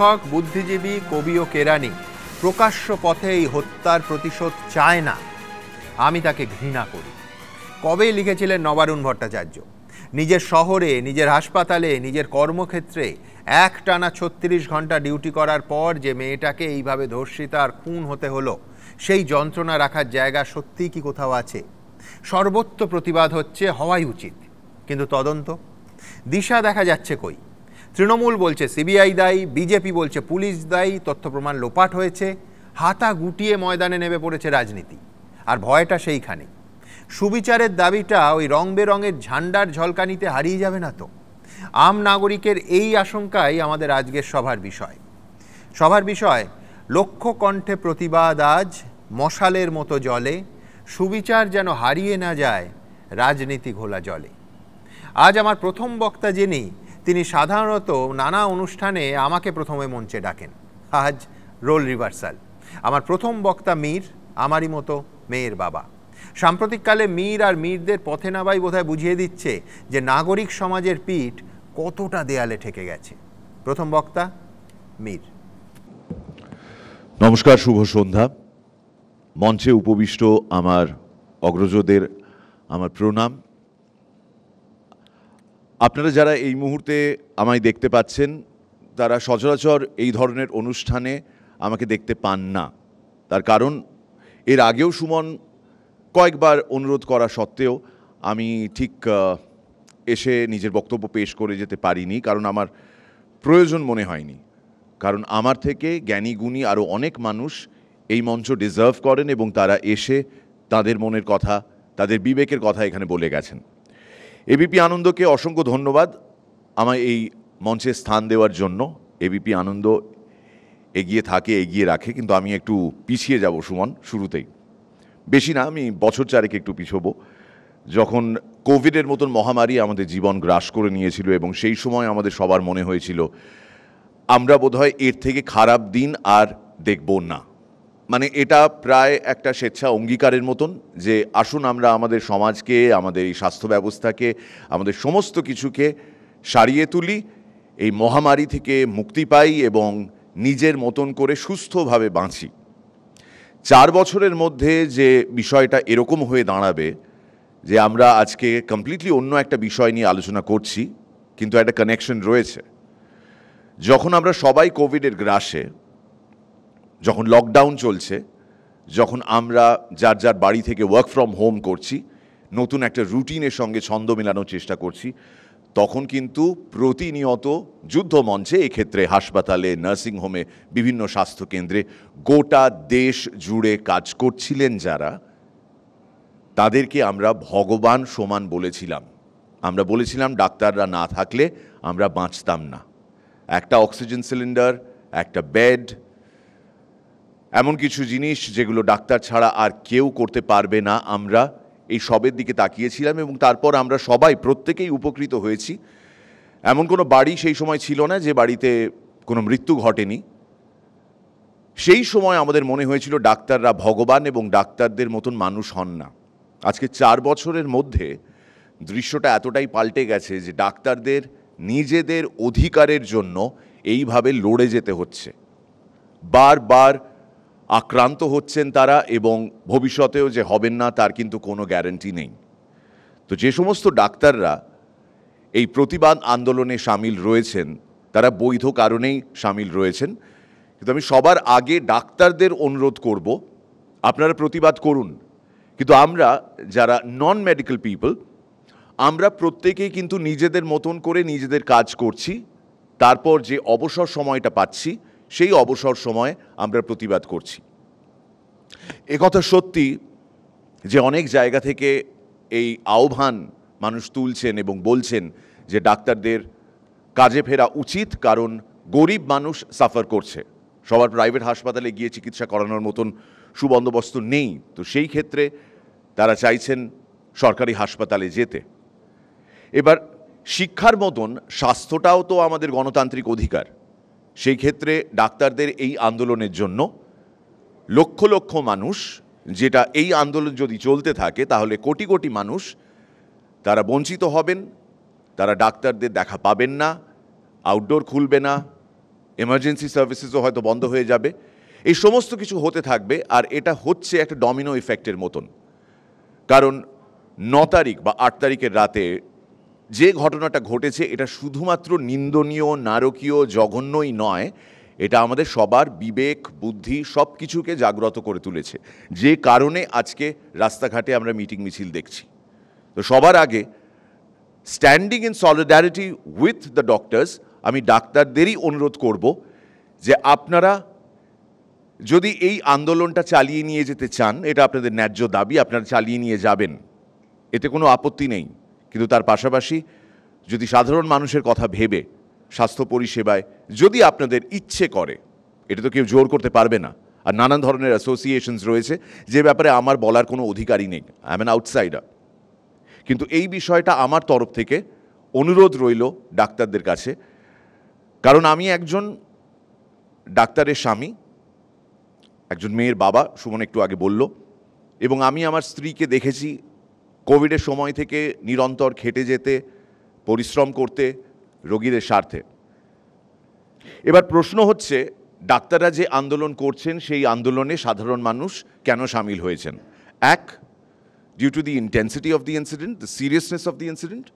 লেখক বুদ্ধিজীবী কবি ও কেরানি প্রকাশ্য পথে এই হত্যার প্রতিশোধ চায় না আমি তাকে ঘৃণা করি কবে লিখেছিলেন নবারুণ ভট্টাচার্য নিজের শহরে নিজের হাসপাতালে নিজের কর্মক্ষেত্রে এক টানা ছত্রিশ ঘন্টা ডিউটি করার পর যে মেয়েটাকে এইভাবে ধর্ষিতা আর খুন হতে হলো সেই যন্ত্রণা রাখার জায়গা সত্যিই কি কোথাও আছে সর্বত্র প্রতিবাদ হচ্ছে হওয়াই উচিত কিন্তু তদন্ত দিশা দেখা যাচ্ছে কই তৃণমূল বলছে সিবিআই দায়ী বিজেপি বলছে পুলিশ দায়ী তথ্য প্রমাণ লোপাট হয়েছে হাতা গুটিয়ে ময়দানে নেমে পড়েছে রাজনীতি আর ভয়টা সেইখানে সুবিচারের দাবিটা ওই রং বেরঙের ঝান্ডার ঝলকানিতে হারিয়ে যাবে না তো আম নাগরিকের এই আশঙ্কাই আমাদের আজকের সভার বিষয় সভার বিষয় লক্ষ কণ্ঠে প্রতিবাদ আজ মশালের মতো জলে সুবিচার যেন হারিয়ে না যায় রাজনীতি ঘোলা জলে আজ আমার প্রথম বক্তা যিনি তিনি সাধারণত নানা অনুষ্ঠানে আমাকে প্রথমে মঞ্চে ডাকেন আজ রোল রিভার্সাল আমার প্রথম বক্তা মীর আমারই মতো মেয়ের বাবা সাম্প্রতিককালে মীর আর মীরদের পথে নাবাই বোধহয় বুঝিয়ে দিচ্ছে যে নাগরিক সমাজের পিঠ কতটা দেয়ালে ঠেকে গেছে প্রথম বক্তা মীর নমস্কার শুভ সন্ধ্যা মঞ্চে উপবিষ্ট আমার অগ্রজদের আমার প্রণাম আপনারা যারা এই মুহূর্তে আমায় দেখতে পাচ্ছেন তারা সচরাচর এই ধরনের অনুষ্ঠানে আমাকে দেখতে পান না তার কারণ এর আগেও সুমন কয়েকবার অনুরোধ করা সত্ত্বেও আমি ঠিক এসে নিজের বক্তব্য পেশ করে যেতে পারিনি কারণ আমার প্রয়োজন মনে হয়নি কারণ আমার থেকে জ্ঞানী গুণী আরও অনেক মানুষ এই মঞ্চ ডিজার্ভ করেন এবং তারা এসে তাদের মনের কথা তাদের বিবেকের কথা এখানে বলে গেছেন এবিপি আনন্দকে অসংখ্য ধন্যবাদ আমায় এই মঞ্চে স্থান দেওয়ার জন্য এবিপি আনন্দ এগিয়ে থাকে এগিয়ে রাখে কিন্তু আমি একটু পিছিয়ে যাব সুমন শুরুতেই বেশি না আমি বছর চারেক একটু পিছব যখন কোভিডের মতন মহামারী আমাদের জীবন গ্রাস করে নিয়েছিল এবং সেই সময় আমাদের সবার মনে হয়েছিল আমরা বোধহয় এর থেকে খারাপ দিন আর দেখব না মানে এটা প্রায় একটা স্বেচ্ছা অঙ্গীকারের মতন যে আসুন আমরা আমাদের সমাজকে আমাদের এই স্বাস্থ্য ব্যবস্থাকে আমাদের সমস্ত কিছুকে সারিয়ে তুলি এই মহামারী থেকে মুক্তি পাই এবং নিজের মতন করে সুস্থভাবে বাঁচি চার বছরের মধ্যে যে বিষয়টা এরকম হয়ে দাঁড়াবে যে আমরা আজকে কমপ্লিটলি অন্য একটা বিষয় নিয়ে আলোচনা করছি কিন্তু একটা কানেকশন রয়েছে যখন আমরা সবাই কোভিডের গ্রাসে যখন লকডাউন চলছে যখন আমরা যার যার বাড়ি থেকে ওয়ার্ক ফ্রম হোম করছি নতুন একটা রুটিনের সঙ্গে ছন্দ মেলানোর চেষ্টা করছি তখন কিন্তু প্রতিনিয়ত যুদ্ধমঞ্চে এক্ষেত্রে হাসপাতালে নার্সিংহোমে বিভিন্ন স্বাস্থ্যকেন্দ্রে গোটা দেশ জুড়ে কাজ করছিলেন যারা তাদেরকে আমরা ভগবান সমান বলেছিলাম আমরা বলেছিলাম ডাক্তাররা না থাকলে আমরা বাঁচতাম না একটা অক্সিজেন সিলিন্ডার একটা বেড এমন কিছু জিনিস যেগুলো ডাক্তার ছাড়া আর কেউ করতে পারবে না আমরা এই সবের দিকে তাকিয়েছিলাম এবং তারপর আমরা সবাই প্রত্যেকেই উপকৃত হয়েছি এমন কোনো বাড়ি সেই সময় ছিল না যে বাড়িতে কোনো মৃত্যু ঘটেনি সেই সময় আমাদের মনে হয়েছিল ডাক্তাররা ভগবান এবং ডাক্তারদের মতন মানুষ হন না আজকে চার বছরের মধ্যে দৃশ্যটা এতটাই পাল্টে গেছে যে ডাক্তারদের নিজেদের অধিকারের জন্য এইভাবে লড়ে যেতে হচ্ছে বারবার আক্রান্ত হচ্ছেন তারা এবং ভবিষ্যতেও যে হবেন না তার কিন্তু কোনো গ্যারেন্টি নেই তো যে সমস্ত ডাক্তাররা এই প্রতিবাদ আন্দোলনে সামিল রয়েছেন তারা বৈধ কারণেই সামিল রয়েছেন কিন্তু আমি সবার আগে ডাক্তারদের অনুরোধ করব আপনারা প্রতিবাদ করুন কিন্তু আমরা যারা নন মেডিকেল পিপল আমরা প্রত্যেকেই কিন্তু নিজেদের মতন করে নিজেদের কাজ করছি তারপর যে অবসর সময়টা পাচ্ছি সেই অবসর সময়ে আমরা প্রতিবাদ করছি একথা সত্যি যে অনেক জায়গা থেকে এই আহ্বান মানুষ তুলছেন এবং বলছেন যে ডাক্তারদের কাজে ফেরা উচিত কারণ গরিব মানুষ সাফার করছে সবার প্রাইভেট হাসপাতালে গিয়ে চিকিৎসা করানোর মতন সুবন্দোবস্ত নেই তো সেই ক্ষেত্রে তারা চাইছেন সরকারি হাসপাতালে যেতে এবার শিক্ষার মতন স্বাস্থ্যটাও তো আমাদের গণতান্ত্রিক অধিকার সেই ক্ষেত্রে ডাক্তারদের এই আন্দোলনের জন্য লক্ষ লক্ষ মানুষ যেটা এই আন্দোলন যদি চলতে থাকে তাহলে কোটি কোটি মানুষ তারা বঞ্চিত হবেন তারা ডাক্তারদের দেখা পাবেন না আউটডোর খুলবে না এমার্জেন্সি সার্ভিসেসও হয়তো বন্ধ হয়ে যাবে এই সমস্ত কিছু হতে থাকবে আর এটা হচ্ছে একটা ডমিনো ইফেক্টের মতন কারণ ন তারিখ বা আট তারিখের রাতে যে ঘটনাটা ঘটেছে এটা শুধুমাত্র নিন্দনীয় নারকীয় জঘন্যই নয় এটা আমাদের সবার বিবেক বুদ্ধি সব কিছুকে জাগ্রত করে তুলেছে যে কারণে আজকে রাস্তাঘাটে আমরা মিটিং মিছিল দেখছি তো সবার আগে standing in solidarity with the doctors আমি ডাক্তারদেরই অনুরোধ করব যে আপনারা যদি এই আন্দোলনটা চালিয়ে নিয়ে যেতে চান এটা আপনাদের ন্যায্য দাবি আপনারা চালিয়ে নিয়ে যাবেন এতে কোনো আপত্তি নেই কিন্তু তার পাশাপাশি যদি সাধারণ মানুষের কথা ভেবে স্বাস্থ্য পরিষেবায় যদি আপনাদের ইচ্ছে করে এটা তো কেউ জোর করতে পারবে না আর নানান ধরনের অ্যাসোসিয়েশনস রয়েছে যে ব্যাপারে আমার বলার কোনো অধিকারই নেই আই এম অ্যান আউটসাইডার কিন্তু এই বিষয়টা আমার তরফ থেকে অনুরোধ রইল ডাক্তারদের কাছে কারণ আমি একজন ডাক্তারের স্বামী একজন মেয়ের বাবা সুমন একটু আগে বলল এবং আমি আমার স্ত্রীকে দেখেছি কোভিডের সময় থেকে নিরন্তর খেটে যেতে পরিশ্রম করতে রোগীদের স্বার্থে এবার প্রশ্ন হচ্ছে ডাক্তাররা যে আন্দোলন করছেন সেই আন্দোলনে সাধারণ মানুষ কেন সামিল হয়েছেন এক due to the intensity of the incident the seriousness of the incident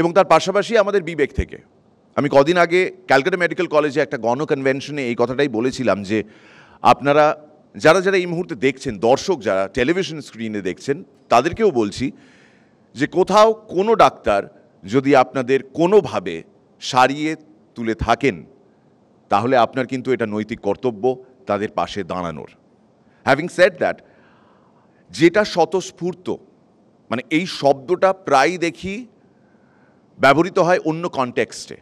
এবং তার পাশাপাশি আমাদের বিবেক থেকে আমি কদিন আগে ক্যালকাটা মেডিকেল কলেজে একটা গণ কনভেনশনে এই কথাটাই বলেছিলাম যে আপনারা যারা যারা এই মুহূর্তে দেখছেন দর্শক যারা টেলিভিশন স্ক্রিনে দেখছেন তাদেরকেও বলছি যে কোথাও কোনো ডাক্তার যদি আপনাদের কোনোভাবে সারিয়ে তুলে থাকেন তাহলে আপনার কিন্তু এটা নৈতিক কর্তব্য তাদের পাশে দাঁড়ানোর হ্যাভিং সেট দ্যাট যেটা স্বতঃস্ফূর্ত মানে এই শব্দটা প্রায় দেখি ব্যবহৃত হয় অন্য কনটেক্সটে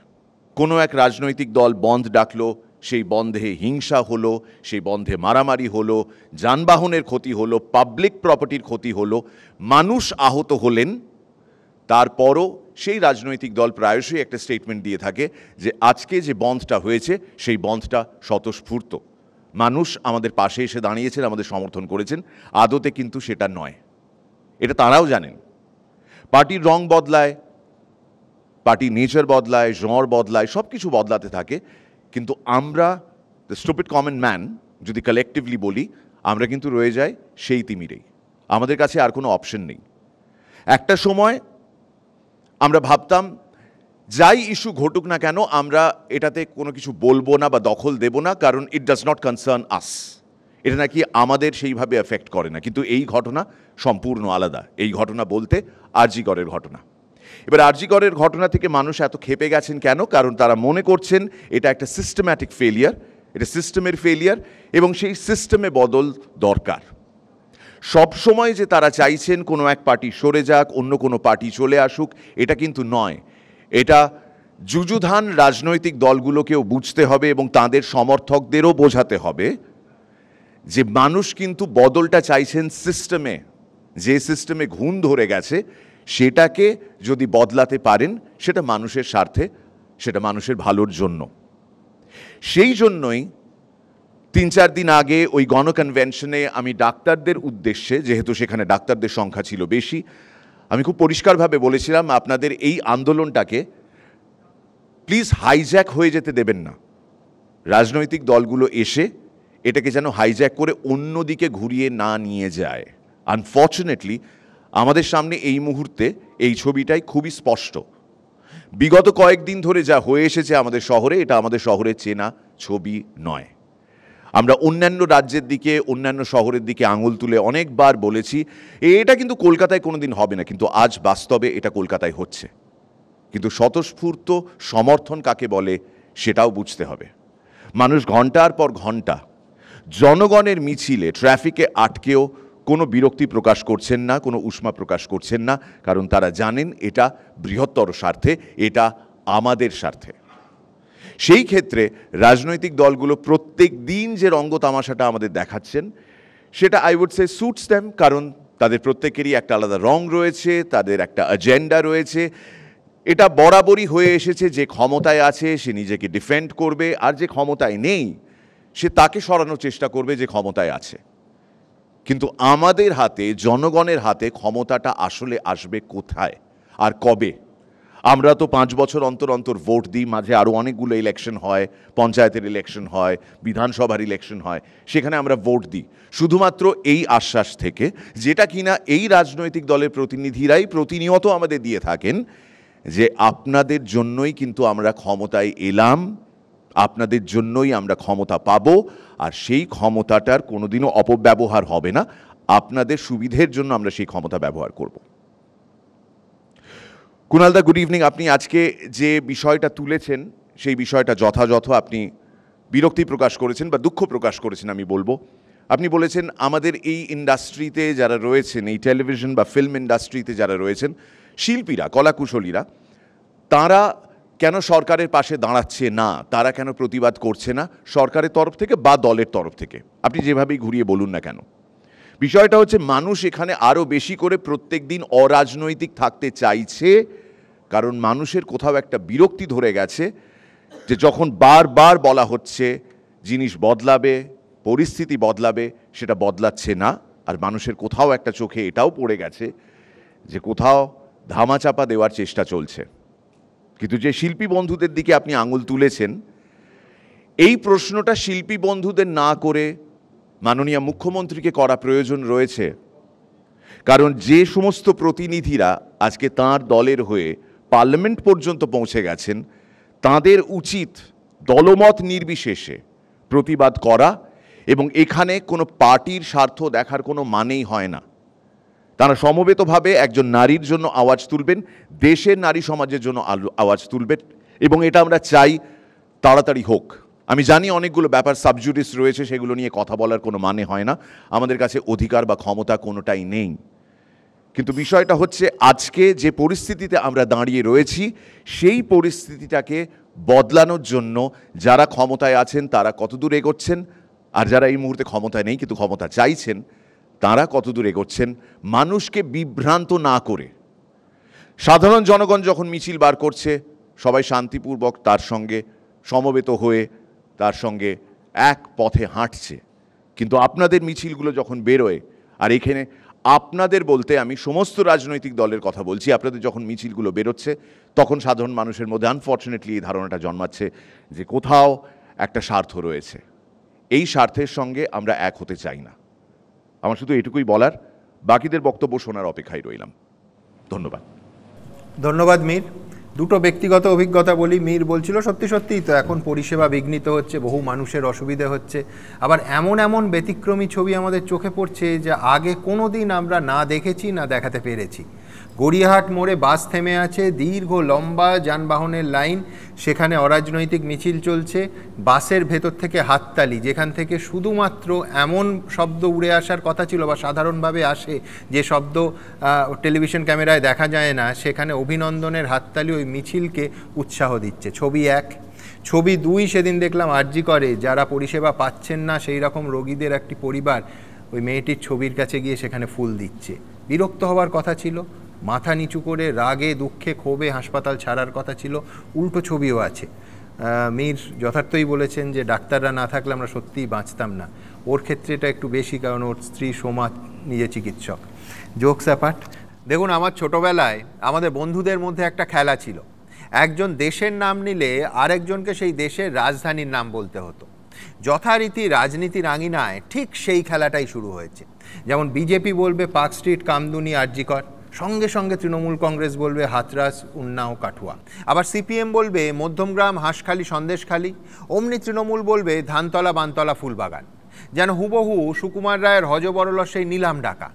কোনো এক রাজনৈতিক দল বন্ধ ডাকলো সেই বন্ধে হিংসা হলো সেই বন্ধে মারামারি হলো যানবাহনের ক্ষতি হলো পাবলিক প্রপার্টির ক্ষতি হলো মানুষ আহত হলেন তারপরও সেই রাজনৈতিক দল প্রায়শই একটা স্টেটমেন্ট দিয়ে থাকে যে আজকে যে বন্ধটা হয়েছে সেই বন্ধটা স্বতঃস্ফূর্ত মানুষ আমাদের পাশে এসে দাঁড়িয়েছেন আমাদের সমর্থন করেছেন আদতে কিন্তু সেটা নয় এটা তারাও জানেন পার্টির রং বদলায় পার্টির নেচার বদলায় জ্বর বদলায় সব কিছু বদলাতে থাকে কিন্তু আমরা দ্য স্টুপিড কমন ম্যান যদি কালেকটিভলি বলি আমরা কিন্তু রয়ে যাই সেই তিমিরেই আমাদের কাছে আর কোনো অপশন নেই একটা সময় আমরা ভাবতাম যাই ইস্যু ঘটুক না কেন আমরা এটাতে কোনো কিছু বলবো না বা দখল দেব না কারণ it does not concern us এটা নাকি আমাদের সেইভাবে এফেক্ট করে না কিন্তু এই ঘটনা সম্পূর্ণ আলাদা এই ঘটনা বলতে আরজিগড়ের ঘটনা এবার আরজিগড়ের ঘটনা থেকে মানুষ এত খেপে গেছেন কেন কারণ তারা মনে করছেন এটা একটা সিস্টেম্যাটিক ফেলিয়ার এটা সিস্টেমের ফেলিয়ার এবং সেই সিস্টেমে বদল দরকার সব সময় যে তারা চাইছেন কোনো এক পার্টি সরে যাক অন্য কোনো পার্টি চলে আসুক এটা কিন্তু নয় এটা যুযুধান রাজনৈতিক দলগুলোকেও বুঝতে হবে এবং তাদের সমর্থকদেরও বোঝাতে হবে যে মানুষ কিন্তু বদলটা চাইছেন সিস্টেমে যে সিস্টেমে ঘুণ ধরে গেছে সেটাকে যদি বদলাতে পারেন সেটা মানুষের স্বার্থে সেটা মানুষের ভালোর জন্য সেই জন্যই তিন চার দিন আগে ওই গণকনভেনশনে আমি ডাক্তারদের উদ্দেশ্যে যেহেতু সেখানে ডাক্তারদের সংখ্যা ছিল বেশি আমি খুব পরিষ্কারভাবে বলেছিলাম আপনাদের এই আন্দোলনটাকে প্লিজ হাইজ্যাক হয়ে যেতে দেবেন না রাজনৈতিক দলগুলো এসে এটাকে যেন হাইজ্যাক করে অন্যদিকে ঘুরিয়ে না নিয়ে যায় আনফর্চুনেটলি আমাদের সামনে এই মুহূর্তে এই ছবিটাই খুবই স্পষ্ট বিগত কয়েকদিন ধরে যা হয়ে এসেছে আমাদের শহরে এটা আমাদের শহরে চেনা ছবি নয় আমরা অন্যান্য রাজ্যের দিকে অন্যান্য শহরের দিকে আঙুল তুলে অনেকবার বলেছি এটা কিন্তু কলকাতায় কোনো দিন হবে না কিন্তু আজ বাস্তবে এটা কলকাতায় হচ্ছে কিন্তু স্বতঃস্ফূর্ত সমর্থন কাকে বলে সেটাও বুঝতে হবে মানুষ ঘন্টার পর ঘন্টা জনগণের মিছিলে ট্রাফিকে আটকেও কোনো বিরক্তি প্রকাশ করছেন না কোনো উষ্মা প্রকাশ করছেন না কারণ তারা জানেন এটা বৃহত্তর স্বার্থে এটা আমাদের স্বার্থে সেই ক্ষেত্রে রাজনৈতিক দলগুলো প্রত্যেক দিন যে রঙ্গ তামাশাটা আমাদের দেখাচ্ছেন সেটা I would say suits them কারণ তাদের প্রত্যেকেরই একটা আলাদা রং রয়েছে তাদের একটা এজেন্ডা রয়েছে এটা বরাবরই হয়ে এসেছে যে ক্ষমতায় আছে সে নিজেকে ডিফেন্ড করবে আর যে ক্ষমতায় নেই সে তাকে সরানোর চেষ্টা করবে যে ক্ষমতায় আছে কিন্তু আমাদের হাতে জনগণের হাতে ক্ষমতাটা আসলে আসবে কোথায় আর কবে আমরা তো পাঁচ বছর অন্তর অন্তর ভোট দিই মাঝে আরও অনেকগুলো ইলেকশন হয় পঞ্চায়েতের ইলেকশন হয় বিধানসভার ইলেকশন হয় সেখানে আমরা ভোট দিই শুধুমাত্র এই আশ্বাস থেকে যেটা কিনা এই রাজনৈতিক দলের প্রতিনিধিরাই প্রতিনিয়ত আমাদের দিয়ে থাকেন যে আপনাদের জন্যই কিন্তু আমরা ক্ষমতায় এলাম আপনাদের জন্যই আমরা ক্ষমতা পাব আর সেই ক্ষমতাটার কোনোদিনও অপব্যবহার হবে না আপনাদের সুবিধের জন্য আমরা সেই ক্ষমতা ব্যবহার করব কুনালদা গুড ইভিনিং আপনি আজকে যে বিষয়টা তুলেছেন সেই বিষয়টা যথাযথ আপনি বিরক্তি প্রকাশ করেছেন বা দুঃখ প্রকাশ করেছেন আমি বলবো আপনি বলেছেন আমাদের এই ইন্ডাস্ট্রিতে যারা রয়েছেন এই টেলিভিশন বা ফিল্ম ইন্ডাস্ট্রিতে যারা রয়েছেন শিল্পীরা কলাকুশলীরা তারা কেন সরকারের পাশে দাঁড়াচ্ছে না তারা কেন প্রতিবাদ করছে না সরকারের তরফ থেকে বা দলের তরফ থেকে আপনি যেভাবেই ঘুরিয়ে বলুন না কেন বিষয়টা হচ্ছে মানুষ এখানে আরও বেশি করে প্রত্যেক দিন অরাজনৈতিক থাকতে চাইছে কারণ মানুষের কোথাও একটা বিরক্তি ধরে গেছে যে যখন বারবার বলা হচ্ছে জিনিস বদলাবে পরিস্থিতি বদলাবে সেটা বদলাচ্ছে না আর মানুষের কোথাও একটা চোখে এটাও পড়ে গেছে যে কোথাও ধামাচাপা দেওয়ার চেষ্টা চলছে কিন্তু যে শিল্পী বন্ধুদের দিকে আপনি আঙুল তুলেছেন এই প্রশ্নটা শিল্পী বন্ধুদের না করে মাননীয় মুখ্যমন্ত্রীকে করা প্রয়োজন রয়েছে কারণ যে সমস্ত প্রতিনিধিরা আজকে তার দলের হয়ে পার্লামেন্ট পর্যন্ত পৌঁছে গেছেন তাদের উচিত দলমত নির্বিশেষে প্রতিবাদ করা এবং এখানে কোনো পার্টির স্বার্থ দেখার কোনো মানেই হয় না তারা সমবেতভাবে একজন নারীর জন্য আওয়াজ তুলবেন দেশের নারী সমাজের জন্য আওয়াজ তুলবেন এবং এটা আমরা চাই তাড়াতাড়ি হোক আমি জানি অনেকগুলো ব্যাপার সাবজুডিস রয়েছে সেগুলো নিয়ে কথা বলার কোনো মানে হয় না আমাদের কাছে অধিকার বা ক্ষমতা কোনোটাই নেই কিন্তু বিষয়টা হচ্ছে আজকে যে পরিস্থিতিতে আমরা দাঁড়িয়ে রয়েছি সেই পরিস্থিতিটাকে বদলানোর জন্য যারা ক্ষমতায় আছেন তারা কতদূর এগোচ্ছেন আর যারা এই মুহূর্তে ক্ষমতায় নেই কিন্তু ক্ষমতা চাইছেন তারা কতদূর এগোচ্ছেন মানুষকে বিভ্রান্ত না করে সাধারণ জনগণ যখন মিছিল বার করছে সবাই শান্তিপূর্বক তার সঙ্গে সমবেত হয়ে তার সঙ্গে এক পথে হাঁটছে কিন্তু আপনাদের মিছিলগুলো যখন বেরোয় আর এখানে আপনাদের বলতে আমি সমস্ত রাজনৈতিক দলের কথা বলছি আপনাদের যখন মিছিলগুলো বেরোচ্ছে তখন সাধারণ মানুষের মধ্যে আনফর্চুনেটলি এই ধারণাটা জন্মাচ্ছে যে কোথাও একটা স্বার্থ রয়েছে এই স্বার্থের সঙ্গে আমরা এক হতে চাই না আমার শুধু এটুকুই বলার বাকিদের বক্তব্য শোনার অপেক্ষায় রইলাম ধন্যবাদ ধন্যবাদ মীর দুটো ব্যক্তিগত অভিজ্ঞতা বলি মীর বলছিল সত্যি সত্যিই তো এখন পরিষেবা বিঘ্নিত হচ্ছে বহু মানুষের অসুবিধে হচ্ছে আবার এমন এমন ব্যতিক্রমী ছবি আমাদের চোখে পড়ছে যা আগে কোনো দিন আমরা না দেখেছি না দেখাতে পেরেছি গড়িয়াহাট মোড়ে বাস থেমে আছে দীর্ঘ লম্বা যানবাহনের লাইন সেখানে অরাজনৈতিক মিছিল চলছে বাসের ভেতর থেকে হাততালি যেখান থেকে শুধুমাত্র এমন শব্দ উড়ে আসার কথা ছিল বা সাধারণভাবে আসে যে শব্দ টেলিভিশন ক্যামেরায় দেখা যায় না সেখানে অভিনন্দনের হাততালি ওই মিছিলকে উৎসাহ দিচ্ছে ছবি এক ছবি দুই সেদিন দেখলাম আর্জি করে যারা পরিষেবা পাচ্ছেন না সেই রকম রোগীদের একটি পরিবার ওই মেয়েটির ছবির কাছে গিয়ে সেখানে ফুল দিচ্ছে বিরক্ত হওয়ার কথা ছিল মাথা নিচু করে রাগে দুঃখে ক্ষোভে হাসপাতাল ছাড়ার কথা ছিল উল্টো ছবিও আছে মীর যথার্থই বলেছেন যে ডাক্তাররা না থাকলে আমরা সত্যিই বাঁচতাম না ওর ক্ষেত্রে এটা একটু বেশি কারণ ওর স্ত্রী সোমা নিজে চিকিৎসক জোকস অ্যাপার্ট দেখুন আমার ছোটোবেলায় আমাদের বন্ধুদের মধ্যে একটা খেলা ছিল একজন দেশের নাম নিলে আরেকজনকে সেই দেশের রাজধানীর নাম বলতে হতো যথারীতি রাজনীতির আঙিনায় ঠিক সেই খেলাটাই শুরু হয়েছে যেমন বিজেপি বলবে পার্ক স্ট্রিট কামদুনি আরজিকর সঙ্গে সঙ্গে তৃণমূল কংগ্রেস বলবে হাতরাস উন্নাও কাঠুয়া আবার সিপিএম বলবে মধ্যমগ্রাম হাঁসখালি সন্দেশখালি অমনি তৃণমূল বলবে ধানতলা বানতলা ফুলবাগান যেন হুবহু সুকুমার রায়ের হজবরল সেই নিলাম ডাকা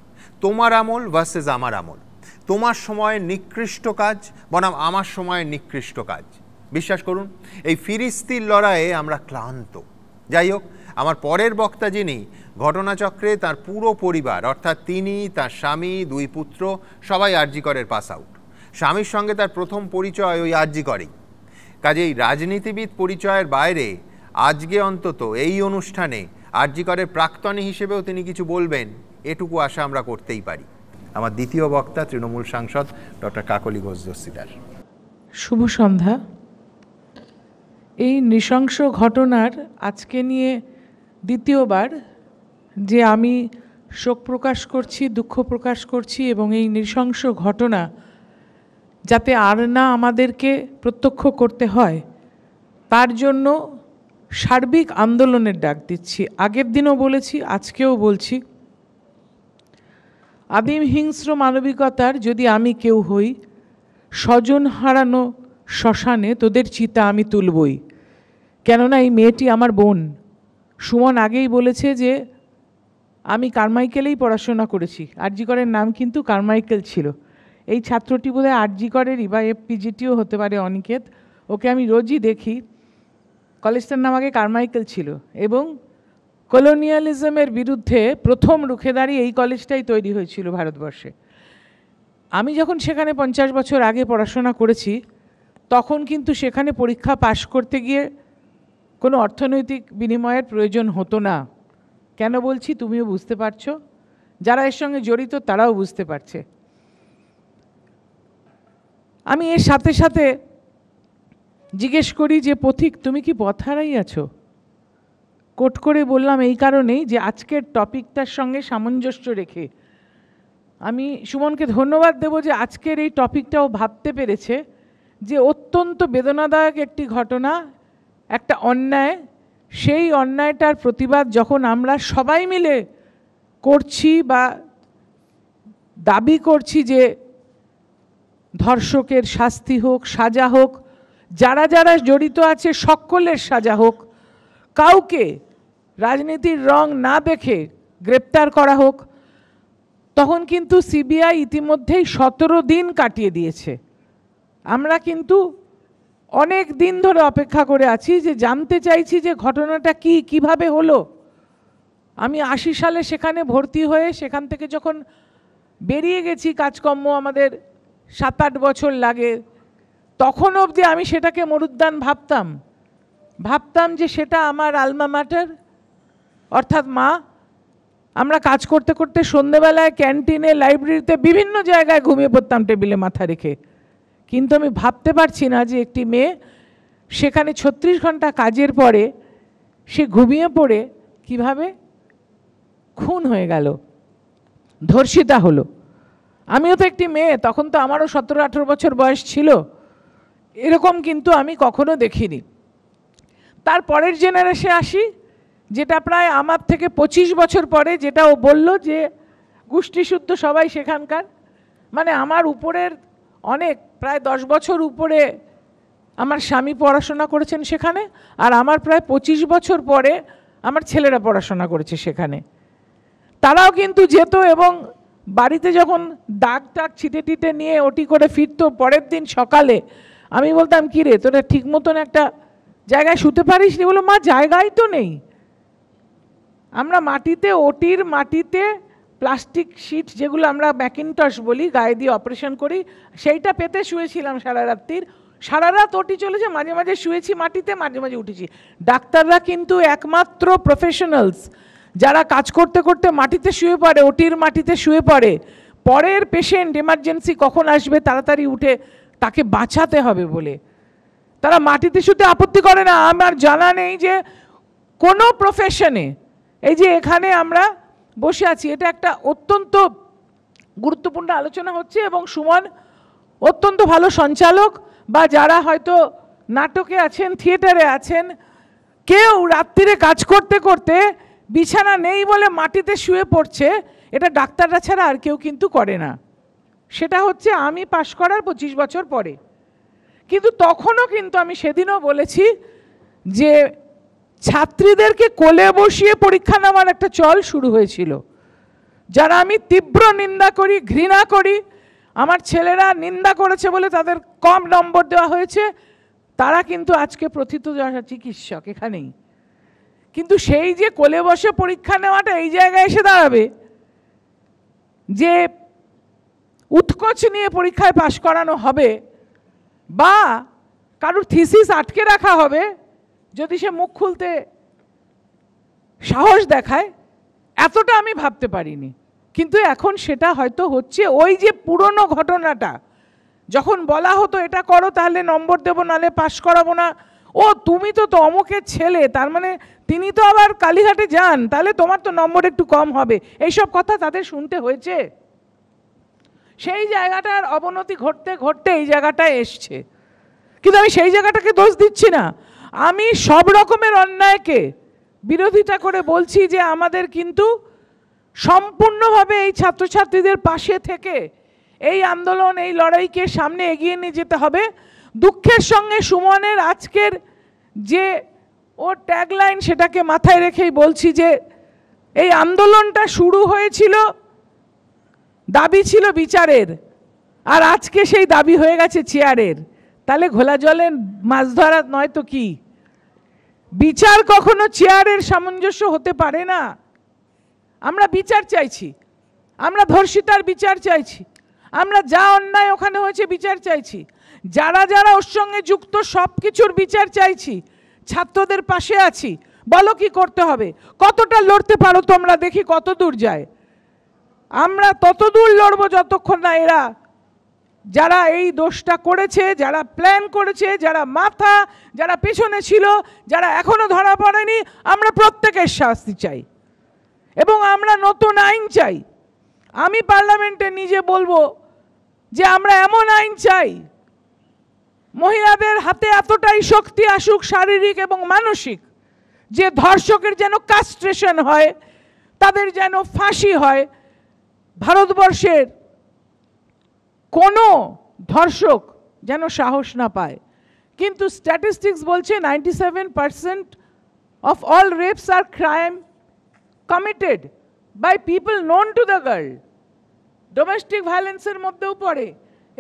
তোমার আমল ভার্সেস আমার আমল তোমার সময়ে নিকৃষ্ট কাজ বনাম আমার সময়ে নিকৃষ্ট কাজ বিশ্বাস করুন এই ফিরিস্তির লড়াইয়ে আমরা ক্লান্ত যাই হোক আমার পরের বক্তা যিনি ঘটনাচক্রে তার পুরো পরিবার অর্থাৎ তিনি তার স্বামী দুই পুত্র সবাই আরজিকরের পাস আউট স্বামীর সঙ্গে তার প্রথম পরিচয় ওই আরজিকরেই কাজেই রাজনীতিবিদ পরিচয়ের বাইরে আজকে অন্তত এই অনুষ্ঠানে আরজিকরের প্রাক্তনী হিসেবেও তিনি কিছু বলবেন এটুকু আশা আমরা করতেই পারি আমার দ্বিতীয় বক্তা তৃণমূল সাংসদ ডক্টর কাকলি ঘোষ দস্তিদার শুভ সন্ধ্যা এই নৃশংস ঘটনার আজকে নিয়ে দ্বিতীয়বার যে আমি শোক প্রকাশ করছি দুঃখ প্রকাশ করছি এবং এই নৃশংস ঘটনা যাতে আর না আমাদেরকে প্রত্যক্ষ করতে হয় তার জন্য সার্বিক আন্দোলনের ডাক দিচ্ছি আগের দিনও বলেছি আজকেও বলছি আদিম হিংস্র মানবিকতার যদি আমি কেউ হই স্বজন হারানো শ্মশানে তোদের চিতা আমি তুলবই কেননা এই মেয়েটি আমার বোন সুমন আগেই বলেছে যে আমি কারমাইকেলেই পড়াশোনা করেছি আরজিকরের নাম কিন্তু কারমাইকেল ছিল এই ছাত্রটি বোধহয় আরজিকরেরই বা এফপিজিটিও হতে পারে অনিকেত ওকে আমি রোজই দেখি কলেজটার নাম আগে কারমাইকেল ছিল এবং কলোনিয়ালিজমের বিরুদ্ধে প্রথম রুখে দাঁড়িয়ে এই কলেজটাই তৈরি হয়েছিল ভারতবর্ষে আমি যখন সেখানে পঞ্চাশ বছর আগে পড়াশোনা করেছি তখন কিন্তু সেখানে পরীক্ষা পাশ করতে গিয়ে কোনো অর্থনৈতিক বিনিময়ের প্রয়োজন হতো না কেন বলছি তুমিও বুঝতে পারছো যারা এর সঙ্গে জড়িত তারাও বুঝতে পারছে আমি এর সাথে সাথে জিজ্ঞেস করি যে পথিক তুমি কি পথ হারাই আছো কোট করে বললাম এই কারণেই যে আজকের টপিকটার সঙ্গে সামঞ্জস্য রেখে আমি সুমনকে ধন্যবাদ দেব যে আজকের এই টপিকটাও ভাবতে পেরেছে যে অত্যন্ত বেদনাদায়ক একটি ঘটনা একটা অন্যায় সেই অন্যায়টার প্রতিবাদ যখন আমরা সবাই মিলে করছি বা দাবি করছি যে ধর্ষকের শাস্তি হোক সাজা হোক যারা যারা জড়িত আছে সকলের সাজা হোক কাউকে রাজনীতির রং না দেখে গ্রেপ্তার করা হোক তখন কিন্তু সিবিআই ইতিমধ্যেই সতেরো দিন কাটিয়ে দিয়েছে আমরা কিন্তু অনেক দিন ধরে অপেক্ষা করে আছি যে জানতে চাইছি যে ঘটনাটা কি কিভাবে হলো আমি আশি সালে সেখানে ভর্তি হয়ে সেখান থেকে যখন বেরিয়ে গেছি কাজকর্ম আমাদের সাত আট বছর লাগে তখন অবধি আমি সেটাকে মরুদ্যান ভাবতাম ভাবতাম যে সেটা আমার আলমা মাটার অর্থাৎ মা আমরা কাজ করতে করতে সন্ধেবেলায় ক্যান্টিনে লাইব্রেরিতে বিভিন্ন জায়গায় ঘুমিয়ে পড়তাম টেবিলে মাথা রেখে কিন্তু আমি ভাবতে পারছি না যে একটি মেয়ে সেখানে ছত্রিশ ঘন্টা কাজের পরে সে ঘুমিয়ে পড়ে কিভাবে খুন হয়ে গেল ধর্ষিতা হলো আমিও তো একটি মেয়ে তখন তো আমারও সতেরো আঠেরো বছর বয়স ছিল এরকম কিন্তু আমি কখনো দেখিনি তার পরের জেনারেশে আসি যেটা প্রায় আমার থেকে পঁচিশ বছর পরে যেটা ও বলল যে গোষ্ঠীশুদ্ধ সবাই সেখানকার মানে আমার উপরের অনেক প্রায় দশ বছর উপরে আমার স্বামী পড়াশোনা করেছেন সেখানে আর আমার প্রায় পঁচিশ বছর পরে আমার ছেলেরা পড়াশোনা করেছে সেখানে তারাও কিন্তু যেত এবং বাড়িতে যখন দাগ টাগ ছিটে টিটে নিয়ে ওটি করে ফিরতো পরের দিন সকালে আমি বলতাম কী রে তোরা ঠিক মতন একটা জায়গায় শুতে পারিস নি বলো মা জায়গাই তো নেই আমরা মাটিতে ওটির মাটিতে প্লাস্টিক শিট যেগুলো আমরা ম্যাকিনটস বলি গায়ে দিয়ে অপারেশন করি সেইটা পেতে শুয়েছিলাম সারা রাত্রির সারা রাত ওটি চলেছে মাঝে মাঝে শুয়েছি মাটিতে মাঝে মাঝে উঠেছি ডাক্তাররা কিন্তু একমাত্র প্রফেশনালস যারা কাজ করতে করতে মাটিতে শুয়ে পড়ে ওটির মাটিতে শুয়ে পড়ে পরের পেশেন্ট এমার্জেন্সি কখন আসবে তাড়াতাড়ি উঠে তাকে বাঁচাতে হবে বলে তারা মাটিতে শুতে আপত্তি করে না আমার জানা নেই যে কোনো প্রফেশনে এই যে এখানে আমরা বসে আছি এটা একটা অত্যন্ত গুরুত্বপূর্ণ আলোচনা হচ্ছে এবং সুমন অত্যন্ত ভালো সঞ্চালক বা যারা হয়তো নাটকে আছেন থিয়েটারে আছেন কেউ রাত্রিরে কাজ করতে করতে বিছানা নেই বলে মাটিতে শুয়ে পড়ছে এটা ডাক্তাররা ছাড়া আর কেউ কিন্তু করে না সেটা হচ্ছে আমি পাশ করার পঁচিশ বছর পরে কিন্তু তখনও কিন্তু আমি সেদিনও বলেছি যে ছাত্রীদেরকে কোলে বসিয়ে পরীক্ষা নেওয়ার একটা চল শুরু হয়েছিল যারা আমি তীব্র নিন্দা করি ঘৃণা করি আমার ছেলেরা নিন্দা করেছে বলে তাদের কম নম্বর দেওয়া হয়েছে তারা কিন্তু আজকে প্রথিত চিকিৎসক এখানেই কিন্তু সেই যে কোলে বসে পরীক্ষা নেওয়াটা এই জায়গায় এসে দাঁড়াবে যে উৎকোচ নিয়ে পরীক্ষায় পাশ করানো হবে বা কারোর থিসিস আটকে রাখা হবে যদি সে মুখ খুলতে সাহস দেখায় এতটা আমি ভাবতে পারিনি কিন্তু এখন সেটা হয়তো হচ্ছে ওই যে পুরনো ঘটনাটা যখন বলা হতো এটা করো তাহলে নম্বর দেবো নাহলে পাশ করাবো না ও তুমি তো তো অমুকের ছেলে তার মানে তিনি তো আবার কালীঘাটে যান তাহলে তোমার তো নম্বর একটু কম হবে এইসব কথা তাদের শুনতে হয়েছে সেই জায়গাটার অবনতি ঘটতে ঘটতে এই জায়গাটায় এসছে কিন্তু আমি সেই জায়গাটাকে দোষ দিচ্ছি না আমি সব রকমের অন্যায়কে বিরোধিতা করে বলছি যে আমাদের কিন্তু সম্পূর্ণভাবে এই ছাত্রছাত্রীদের পাশে থেকে এই আন্দোলন এই লড়াইকে সামনে এগিয়ে নিয়ে যেতে হবে দুঃখের সঙ্গে সুমনের আজকের যে ও ট্যাগলাইন সেটাকে মাথায় রেখেই বলছি যে এই আন্দোলনটা শুরু হয়েছিল দাবি ছিল বিচারের আর আজকে সেই দাবি হয়ে গেছে চেয়ারের তাহলে ঘোলা জলে মাছ ধরা নয় তো কি বিচার কখনো চেয়ারের সামঞ্জস্য হতে পারে না আমরা বিচার চাইছি আমরা ধর্ষিতার বিচার চাইছি আমরা যা অন্যায় ওখানে হয়েছে বিচার চাইছি যারা যারা ওর সঙ্গে যুক্ত সব কিছুর বিচার চাইছি ছাত্রদের পাশে আছি বলো কি করতে হবে কতটা লড়তে পারো তোমরা দেখি কত দূর যায় আমরা ততদূর লড়বো যতক্ষণ না এরা যারা এই দোষটা করেছে যারা প্ল্যান করেছে যারা মাথা যারা পেছনে ছিল যারা এখনও ধরা পড়েনি আমরা প্রত্যেকের শাস্তি চাই এবং আমরা নতুন আইন চাই আমি পার্লামেন্টে নিজে বলবো যে আমরা এমন আইন চাই মহিলাদের হাতে এতটাই শক্তি আসুক শারীরিক এবং মানসিক যে ধর্ষকের যেন কাস্ট্রেশন হয় তাদের যেন ফাঁসি হয় ভারতবর্ষের কোনো ধর্ষক যেন সাহস না পায় কিন্তু স্ট্যাটিস্টিক্স বলছে ninety seven percent of all rapes are crime committed by people known to the girl domestic ভায়োলেন্সের মধ্যেও পড়ে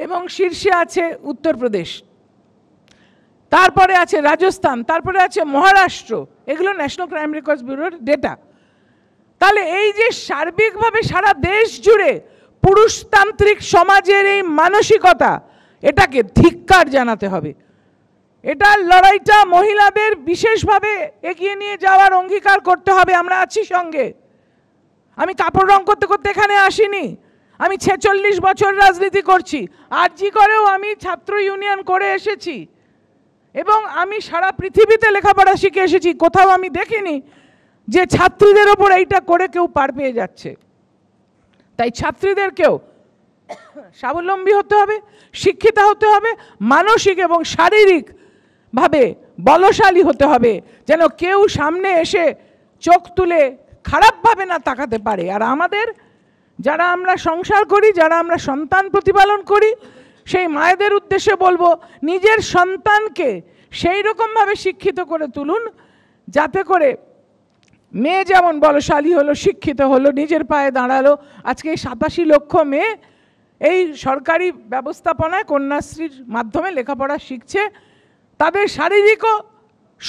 এবং শীর্ষে আছে উত্তরপ্রদেশ তারপরে আছে রাজস্থান তারপরে আছে মহারাষ্ট্র এগুলো ন্যাশনাল ক্রাইম রেকর্ডস ব্যুরোর ডেটা তাহলে এই যে সার্বিকভাবে সারা দেশ জুড়ে পুরুষতান্ত্রিক সমাজের এই মানসিকতা এটাকে ধিক্কার জানাতে হবে এটার লড়াইটা মহিলাদের বিশেষভাবে এগিয়ে নিয়ে যাওয়ার অঙ্গীকার করতে হবে আমরা আছি সঙ্গে আমি কাপড় রং করতে করতে এখানে আসিনি আমি ছেচল্লিশ বছর রাজনীতি করছি আর জি করেও আমি ছাত্র ইউনিয়ন করে এসেছি এবং আমি সারা পৃথিবীতে লেখাপড়া শিখে এসেছি কোথাও আমি দেখিনি যে ছাত্রীদের ওপর এইটা করে কেউ পার পেয়ে যাচ্ছে তাই ছাত্রীদেরকেও স্বাবলম্বী হতে হবে শিক্ষিতা হতে হবে মানসিক এবং শারীরিকভাবে বলশালী হতে হবে যেন কেউ সামনে এসে চোখ তুলে খারাপভাবে না তাকাতে পারে আর আমাদের যারা আমরা সংসার করি যারা আমরা সন্তান প্রতিপালন করি সেই মায়েদের উদ্দেশ্যে বলবো নিজের সন্তানকে সেই রকমভাবে শিক্ষিত করে তুলুন যাতে করে মেয়ে যেমন বলশালী হলো শিক্ষিত হলো নিজের পায়ে দাঁড়ালো আজকে সাতাশি লক্ষ মেয়ে এই সরকারি ব্যবস্থাপনায় কন্যাশ্রীর মাধ্যমে লেখাপড়া শিখছে তাদের শারীরিকও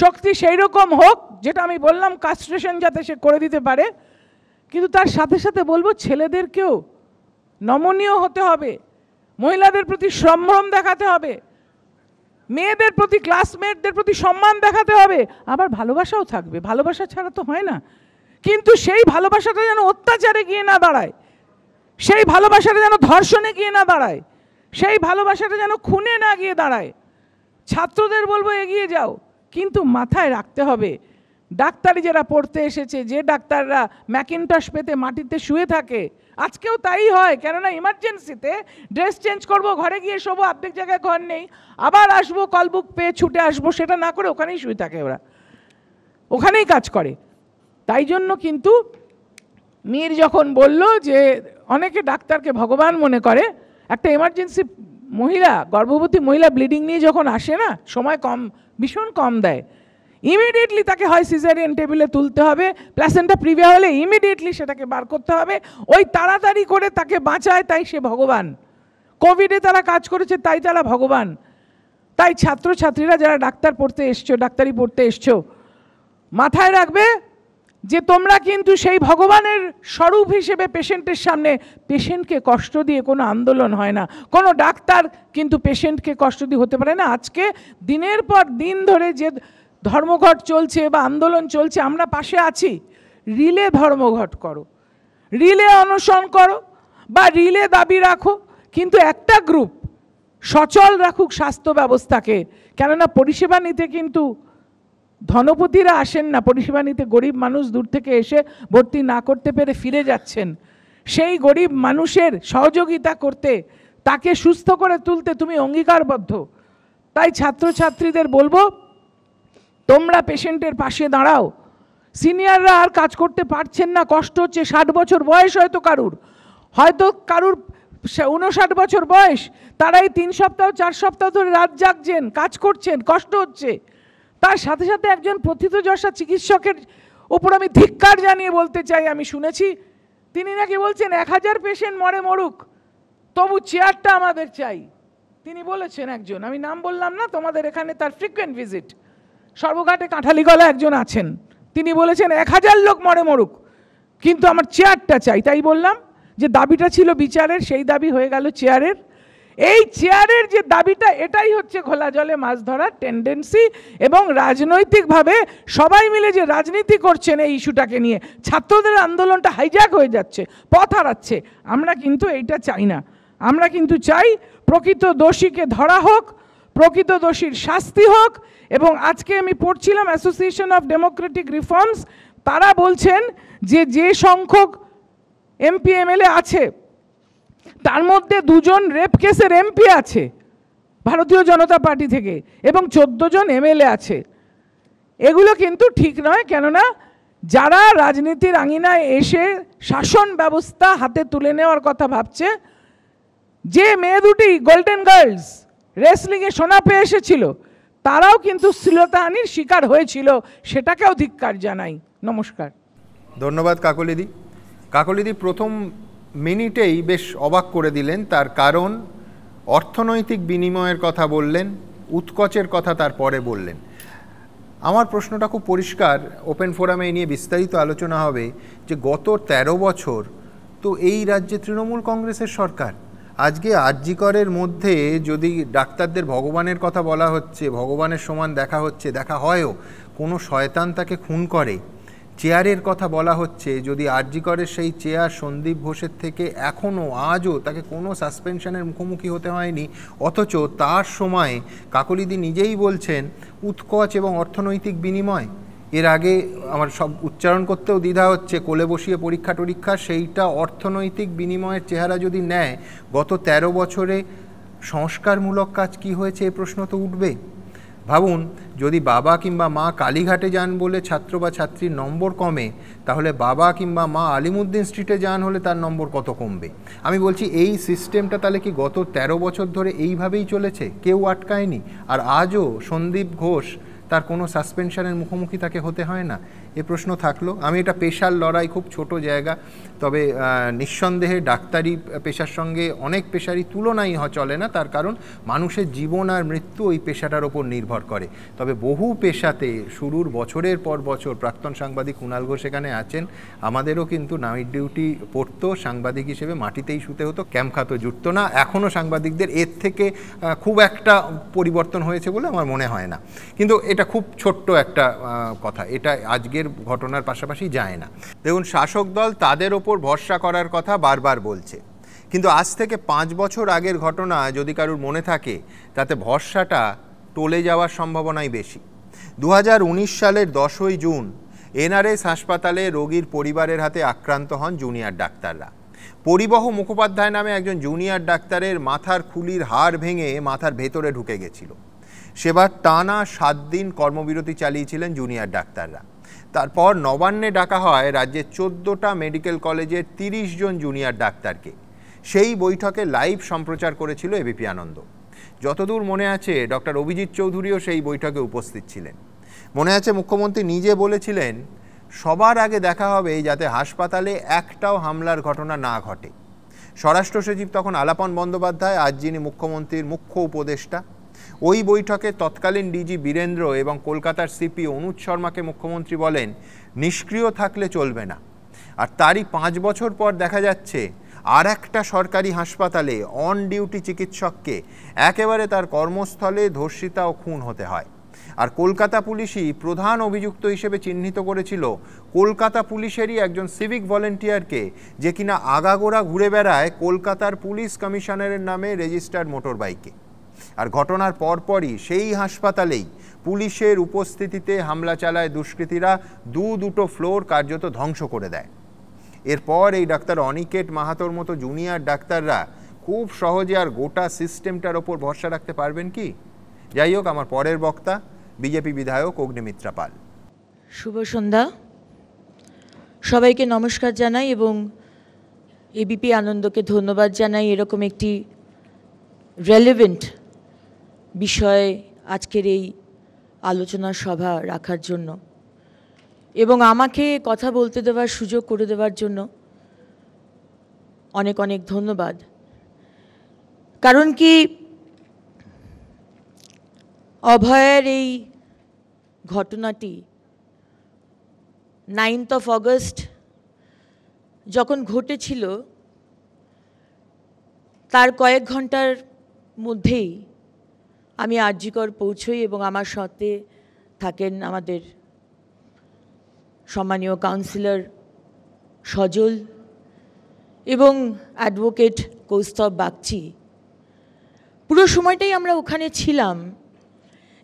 শক্তি সেই রকম হোক যেটা আমি বললাম কাস্ট্রেশন যাতে সে করে দিতে পারে কিন্তু তার সাথে সাথে বলবো ছেলেদেরকেও নমনীয় হতে হবে মহিলাদের প্রতি সম্ভ্রম দেখাতে হবে মেয়েদের প্রতি ক্লাসমেটদের প্রতি সম্মান দেখাতে হবে আবার ভালোবাসাও থাকবে ভালোবাসা ছাড়া তো হয় না কিন্তু সেই ভালোবাসাটা যেন অত্যাচারে গিয়ে না দাঁড়ায় সেই ভালোবাসাটা যেন ধর্ষণে গিয়ে না দাঁড়ায় সেই ভালোবাসাটা যেন খুনে না গিয়ে দাঁড়ায় ছাত্রদের বলবো এগিয়ে যাও কিন্তু মাথায় রাখতে হবে ডাক্তারি যারা পড়তে এসেছে যে ডাক্তাররা ম্যাকিনটস পেতে মাটিতে শুয়ে থাকে আজকেও তাই হয় কেননা ইমার্জেন্সিতে ড্রেস চেঞ্জ করব ঘরে গিয়ে শোবো আর্ধেক জায়গায় ঘর নেই আবার আসবো কল বুক পেয়ে ছুটে আসবো সেটা না করে ওখানেই শুয়ে থাকে ওরা ওখানেই কাজ করে তাই জন্য কিন্তু মীর যখন বলল যে অনেকে ডাক্তারকে ভগবান মনে করে একটা এমার্জেন্সি মহিলা গর্ভবতী মহিলা ব্লিডিং নিয়ে যখন আসে না সময় কম ভীষণ কম দেয় ইমিডিয়েটলি তাকে হয় সিজারিয়ান টেবিলে তুলতে হবে প্লাসেন্টা প্রিভিয়া হলে ইমিডিয়েটলি সেটাকে বার করতে হবে ওই তাড়াতাড়ি করে তাকে বাঁচায় তাই সে ভগবান কোভিডে তারা কাজ করেছে তাই তারা ভগবান তাই ছাত্রছাত্রীরা যারা ডাক্তার পড়তে এসছো ডাক্তারি পড়তে এসছো মাথায় রাখবে যে তোমরা কিন্তু সেই ভগবানের স্বরূপ হিসেবে পেশেন্টের সামনে পেশেন্টকে কষ্ট দিয়ে কোনো আন্দোলন হয় না কোনো ডাক্তার কিন্তু পেশেন্টকে কষ্ট দিয়ে হতে পারে না আজকে দিনের পর দিন ধরে যে ধর্মঘট চলছে বা আন্দোলন চলছে আমরা পাশে আছি রিলে ধর্মঘট করো রিলে অনশন করো বা রিলে দাবি রাখো কিন্তু একটা গ্রুপ সচল রাখুক স্বাস্থ্য ব্যবস্থাকে কেননা পরিষেবা নিতে কিন্তু ধনপতিরা আসেন না পরিষেবা নিতে গরিব মানুষ দূর থেকে এসে ভর্তি না করতে পেরে ফিরে যাচ্ছেন সেই গরিব মানুষের সহযোগিতা করতে তাকে সুস্থ করে তুলতে তুমি অঙ্গীকারবদ্ধ তাই ছাত্রছাত্রীদের বলবো তোমরা পেশেন্টের পাশে দাঁড়াও সিনিয়ররা আর কাজ করতে পারছেন না কষ্ট হচ্ছে ষাট বছর বয়স হয়তো কারুর হয়তো কারুর উনষাট বছর বয়স তারা এই তিন সপ্তাহ চার সপ্তাহ ধরে রাত জাগছেন কাজ করছেন কষ্ট হচ্ছে তার সাথে সাথে একজন প্রথিতযশা চিকিৎসকের ওপর আমি ধিক্কার জানিয়ে বলতে চাই আমি শুনেছি তিনি নাকি বলছেন এক হাজার পেশেন্ট মরে মরুক তবু চেয়ারটা আমাদের চাই তিনি বলেছেন একজন আমি নাম বললাম না তোমাদের এখানে তার ফ্রিকুয়েন্ট ভিজিট সর্বঘাটে কাঁঠালিগলা একজন আছেন তিনি বলেছেন এক হাজার লোক মরে মরুক কিন্তু আমার চেয়ারটা চাই তাই বললাম যে দাবিটা ছিল বিচারের সেই দাবি হয়ে গেল চেয়ারের এই চেয়ারের যে দাবিটা এটাই হচ্ছে ঘোলা জলে মাছ ধরার টেন্ডেন্সি এবং রাজনৈতিকভাবে সবাই মিলে যে রাজনীতি করছেন এই ইস্যুটাকে নিয়ে ছাত্রদের আন্দোলনটা হাইজ্যাক হয়ে যাচ্ছে পথ হারাচ্ছে আমরা কিন্তু এইটা চাই না আমরা কিন্তু চাই প্রকৃত দোষীকে ধরা হোক প্রকৃত দোষীর শাস্তি হোক এবং আজকে আমি পড়ছিলাম অ্যাসোসিয়েশন অফ ডেমোক্রেটিক রিফর্মস তারা বলছেন যে যে সংখ্যক এমপি এমএলএ আছে তার মধ্যে দুজন রেপ কেসের এমপি আছে ভারতীয় জনতা পার্টি থেকে এবং চোদ্দো জন এমএলএ আছে এগুলো কিন্তু ঠিক নয় কেননা যারা রাজনীতির আঙিনায় এসে শাসন ব্যবস্থা হাতে তুলে নেওয়ার কথা ভাবছে যে মেয়ে দুটি গোল্ডেন গার্লস রেসলিংয়ে সোনা পেয়ে এসেছিল তারাও কিন্তু শ্লীলতাহানির শিকার হয়েছিল সেটাকেও ধিক্কার জানাই নমস্কার ধন্যবাদ কাকলিদি কাকলিদি প্রথম মিনিটেই বেশ অবাক করে দিলেন তার কারণ অর্থনৈতিক বিনিময়ের কথা বললেন উৎকচের কথা তার পরে বললেন আমার প্রশ্নটা খুব পরিষ্কার ওপেন ফোরামে নিয়ে বিস্তারিত আলোচনা হবে যে গত ১৩ বছর তো এই রাজ্যে তৃণমূল কংগ্রেসের সরকার আজকে আর্যিকরের মধ্যে যদি ডাক্তারদের ভগবানের কথা বলা হচ্ছে ভগবানের সমান দেখা হচ্ছে দেখা হয়ও কোনো শয়তান তাকে খুন করে চেয়ারের কথা বলা হচ্ছে যদি আর্যিকরের সেই চেয়ার সন্দীপ ঘোষের থেকে এখনও আজও তাকে কোনো সাসপেনশনের মুখোমুখি হতে হয়নি অথচ তার সময়ে কাকলিদি নিজেই বলছেন উৎকচ এবং অর্থনৈতিক বিনিময় এর আগে আমার সব উচ্চারণ করতেও দ্বিধা হচ্ছে কোলে বসিয়ে পরীক্ষা টরীক্ষা সেইটা অর্থনৈতিক বিনিময়ের চেহারা যদি নেয় গত ১৩ বছরে সংস্কারমূলক কাজ কি হয়েছে এ প্রশ্ন তো উঠবে ভাবুন যদি বাবা কিংবা মা কালীঘাটে যান বলে ছাত্র বা ছাত্রীর নম্বর কমে তাহলে বাবা কিংবা মা আলিমুদ্দিন স্ট্রিটে যান হলে তার নম্বর কত কমবে আমি বলছি এই সিস্টেমটা তাহলে কি গত ১৩ বছর ধরে এইভাবেই চলেছে কেউ আটকায়নি আর আজও সন্দীপ ঘোষ তার কোনো সাসপেনশনের মুখোমুখি তাকে হতে হয় না এ প্রশ্ন থাকলো আমি এটা পেশার লড়াই খুব ছোট জায়গা তবে নিঃসন্দেহে ডাক্তারি পেশার সঙ্গে অনেক পেশারই তুলনাই চলে না তার কারণ মানুষের জীবন আর মৃত্যু ওই পেশাটার ওপর নির্ভর করে তবে বহু পেশাতে শুরুর বছরের পর বছর প্রাক্তন সাংবাদিক কুণাল ঘোষ এখানে আছেন আমাদেরও কিন্তু নাইট ডিউটি পড়তো সাংবাদিক হিসেবে মাটিতেই শুতে হতো ক্যাম্প খাতো জুটতো না এখনও সাংবাদিকদের এর থেকে খুব একটা পরিবর্তন হয়েছে বলে আমার মনে হয় না কিন্তু এটা খুব ছোট্ট একটা কথা এটা আজকের ঘটনার পাশাপাশি যায় না দেখুন শাসক দল তাদের ওপর ওপর ভরসা করার কথা বারবার বলছে কিন্তু আজ থেকে পাঁচ বছর আগের ঘটনা যদি কারুর মনে থাকে তাতে ভরসাটা টলে যাওয়ার সম্ভাবনাই বেশি দু সালের দশই জুন এনআরএস হাসপাতালে রোগীর পরিবারের হাতে আক্রান্ত হন জুনিয়র ডাক্তাররা পরিবহ মুখোপাধ্যায় নামে একজন জুনিয়র ডাক্তারের মাথার খুলির হাড় ভেঙে মাথার ভেতরে ঢুকে গেছিল সেবার টানা সাত দিন কর্মবিরতি চালিয়েছিলেন জুনিয়র ডাক্তাররা তারপর নবান্নে ডাকা হয় রাজ্যের চোদ্দোটা মেডিকেল কলেজের তিরিশ জন জুনিয়র ডাক্তারকে সেই বৈঠকে লাইভ সম্প্রচার করেছিল এবিপি আনন্দ যতদূর মনে আছে ডক্টর অভিজিৎ চৌধুরীও সেই বৈঠকে উপস্থিত ছিলেন মনে আছে মুখ্যমন্ত্রী নিজে বলেছিলেন সবার আগে দেখা হবে যাতে হাসপাতালে একটাও হামলার ঘটনা না ঘটে স্বরাষ্ট্র সচিব তখন আলাপন বন্দ্যোপাধ্যায় আজ যিনি মুখ্যমন্ত্রীর মুখ্য উপদেষ্টা ওই বৈঠকে তৎকালীন ডিজি বীরেন্দ্র এবং কলকাতার সিপি অনুজ শর্মাকে মুখ্যমন্ত্রী বলেন নিষ্ক্রিয় থাকলে চলবে না আর তারই পাঁচ বছর পর দেখা যাচ্ছে আর একটা সরকারি হাসপাতালে অন ডিউটি চিকিৎসককে একেবারে তার কর্মস্থলে ধর্ষিতা ও খুন হতে হয় আর কলকাতা পুলিশই প্রধান অভিযুক্ত হিসেবে চিহ্নিত করেছিল কলকাতা পুলিশেরই একজন সিভিক ভলেন্টিয়ারকে যে কিনা আগাগোড়া ঘুরে বেড়ায় কলকাতার পুলিশ কমিশনারের নামে রেজিস্টার্ড মোটর বাইকে আর ঘটনার পরপরই সেই হাসপাতালেই পুলিশের উপস্থিতিতে হামলা চালায় দুষ্কৃতীরা দু দুটো ফ্লোর কার্যত ধ্বংস করে দেয় এরপর এই ডাক্তার অনিকেট মাহাতোর মতো জুনিয়র ডাক্তাররা খুব সহজে আর গোটা সিস্টেমটার ওপর ভরসা রাখতে পারবেন কি যাই হোক আমার পরের বক্তা বিজেপি বিধায়ক অগ্নিমিত্রা পাল শুভ সন্ধ্যা সবাইকে নমস্কার জানাই এবং এবিপি আনন্দকে ধন্যবাদ জানাই এরকম একটি রেলিভেন্ট বিষয়ে আজকের এই আলোচনা সভা রাখার জন্য এবং আমাকে কথা বলতে দেওয়ার সুযোগ করে দেওয়ার জন্য অনেক অনেক ধন্যবাদ কারণ কি অভয়ের এই ঘটনাটি নাইনথ অফ অগস্ট যখন ঘটেছিল তার কয়েক ঘন্টার মধ্যেই আমি আরজিকর পৌঁছই এবং আমার সাথে থাকেন আমাদের সম্মানীয় কাউন্সিলর সজল এবং অ্যাডভোকেট কৌস্তব বাগচি পুরো সময়টাই আমরা ওখানে ছিলাম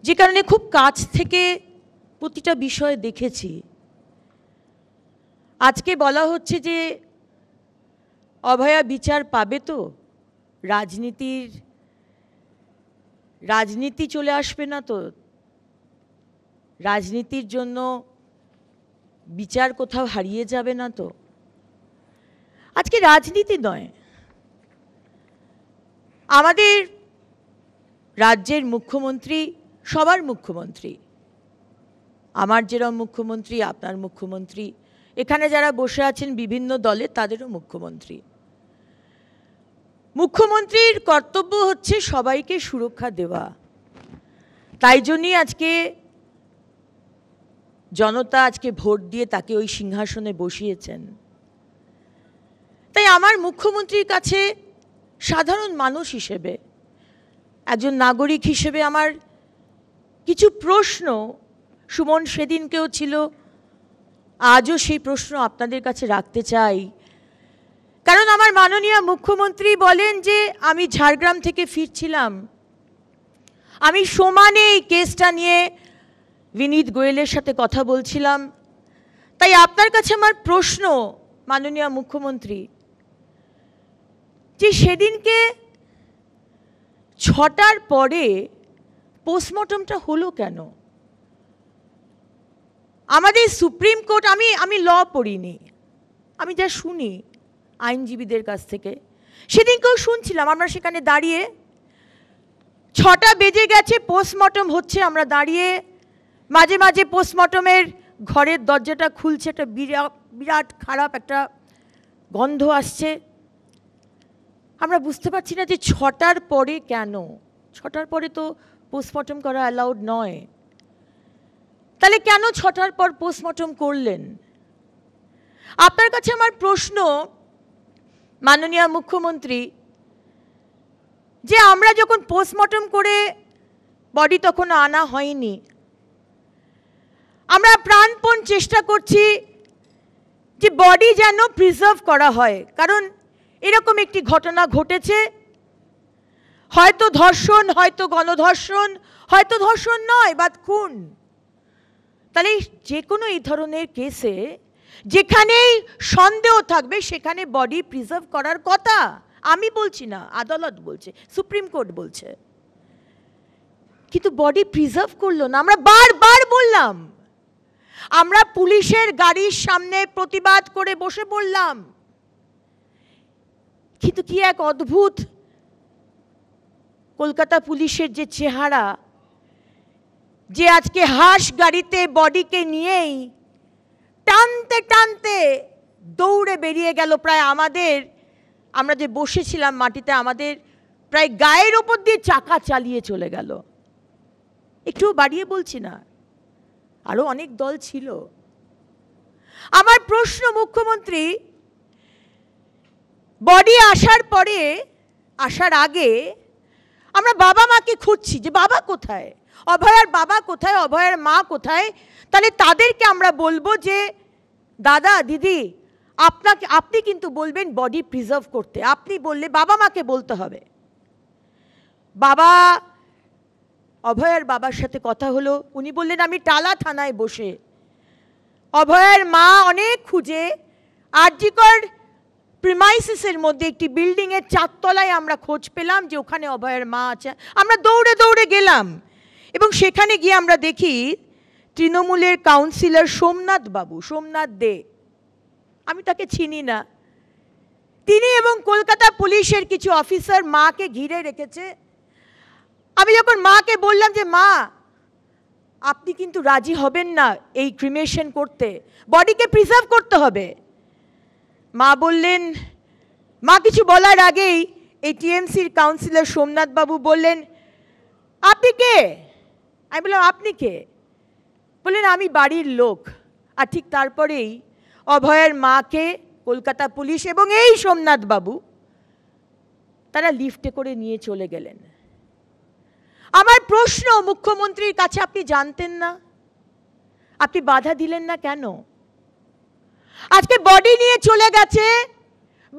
যে কারণে খুব কাছ থেকে প্রতিটা বিষয় দেখেছি আজকে বলা হচ্ছে যে অভয়া বিচার পাবে তো রাজনীতির রাজনীতি চলে আসবে না তো রাজনীতির জন্য বিচার কোথাও হারিয়ে যাবে না তো আজকে রাজনীতি নয় আমাদের রাজ্যের মুখ্যমন্ত্রী সবার মুখ্যমন্ত্রী আমার যেরকম মুখ্যমন্ত্রী আপনার মুখ্যমন্ত্রী এখানে যারা বসে আছেন বিভিন্ন দলে তাদেরও মুখ্যমন্ত্রী মুখ্যমন্ত্রীর কর্তব্য হচ্ছে সবাইকে সুরক্ষা দেওয়া তাই জন্যই আজকে জনতা আজকে ভোট দিয়ে তাকে ওই সিংহাসনে বসিয়েছেন তাই আমার মুখ্যমন্ত্রীর কাছে সাধারণ মানুষ হিসেবে একজন নাগরিক হিসেবে আমার কিছু প্রশ্ন সুমন সেদিনকেও ছিল আজও সেই প্রশ্ন আপনাদের কাছে রাখতে চাই কারণ আমার মাননীয় মুখ্যমন্ত্রী বলেন যে আমি ঝাড়গ্রাম থেকে ফিরছিলাম আমি সমানে এই কেসটা নিয়ে বিনীত গোয়েলের সাথে কথা বলছিলাম তাই আপনার কাছে আমার প্রশ্ন মাননীয় মুখ্যমন্ত্রী যে সেদিনকে ছটার পরে পোস্টমর্টমটা হলো কেন আমাদের সুপ্রিম কোর্ট আমি আমি ল পড়িনি আমি যা শুনি আইনজীবীদের কাছ থেকে সেদিনকেও শুনছিলাম আমরা সেখানে দাঁড়িয়ে ছটা বেজে গেছে পোস্টমর্টম হচ্ছে আমরা দাঁড়িয়ে মাঝে মাঝে পোস্টমর্টমের ঘরের দরজাটা খুলছে একটা বিরাট বিরাট খারাপ একটা গন্ধ আসছে আমরা বুঝতে পারছি না যে ছটার পরে কেন ছটার পরে তো পোস্টমর্টম করা অ্যালাউড নয় তাহলে কেন ছটার পর পোস্টমর্টম করলেন আপনার কাছে আমার প্রশ্ন মাননীয় মুখ্যমন্ত্রী যে আমরা যখন পোস্টমর্টম করে বডি তখন আনা হয়নি আমরা প্রাণপণ চেষ্টা করছি যে বডি যেন প্রিজার্ভ করা হয় কারণ এরকম একটি ঘটনা ঘটেছে হয়তো ধর্ষণ হয়তো গণধর্ষণ হয়তো ধর্ষণ নয় বা খুন তাহলে যে কোনো এই ধরনের কেসে যেখানেই সন্দেহ থাকবে সেখানে বডি প্রিজার্ভ করার কথা আমি বলছি না আদালত বলছে সুপ্রিম কোর্ট বলছে কিন্তু বডি প্রিজার্ভ করলো না আমরা বারবার বললাম আমরা পুলিশের গাড়ির সামনে প্রতিবাদ করে বসে বললাম কিন্তু কি এক অদ্ভুত কলকাতা পুলিশের যে চেহারা যে আজকে হাঁস গাড়িতে বডিকে নিয়েই টানতে টানতে দৌড়ে বেরিয়ে গেল প্রায় আমাদের আমরা যে বসেছিলাম মাটিতে আমাদের প্রায় গায়ের ওপর দিয়ে চাকা চালিয়ে চলে গেল একটু বাড়িয়ে বলছি না আরও অনেক দল ছিল আমার প্রশ্ন মুখ্যমন্ত্রী বডি আসার পরে আসার আগে আমরা বাবা মাকে খুঁজছি যে বাবা কোথায় অভয়ার বাবা কোথায় অভয়ার মা কোথায় তাহলে তাদেরকে আমরা বলবো যে দাদা দিদি আপনাকে আপনি কিন্তু বলবেন বডি প্রিজার্ভ করতে আপনি বললে বাবা মাকে বলতে হবে বাবা অভয়ার বাবার সাথে কথা হলো উনি বললেন আমি টালা থানায় বসে অভয়ার মা অনেক খুঁজে আরজিকর প্রিমাইসিসের মধ্যে একটি বিল্ডিংয়ের চারতলায় আমরা খোঁজ পেলাম যে ওখানে অভয়ের মা আছে আমরা দৌড়ে দৌড়ে গেলাম এবং সেখানে গিয়ে আমরা দেখি তৃণমূলের কাউন্সিলর সোমনাথ বাবু সোমনাথ দে আমি তাকে চিনি না তিনি এবং কলকাতা পুলিশের কিছু অফিসার মাকে ঘিরে রেখেছে আমি যখন মাকে বললাম যে মা আপনি কিন্তু রাজি হবেন না এই ক্রিমেশন করতে বডিকে প্রিজার্ভ করতে হবে মা বললেন মা কিছু বলার আগেই এই টিএমসির কাউন্সিলর সোমনাথবাবু বললেন আপনি কে আমি বললাম আপনি কে বললেন আমি বাড়ির লোক আর ঠিক তারপরেই অভয়ের মাকে কলকাতা পুলিশ এবং এই সোমনাথ বাবু তারা লিফটে করে নিয়ে চলে গেলেন আমার প্রশ্ন মুখ্যমন্ত্রীর কাছে আপনি জানতেন না আপনি বাধা দিলেন না কেন আজকে বডি নিয়ে চলে গেছে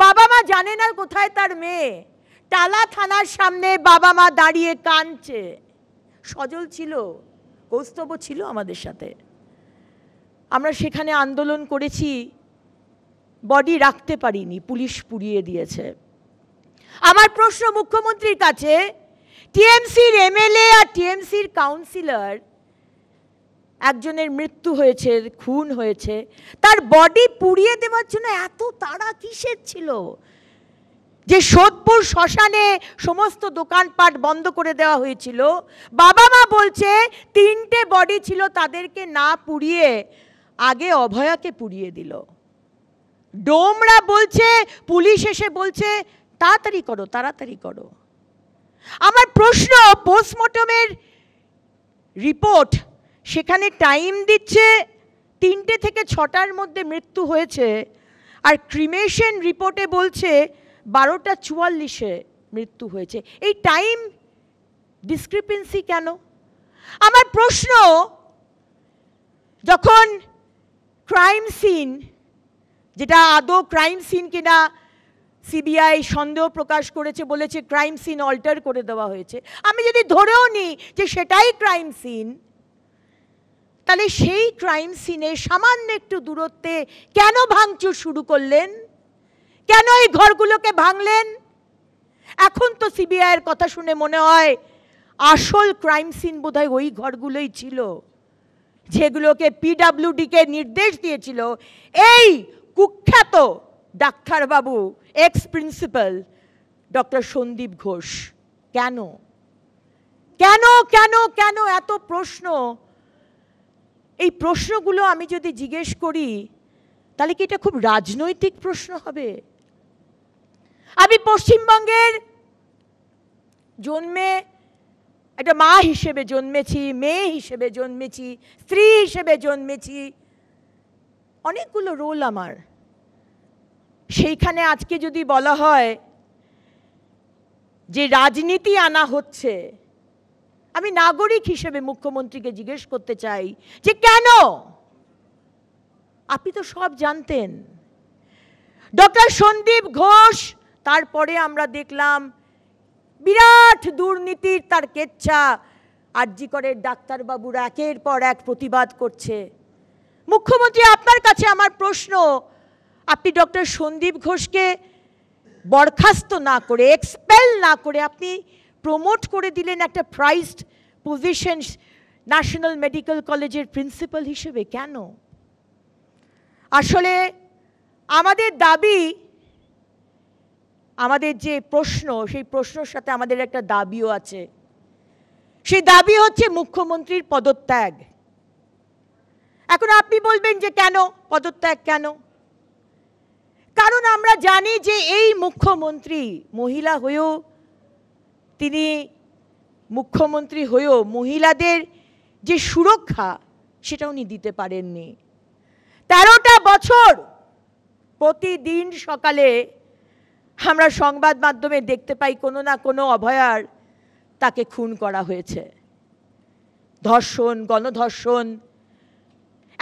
বাবা মা জানে না কোথায় তার মেয়ে টালা থানার সামনে বাবা মা দাঁড়িয়ে কাঁদছে সজল ছিল কৌস্তব ছিল আমাদের সাথে আমরা সেখানে আন্দোলন করেছি বডি রাখতে পারিনি পুলিশ পুড়িয়ে দিয়েছে আমার প্রশ্ন মুখ্যমন্ত্রীর কাছে টিএমসির এমএলএ আর টিএমসির কাউন্সিলর একজনের মৃত্যু হয়েছে খুন হয়েছে তার বডি পুড়িয়ে দেওয়ার জন্য এত তাড়া কিসের ছিল যে সোদপুর শ্মশানে সমস্ত দোকানপাট বন্ধ করে দেওয়া হয়েছিল বাবা মা বলছে তিনটে বডি ছিল তাদেরকে না পুড়িয়ে আগে অভয়াকে পুড়িয়ে দিল ডোমরা বলছে পুলিশ এসে বলছে তাড়াতাড়ি করো তাড়াতাড়ি করো আমার প্রশ্ন পোস্টমর্টমের রিপোর্ট সেখানে টাইম দিচ্ছে তিনটে থেকে ছটার মধ্যে মৃত্যু হয়েছে আর ক্রিমেশন রিপোর্টে বলছে বারোটা চুয়াল্লিশে মৃত্যু হয়েছে এই টাইম ডিসক্রিপেন্সি কেন আমার প্রশ্ন যখন ক্রাইম সিন যেটা আদৌ ক্রাইম সিন কিনা সিবিআই সন্দেহ প্রকাশ করেছে বলেছে ক্রাইম সিন অল্টার করে দেওয়া হয়েছে আমি যদি ধরেও নিই যে সেটাই ক্রাইম সিন তাহলে সেই ক্রাইম সিনে সামান্য একটু দূরত্বে কেন ভাঙচুর শুরু করলেন কেন এই ঘরগুলোকে ভাঙলেন এখন তো সিবিআইয়ের কথা শুনে মনে হয় আসল ক্রাইম সিন বোধহয় ওই ঘরগুলোই ছিল যেগুলোকে কে নির্দেশ দিয়েছিল এই কুখ্যাত ডাক্তারবাবু ex principal doctor Sandip Ghosh কেন কেন কেন কেন এত প্রশ্ন এই প্রশ্নগুলো আমি যদি জিজ্ঞেস করি তাহলে কি এটা খুব রাজনৈতিক প্রশ্ন হবে আমি পশ্চিমবঙ্গের জন্মে একটা মা হিসেবে জন্মেছি মেয়ে হিসেবে জন্মেছি স্ত্রী হিসেবে জন্মেছি অনেকগুলো রোল আমার সেইখানে আজকে যদি বলা হয় যে রাজনীতি আনা হচ্ছে আমি নাগরিক হিসেবে মুখ্যমন্ত্রীকে জিজ্ঞেস করতে চাই যে কেন আপনি তো সব জানতেন ডক্টর সন্দীপ ঘোষ তারপরে আমরা দেখলাম বিরাট দুর্নীতির তার কেচ্ছা আরজিকরের ডাক্তারবাবুরা একের পর এক প্রতিবাদ করছে মুখ্যমন্ত্রী আপনার কাছে আমার প্রশ্ন আপনি ডক্টর সন্দীপ ঘোষকে বরখাস্ত না করে এক্সপেল না করে আপনি প্রমোট করে দিলেন একটা প্রাইজড পজিশন ন্যাশনাল মেডিকেল কলেজের প্রিন্সিপাল হিসেবে কেন আসলে আমাদের দাবি আমাদের যে প্রশ্ন সেই প্রশ্নর সাথে আমাদের একটা দাবিও আছে সেই দাবি হচ্ছে মুখ্যমন্ত্রীর পদত্যাগ এখন আপনি বলবেন যে কেন পদত্যাগ কেন কারণ আমরা জানি যে এই মুখ্যমন্ত্রী মহিলা হয়েও তিনি মুখ্যমন্ত্রী হয়েও মহিলাদের যে সুরক্ষা সেটা উনি দিতে পারেননি তেরোটা বছর প্রতিদিন সকালে আমরা সংবাদ মাধ্যমে দেখতে পাই কোনো না কোনো অভয়ার তাকে খুন করা হয়েছে ধর্ষণ গণধর্ষণ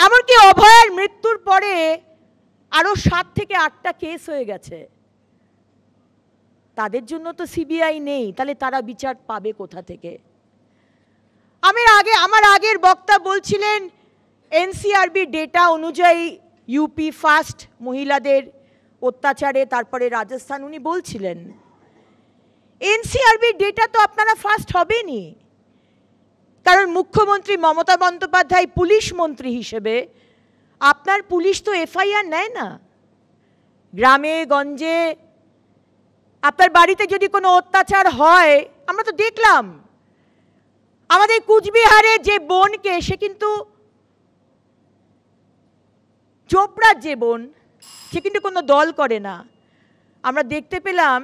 এমনকি অভয়ার মৃত্যুর পরে আরও সাত থেকে আটটা কেস হয়ে গেছে তাদের জন্য তো সিবিআই নেই তাহলে তারা বিচার পাবে কোথা থেকে আমি আগে আমার আগের বক্তা বলছিলেন এনসিআরবি ডেটা অনুযায়ী ইউপি ফার্স্ট মহিলাদের অত্যাচারে তারপরে রাজস্থান উনি বলছিলেন এনসিআরবির ডেটা তো আপনারা ফার্স্ট হবেনি কারণ মুখ্যমন্ত্রী মমতা বন্দ্যোপাধ্যায় পুলিশ মন্ত্রী হিসেবে আপনার পুলিশ তো এফআইআর নেয় না গ্রামে গঞ্জে আপনার বাড়িতে যদি কোনো অত্যাচার হয় আমরা তো দেখলাম আমাদের কুচবিহারে যে বোনকে সে কিন্তু চোপড়ার যে বোন সে কিন্তু কোনো দল করে না আমরা দেখতে পেলাম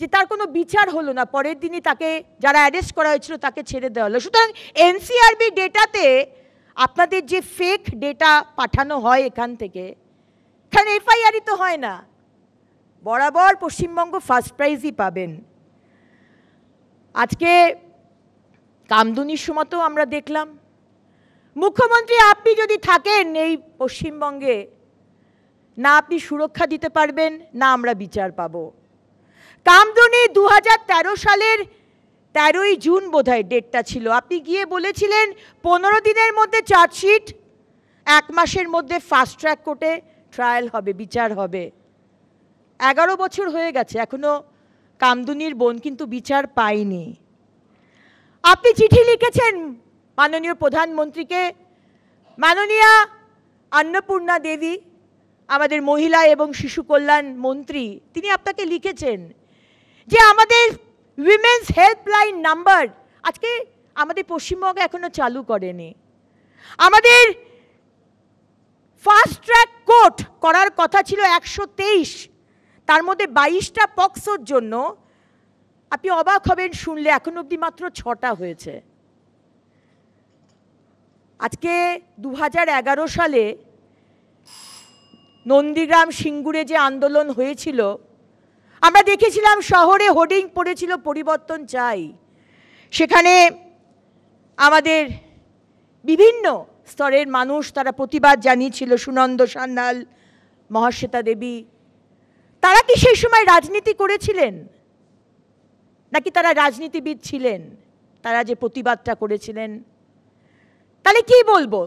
যে তার কোনো বিচার হলো না পরের দিনই তাকে যারা অ্যারেস্ট করা হয়েছিল তাকে ছেড়ে দেওয়া হলো সুতরাং এনসিআরবি ডেটাতে আপনাদের যে ফেক ডেটা পাঠানো হয় এখান থেকে কারণ এফআইআরই তো হয় না বরাবর পশ্চিমবঙ্গ ফার্স্ট প্রাইজই পাবেন আজকে কামদুনির সময়তেও আমরা দেখলাম মুখ্যমন্ত্রী আপনি যদি থাকেন এই পশ্চিমবঙ্গে না আপনি সুরক্ষা দিতে পারবেন না আমরা বিচার পাব কামদুনি দু সালের তেরোই জুন বোধহয় ডেটটা ছিল আপনি গিয়ে বলেছিলেন পনেরো দিনের মধ্যে চার্জশিট এক মাসের মধ্যে ফাস্ট ট্র্যাক কোর্টে ট্রায়াল হবে বিচার হবে এগারো বছর হয়ে গেছে এখনও কামদুনির বোন কিন্তু বিচার পায়নি আপনি চিঠি লিখেছেন মাননীয় প্রধানমন্ত্রীকে মাননীয়া অন্নপূর্ণা দেবী আমাদের মহিলা এবং শিশু কল্যাণ মন্ত্রী তিনি আপনাকে লিখেছেন যে আমাদের উইমেন্স হেল্পলাইন নাম্বার আজকে আমাদের পশ্চিমবঙ্গ এখনও চালু করেনি আমাদের ফাস্ট ট্র্যাক কোর্ট করার কথা ছিল একশো তার মধ্যে বাইশটা পক্সোর জন্য আপনি অবাক হবেন শুনলে এখন অবধি মাত্র ছটা হয়েছে আজকে দু সালে নন্দীগ্রাম সিঙ্গুরে যে আন্দোলন হয়েছিল আমরা দেখেছিলাম শহরে হোর্ডিং পড়েছিল পরিবর্তন চাই সেখানে আমাদের বিভিন্ন স্তরের মানুষ তারা প্রতিবাদ জানিয়েছিল সুনন্দ সান্যাল মহাশ্বেতা দেবী তারা কি সেই সময় রাজনীতি করেছিলেন নাকি তারা রাজনীতিবিদ ছিলেন তারা যে প্রতিবাদটা করেছিলেন তাহলে কি বলবো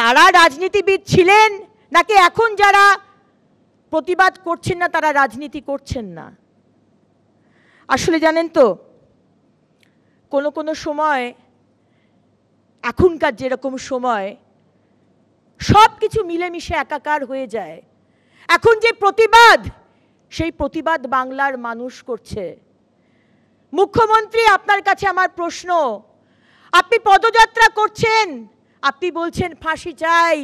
তারা রাজনীতিবিদ ছিলেন নাকি এখন যারা প্রতিবাদ করছেন না তারা রাজনীতি করছেন না আসলে জানেন তো কোনো কোনো সময় এখনকার যেরকম সময় সব কিছু মিলেমিশে একাকার হয়ে যায় এখন যে প্রতিবাদ সেই প্রতিবাদ বাংলার মানুষ করছে মুখ্যমন্ত্রী আপনার কাছে আমার প্রশ্ন আপনি পদযাত্রা করছেন আপনি বলছেন ফাঁসি চাই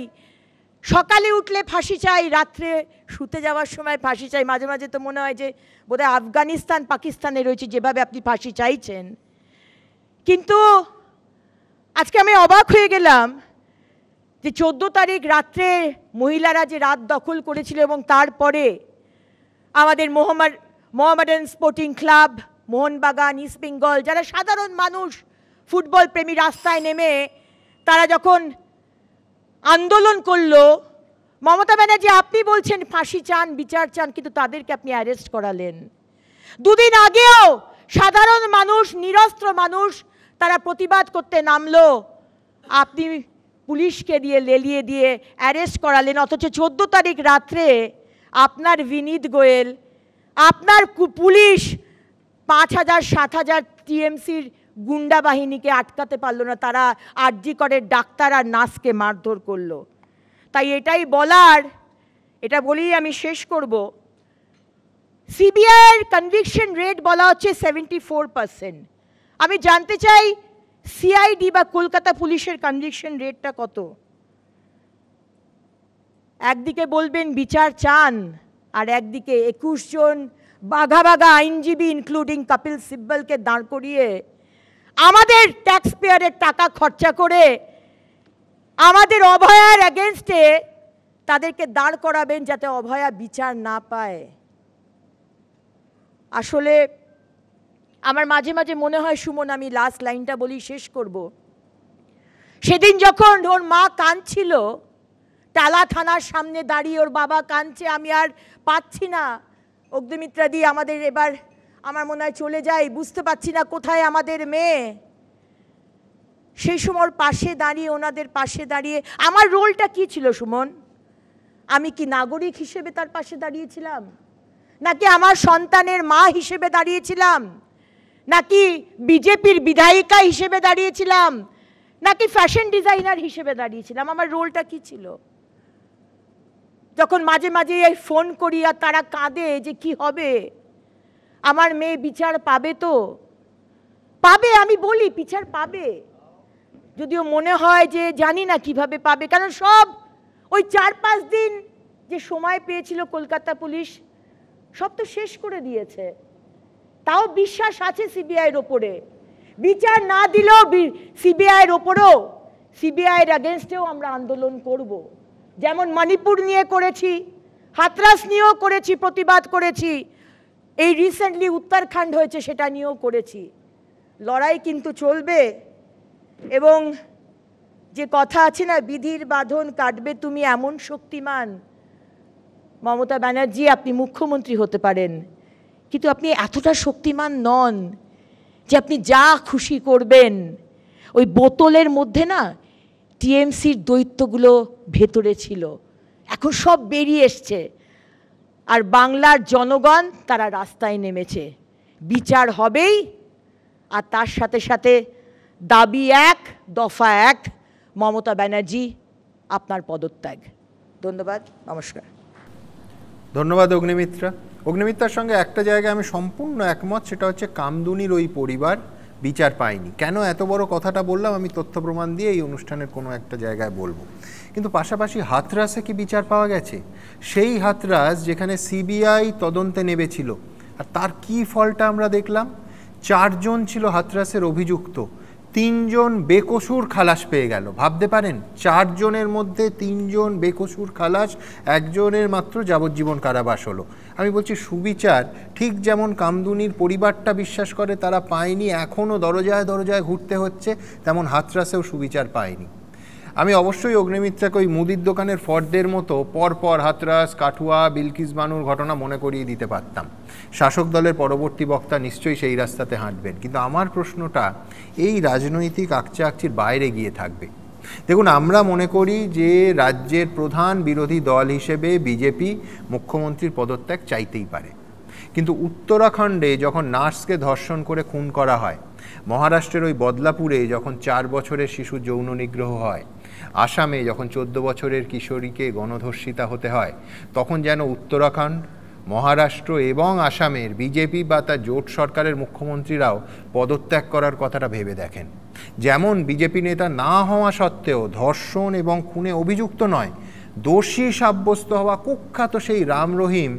সকালে উঠলে ফাঁসি চাই রাত্রে শুতে যাওয়ার সময় ফাঁসি চাই মাঝে মাঝে তো মনে হয় যে বোধহয় আফগানিস্তান পাকিস্তানে রয়েছে যেভাবে আপনি ফাঁসি চাইছেন কিন্তু আজকে আমি অবাক হয়ে গেলাম যে চোদ্দ তারিখ রাত্রে মহিলারা যে রাত দখল করেছিল এবং তারপরে আমাদের Mohammad Mohammedan sporting club Mohun Bagan East Bengal যারা সাধারণ মানুষ ফুটবল প্রেমী রাস্তায় নেমে তারা যখন আন্দোলন করলো মমতা ব্যানার্জি আপনি বলছেন ফাঁসি চান বিচার চান কিন্তু তাদেরকে আপনি অ্যারেস্ট করালেন দুদিন আগেও সাধারণ মানুষ নিরস্ত্র মানুষ তারা প্রতিবাদ করতে নামলো আপনি পুলিশকে দিয়ে লেলিয়ে দিয়ে অ্যারেস্ট করালেন অথচ চোদ্দ তারিখ রাত্রে আপনার বিনীত গোয়েল আপনার পুলিশ পাঁচ হাজার সাত হাজার টিএমসির গুন্ডা বাহিনীকে আটকাতে পারলো না তারা আরজি করে ডাক্তার আর নার্সকে মারধর করলো তাই এটাই বলার এটা বলেই আমি শেষ করব সিবিআইয়ের কনভিকশন রেট বলা হচ্ছে সেভেন্টি ফোর আমি জানতে চাই সিআইডি বা কলকাতা পুলিশের কনভিকশন রেটটা কত একদিকে বলবেন বিচার চান আর একদিকে একুশ জন বাঘা বাঘা আইনজীবী ইনক্লুডিং কপিল সিব্বলকে দাঁড় করিয়ে আমাদের ট্যাক্স পেয়ারের টাকা খরচা করে আমাদের অভয়ার অ্যাগেনস্টে তাদেরকে দাঁড় করাবেন যাতে অভয়া বিচার না পায় আসলে আমার মাঝে মাঝে মনে হয় সুমন আমি লাস্ট লাইনটা বলি শেষ করব সেদিন যখন ওর মা কাঁদছিল টালা থানার সামনে দাঁড়িয়ে ওর বাবা কাঁদছে আমি আর পাচ্ছি না অগ্নিমিত্রা দিয়ে আমাদের এবার আমার মনে হয় চলে যাই বুঝতে পারছি না কোথায় আমাদের মেয়ে সেই সময় পাশে দাঁড়িয়ে ওনাদের পাশে দাঁড়িয়ে আমার রোলটা কি ছিল সুমন আমি কি নাগরিক হিসেবে তার পাশে দাঁড়িয়েছিলাম নাকি আমার সন্তানের মা হিসেবে দাঁড়িয়েছিলাম নাকি বিজেপির বিধায়িকা হিসেবে দাঁড়িয়েছিলাম নাকি ফ্যাশন ডিজাইনার হিসেবে দাঁড়িয়েছিলাম আমার রোলটা কি ছিল যখন মাঝে মাঝে ফোন করি আর তারা কাঁদে যে কি হবে আমার মেয়ে বিচার পাবে তো পাবে আমি বলি বিচার পাবে যদিও মনে হয় যে জানি না কিভাবে পাবে কারণ সব ওই চার পাঁচ দিন যে সময় পেয়েছিল কলকাতা পুলিশ সব তো শেষ করে দিয়েছে তাও বিশ্বাস আছে সিবিআইয়ের ওপরে বিচার না দিলেও সিবিআইয়ের ওপরেও সিবিআইয়ের অ্যাগেনস্টেও আমরা আন্দোলন করব। যেমন মণিপুর নিয়ে করেছি হাতরাস নিয়েও করেছি প্রতিবাদ করেছি এই রিসেন্টলি উত্তরাখণ্ড হয়েছে সেটা নিয়েও করেছি লড়াই কিন্তু চলবে এবং যে কথা আছে না বিধির বাঁধন কাটবে তুমি এমন শক্তিমান মমতা ব্যানার্জি আপনি মুখ্যমন্ত্রী হতে পারেন কিন্তু আপনি এতটা শক্তিমান নন যে আপনি যা খুশি করবেন ওই বোতলের মধ্যে না টিএমসির দৈত্যগুলো ভেতরে ছিল এখন সব বেরিয়ে এসছে আর বাংলার জনগণ তারা রাস্তায় নেমেছে বিচার হবেই আর তার সাথে সাথে দাবি এক দফা এক মমতা ব্যানার্জি আপনার পদত্যাগ ধন্যবাদ নমস্কার ধন্যবাদ অগ্নিমিত্রা অগ্নিমিত্রার সঙ্গে একটা জায়গায় আমি সম্পূর্ণ একমত সেটা হচ্ছে কামদুনির ওই পরিবার বিচার পায়নি কেন এত বড় কথাটা বললাম আমি তথ্য প্রমাণ দিয়ে এই অনুষ্ঠানের কোনো একটা জায়গায় বলবো কিন্তু পাশাপাশি হাতরাসে কি বিচার পাওয়া গেছে সেই হাতরাস যেখানে সিবিআই তদন্তে নেমেছিল আর তার কি ফলটা আমরা দেখলাম চারজন ছিল হাতরাসের অভিযুক্ত তিনজন বেকসুর খালাস পেয়ে গেল ভাবতে পারেন চারজনের মধ্যে তিনজন বেকসুর খালাস একজনের মাত্র যাবজ্জীবন কারাবাস হলো আমি বলছি সুবিচার ঠিক যেমন কামদুনির পরিবারটা বিশ্বাস করে তারা পায়নি এখনও দরজায় দরজায় ঘুরতে হচ্ছে তেমন হাতরাসেও সুবিচার পায়নি আমি অবশ্যই অগ্নিমিত্রাকে ওই মুদির দোকানের ফর্দের মতো পরপর হাতরাস কাঠুয়া বিলকিস বানুর ঘটনা মনে করিয়ে দিতে পারতাম শাসক দলের পরবর্তী বক্তা নিশ্চয়ই সেই রাস্তাতে হাঁটবেন কিন্তু আমার প্রশ্নটা এই রাজনৈতিক আকচির বাইরে গিয়ে থাকবে দেখুন আমরা মনে করি যে রাজ্যের প্রধান বিরোধী দল হিসেবে বিজেপি মুখ্যমন্ত্রীর পদত্যাগ চাইতেই পারে কিন্তু উত্তরাখণ্ডে যখন নার্সকে ধর্ষণ করে খুন করা হয় মহারাষ্ট্রের ওই বদলাপুরে যখন চার বছরের শিশু যৌন নিগ্রহ হয় আসামে যখন চোদ্দ বছরের কিশোরীকে গণধর্ষিতা হতে হয় তখন যেন উত্তরাখণ্ড মহারাষ্ট্র এবং আসামের বিজেপি বা তার জোট সরকারের মুখ্যমন্ত্রীরাও পদত্যাগ করার কথাটা ভেবে দেখেন যেমন বিজেপি নেতা না হওয়া সত্ত্বেও ধর্ষণ এবং খুনে অভিযুক্ত নয় দোষী সাব্যস্ত হওয়া কুখ্যাত সেই রাম রহিম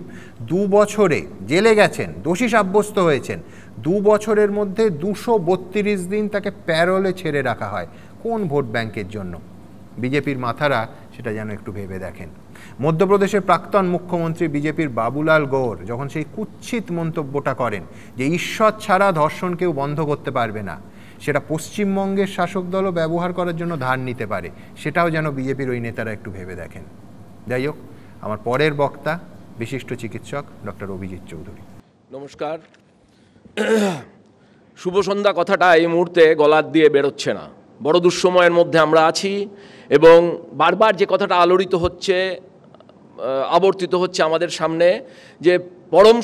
দু বছরে জেলে গেছেন দোষী সাব্যস্ত হয়েছেন দু বছরের মধ্যে দুশো বত্রিশ দিন তাকে প্যারোলে ছেড়ে রাখা হয় কোন ভোট ব্যাংকের জন্য বিজেপির মাথারা সেটা যেন একটু ভেবে দেখেন মধ্যপ্রদেশের প্রাক্তন মুখ্যমন্ত্রী বিজেপির বাবুলাল গৌর যখন সেই কুচ্ছিত মন্তব্যটা করেন যে ঈশ্বর ছাড়া ধর্ষণ কেউ বন্ধ করতে পারবে না সেটা পশ্চিমবঙ্গের শাসক দলও ব্যবহার করার জন্য ধার নিতে পারে সেটাও যেন বিজেপির ওই নেতারা একটু ভেবে দেখেন যাই হোক আমার পরের বক্তা বিশিষ্ট চিকিৎসক ডক্টর অভিজিৎ চৌধুরী নমস্কার শুভ সন্ধ্যা কথাটা এই মুহূর্তে গলার দিয়ে বেরোচ্ছে না বড় দুঃসময়ের মধ্যে আমরা আছি এবং বারবার যে কথাটা আলোড়িত হচ্ছে আবর্তিত হচ্ছে আমাদের সামনে যে পরম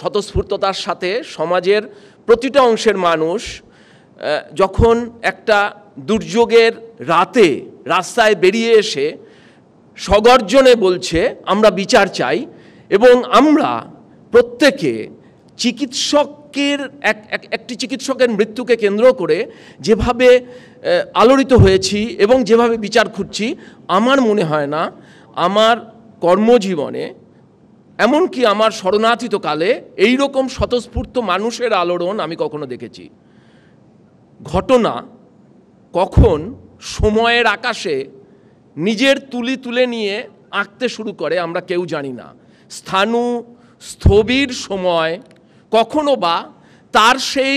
স্বতঃস্ফূর্ততার সাথে সমাজের প্রতিটা অংশের মানুষ যখন একটা দুর্যোগের রাতে রাস্তায় বেরিয়ে এসে সগর্জনে বলছে আমরা বিচার চাই এবং আমরা প্রত্যেকে চিকিৎসক চিকিৎসকের এক একটি চিকিৎসকের মৃত্যুকে কেন্দ্র করে যেভাবে আলোড়িত হয়েছি এবং যেভাবে বিচার খুঁজছি আমার মনে হয় না আমার কর্মজীবনে এমনকি আমার শরণার্থিত কালে এই রকম স্বতঃস্ফূর্ত মানুষের আলোড়ন আমি কখনো দেখেছি ঘটনা কখন সময়ের আকাশে নিজের তুলি তুলে নিয়ে আঁকতে শুরু করে আমরা কেউ জানি না স্থানু স্থবির সময় কখনো বা তার সেই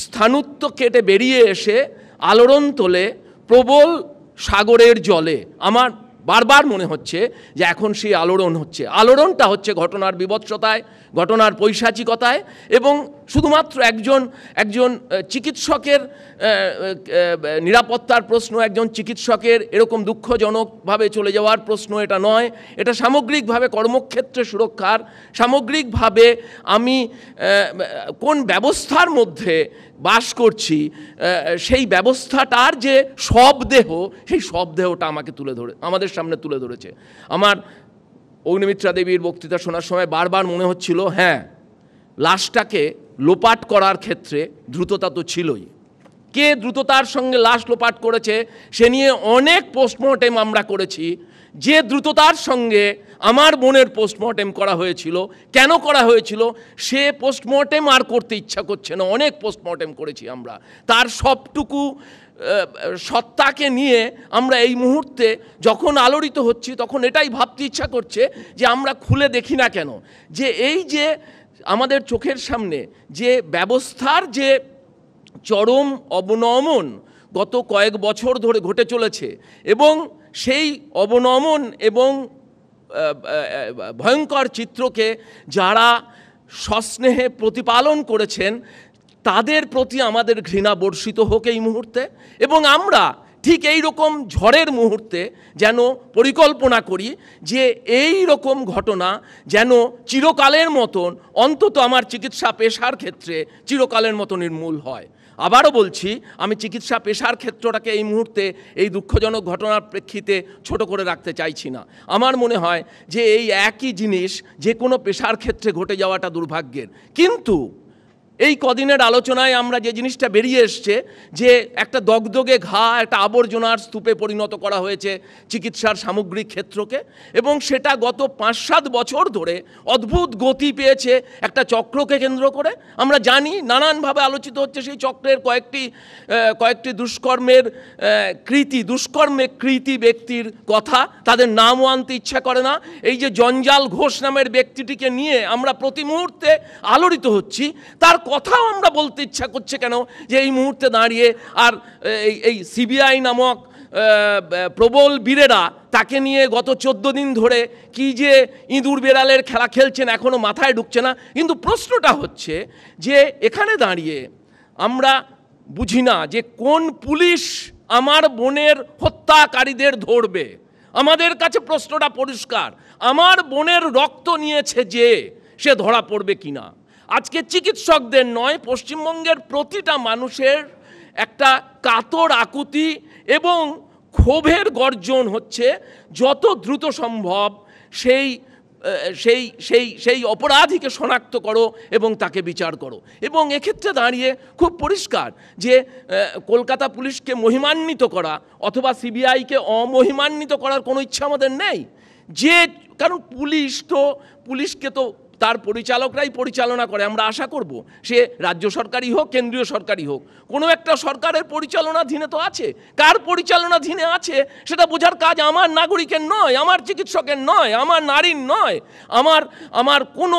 স্থানুত্ব কেটে বেরিয়ে এসে আলোড়ন তোলে প্রবল সাগরের জলে আমার বারবার মনে হচ্ছে যে এখন সেই আলোড়ন হচ্ছে আলোড়নটা হচ্ছে ঘটনার বিবৎসতায় ঘটনার পৈশাচিকতায় এবং শুধুমাত্র একজন একজন চিকিৎসকের নিরাপত্তার প্রশ্ন একজন চিকিৎসকের এরকম দুঃখজনকভাবে চলে যাওয়ার প্রশ্ন এটা নয় এটা সামগ্রিকভাবে কর্মক্ষেত্রে সুরক্ষার সামগ্রিকভাবে আমি কোন ব্যবস্থার মধ্যে বাস করছি সেই ব্যবস্থাটার যে দেহ সেই দেহটা আমাকে তুলে ধরে আমাদের সামনে তুলে ধরেছে আমার অগ্নিমিত্রা দেবীর বক্তৃতা শোনার সময় বারবার মনে হচ্ছিল হ্যাঁ লাশটাকে লোপাট করার ক্ষেত্রে দ্রুততা তো ছিলই কে দ্রুততার সঙ্গে লাশ লোপাট করেছে সে নিয়ে অনেক পোস্টমর্টেম আমরা করেছি যে দ্রুততার সঙ্গে আমার বোনের পোস্টমর্টেম করা হয়েছিল কেন করা হয়েছিল সে পোস্টমর্টেম আর করতে ইচ্ছা করছে না অনেক পোস্টমর্টেম করেছি আমরা তার সবটুকু সত্তাকে নিয়ে আমরা এই মুহূর্তে যখন আলোড়িত হচ্ছি তখন এটাই ভাবতে ইচ্ছা করছে যে আমরা খুলে দেখি না কেন যে এই যে আমাদের চোখের সামনে যে ব্যবস্থার যে চরম অবনমন গত কয়েক বছর ধরে ঘটে চলেছে এবং সেই অবনমন এবং ভয়ঙ্কর চিত্রকে যারা সস্নেহে প্রতিপালন করেছেন তাদের প্রতি আমাদের ঘৃণা বর্ষিত হোক এই মুহূর্তে এবং আমরা ঠিক এই রকম ঝড়ের মুহূর্তে যেন পরিকল্পনা করি যে এই রকম ঘটনা যেন চিরকালের মতন অন্তত আমার চিকিৎসা পেশার ক্ষেত্রে চিরকালের মতো নির্মূল হয় আবারও বলছি আমি চিকিৎসা পেশার ক্ষেত্রটাকে এই মুহূর্তে এই দুঃখজনক ঘটনার প্রেক্ষিতে ছোট করে রাখতে চাইছি না আমার মনে হয় যে এই একই জিনিস যে কোনো পেশার ক্ষেত্রে ঘটে যাওয়াটা দুর্ভাগ্যের কিন্তু এই কদিনের আলোচনায় আমরা যে জিনিসটা বেরিয়ে এসছে যে একটা দগদগে ঘা একটা আবর্জনার স্তূপে পরিণত করা হয়েছে চিকিৎসার সামগ্রিক ক্ষেত্রকে এবং সেটা গত পাঁচ সাত বছর ধরে অদ্ভুত গতি পেয়েছে একটা চক্রকে কেন্দ্র করে আমরা জানি নানানভাবে আলোচিত হচ্ছে সেই চক্রের কয়েকটি কয়েকটি দুষ্কর্মের কৃতি দুষ্কর্মে কৃতি ব্যক্তির কথা তাদের নামও আনতে ইচ্ছা করে না এই যে জঞ্জাল ঘোষ নামের ব্যক্তিটিকে নিয়ে আমরা প্রতি মুহূর্তে আলোড়িত হচ্ছি তার কথাও আমরা বলতে ইচ্ছা করছে কেন যে এই মুহূর্তে দাঁড়িয়ে আর এই এই সিবিআই নামক প্রবল বীরেরা তাকে নিয়ে গত চোদ্দ দিন ধরে কি যে ইঁদুর বেড়ালের খেলা খেলছেন এখনও মাথায় ঢুকছে না কিন্তু প্রশ্নটা হচ্ছে যে এখানে দাঁড়িয়ে আমরা বুঝি না যে কোন পুলিশ আমার বোনের হত্যাকারীদের ধরবে আমাদের কাছে প্রশ্নটা পরিষ্কার আমার বোনের রক্ত নিয়েছে যে সে ধরা পড়বে কিনা আজকে চিকিৎসকদের নয় পশ্চিমবঙ্গের প্রতিটা মানুষের একটা কাতর আকুতি এবং ক্ষোভের গর্জন হচ্ছে যত দ্রুত সম্ভব সেই সেই সেই সেই অপরাধীকে শনাক্ত করো এবং তাকে বিচার করো এবং এক্ষেত্রে দাঁড়িয়ে খুব পরিষ্কার যে কলকাতা পুলিশকে মহিমান্বিত করা অথবা সিবিআইকে অমহিমান্বিত করার কোনো ইচ্ছা আমাদের নেই যে কারণ পুলিশ তো পুলিশকে তো তার পরিচালকরাই পরিচালনা করে আমরা আশা করব সে রাজ্য সরকারই হোক কেন্দ্রীয় সরকারই হোক কোনো একটা সরকারের পরিচালনাধীনে তো আছে কার পরিচালনাধীনে আছে সেটা বোঝার কাজ আমার নাগরিকের নয় আমার চিকিৎসকের নয় আমার নারীর নয় আমার আমার কোনো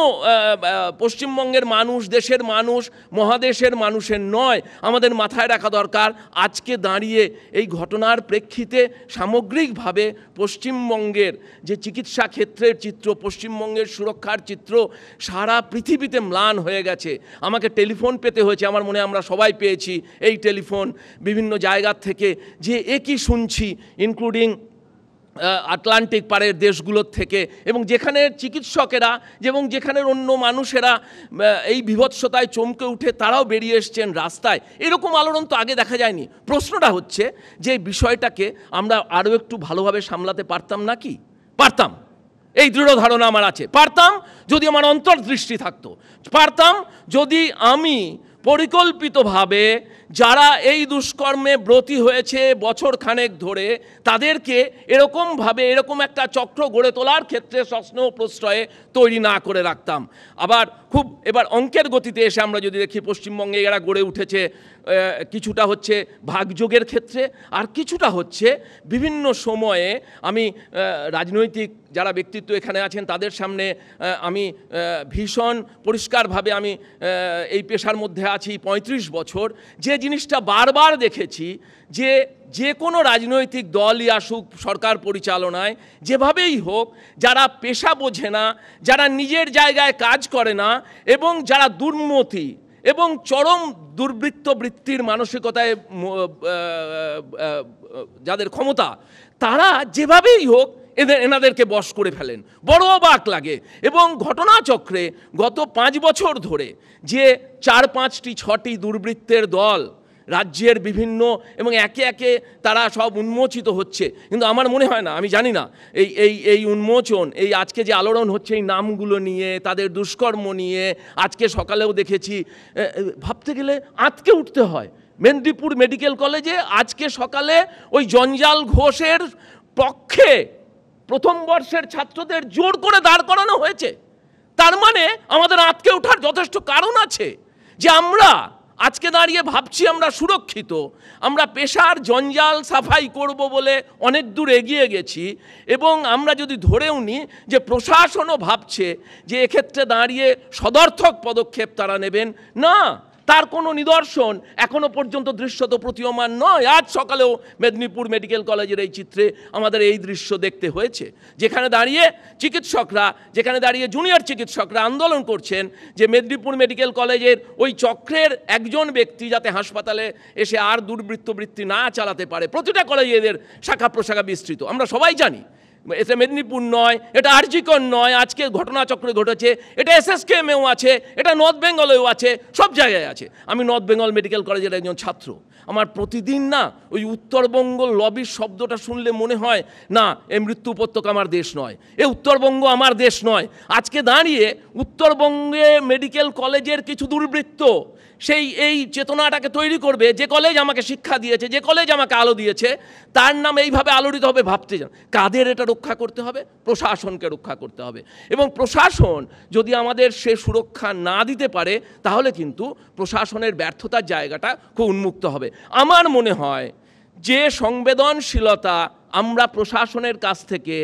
পশ্চিমবঙ্গের মানুষ দেশের মানুষ মহাদেশের মানুষের নয় আমাদের মাথায় রাখা দরকার আজকে দাঁড়িয়ে এই ঘটনার প্রেক্ষিতে সামগ্রিকভাবে পশ্চিমবঙ্গের যে চিকিৎসা ক্ষেত্রের চিত্র পশ্চিমবঙ্গের সুরক্ষার চিত্র সারা পৃথিবীতে ম্লান হয়ে গেছে আমাকে টেলিফোন পেতে হয়েছে আমার মনে আমরা সবাই পেয়েছি এই টেলিফোন বিভিন্ন জায়গার থেকে যে একই শুনছি ইনক্লুডিং আটলান্টিক পাড়ের দেশগুলোর থেকে এবং যেখানে চিকিৎসকেরা এবং যেখানের অন্য মানুষেরা এই বিভৎসতায় চমকে উঠে তারাও বেরিয়ে এসছেন রাস্তায় এরকম আলোড়ন তো আগে দেখা যায়নি প্রশ্নটা হচ্ছে যে বিষয়টাকে আমরা আরও একটু ভালোভাবে সামলাতে পারতাম নাকি পারতাম এই দৃঢ় ধারণা আমার আছে পারতাম যদি আমার অন্তর্দৃষ্টি থাকতো পারতাম যদি আমি পরিকল্পিতভাবে যারা এই দুষ্কর্মে ব্রতী হয়েছে বছর খানেক ধরে তাদেরকে এরকমভাবে এরকম একটা চক্র গড়ে তোলার ক্ষেত্রে স্বশ্ন প্রশ্রয়ে তৈরি না করে রাখতাম আবার খুব এবার অঙ্কের গতিতে এসে আমরা যদি দেখি পশ্চিমবঙ্গে এরা গড়ে উঠেছে কিছুটা হচ্ছে ভাগযোগের ক্ষেত্রে আর কিছুটা হচ্ছে বিভিন্ন সময়ে আমি রাজনৈতিক যারা ব্যক্তিত্ব এখানে আছেন তাদের সামনে আমি ভীষণ পরিষ্কারভাবে আমি এই পেশার মধ্যে আছি ৩৫ বছর যে জিনিসটা বারবার দেখেছি যে যে কোনো রাজনৈতিক দলই আসুক সরকার পরিচালনায় যেভাবেই হোক যারা পেশা বোঝে না যারা নিজের জায়গায় কাজ করে না এবং যারা দুর্মতি এবং চরম দুর্বৃত্ত বৃত্তির মানসিকতায় যাদের ক্ষমতা তারা যেভাবেই হোক এদের এনাদেরকে বশ করে ফেলেন বড় অবাক লাগে এবং ঘটনাচক্রে গত পাঁচ বছর ধরে যে চার পাঁচটি ছটি দুর্বৃত্তের দল রাজ্যের বিভিন্ন এবং একে একে তারা সব উন্মোচিত হচ্ছে কিন্তু আমার মনে হয় না আমি জানি না এই এই এই উন্মোচন এই আজকে যে আলোড়ন হচ্ছে এই নামগুলো নিয়ে তাদের দুষ্কর্ম নিয়ে আজকে সকালেও দেখেছি ভাবতে গেলে আঁতকে উঠতে হয় মেদিনীপুর মেডিকেল কলেজে আজকে সকালে ওই জঞ্জাল ঘোষের পক্ষে প্রথম বর্ষের ছাত্রদের জোর করে দাঁড় করানো হয়েছে তার মানে আমাদের আটকে ওঠার যথেষ্ট কারণ আছে যে আমরা আজকে দাঁড়িয়ে ভাবছি আমরা সুরক্ষিত আমরা পেশার জঞ্জাল সাফাই করব বলে অনেক দূর এগিয়ে গেছি এবং আমরা যদি ধরেও নিই যে প্রশাসনও ভাবছে যে এক্ষেত্রে দাঁড়িয়ে সদর্থক পদক্ষেপ তারা নেবেন না তার কোনো নিদর্শন এখনও পর্যন্ত দৃশ্যত প্রতীয়মান নয় আজ সকালেও মেদিনীপুর মেডিকেল কলেজের এই চিত্রে আমাদের এই দৃশ্য দেখতে হয়েছে যেখানে দাঁড়িয়ে চিকিৎসকরা যেখানে দাঁড়িয়ে জুনিয়র চিকিৎসকরা আন্দোলন করছেন যে মেদিনীপুর মেডিকেল কলেজের ওই চক্রের একজন ব্যক্তি যাতে হাসপাতালে এসে আর দুর্বৃত্ত বৃত্তি না চালাতে পারে প্রতিটা কলেজে এদের শাখা প্রশাখা বিস্তৃত আমরা সবাই জানি এ মেদিনীপুর নয় এটা আরজিকর নয় আজকের ঘটনাচক্রে ঘটেছে এটা এসকেএমেও আছে এটা নর্থ বেঙ্গলেও আছে সব জায়গায় আছে আমি নর্থ বেঙ্গল মেডিকেল কলেজের একজন ছাত্র আমার প্রতিদিন না ওই উত্তরবঙ্গ লবির শব্দটা শুনলে মনে হয় না এ মৃত্যু উপত্যকা আমার দেশ নয় এ উত্তরবঙ্গ আমার দেশ নয় আজকে দাঁড়িয়ে উত্তরবঙ্গে মেডিকেল কলেজের কিছু দুর্বৃত্ত সেই এই চেতনাটাকে তৈরি করবে যে কলেজ আমাকে শিক্ষা দিয়েছে যে কলেজ আমাকে আলো দিয়েছে তার নাম এইভাবে আলোড়িত হবে ভাবতে যান কাদের এটা রক্ষা করতে হবে প্রশাসনকে রক্ষা করতে হবে এবং প্রশাসন যদি আমাদের সে সুরক্ষা না দিতে পারে তাহলে কিন্তু প্রশাসনের ব্যর্থতার জায়গাটা খুব উন্মুক্ত হবে আমার মনে হয় যে সংবেদনশীলতা আমরা প্রশাসনের কাছ থেকে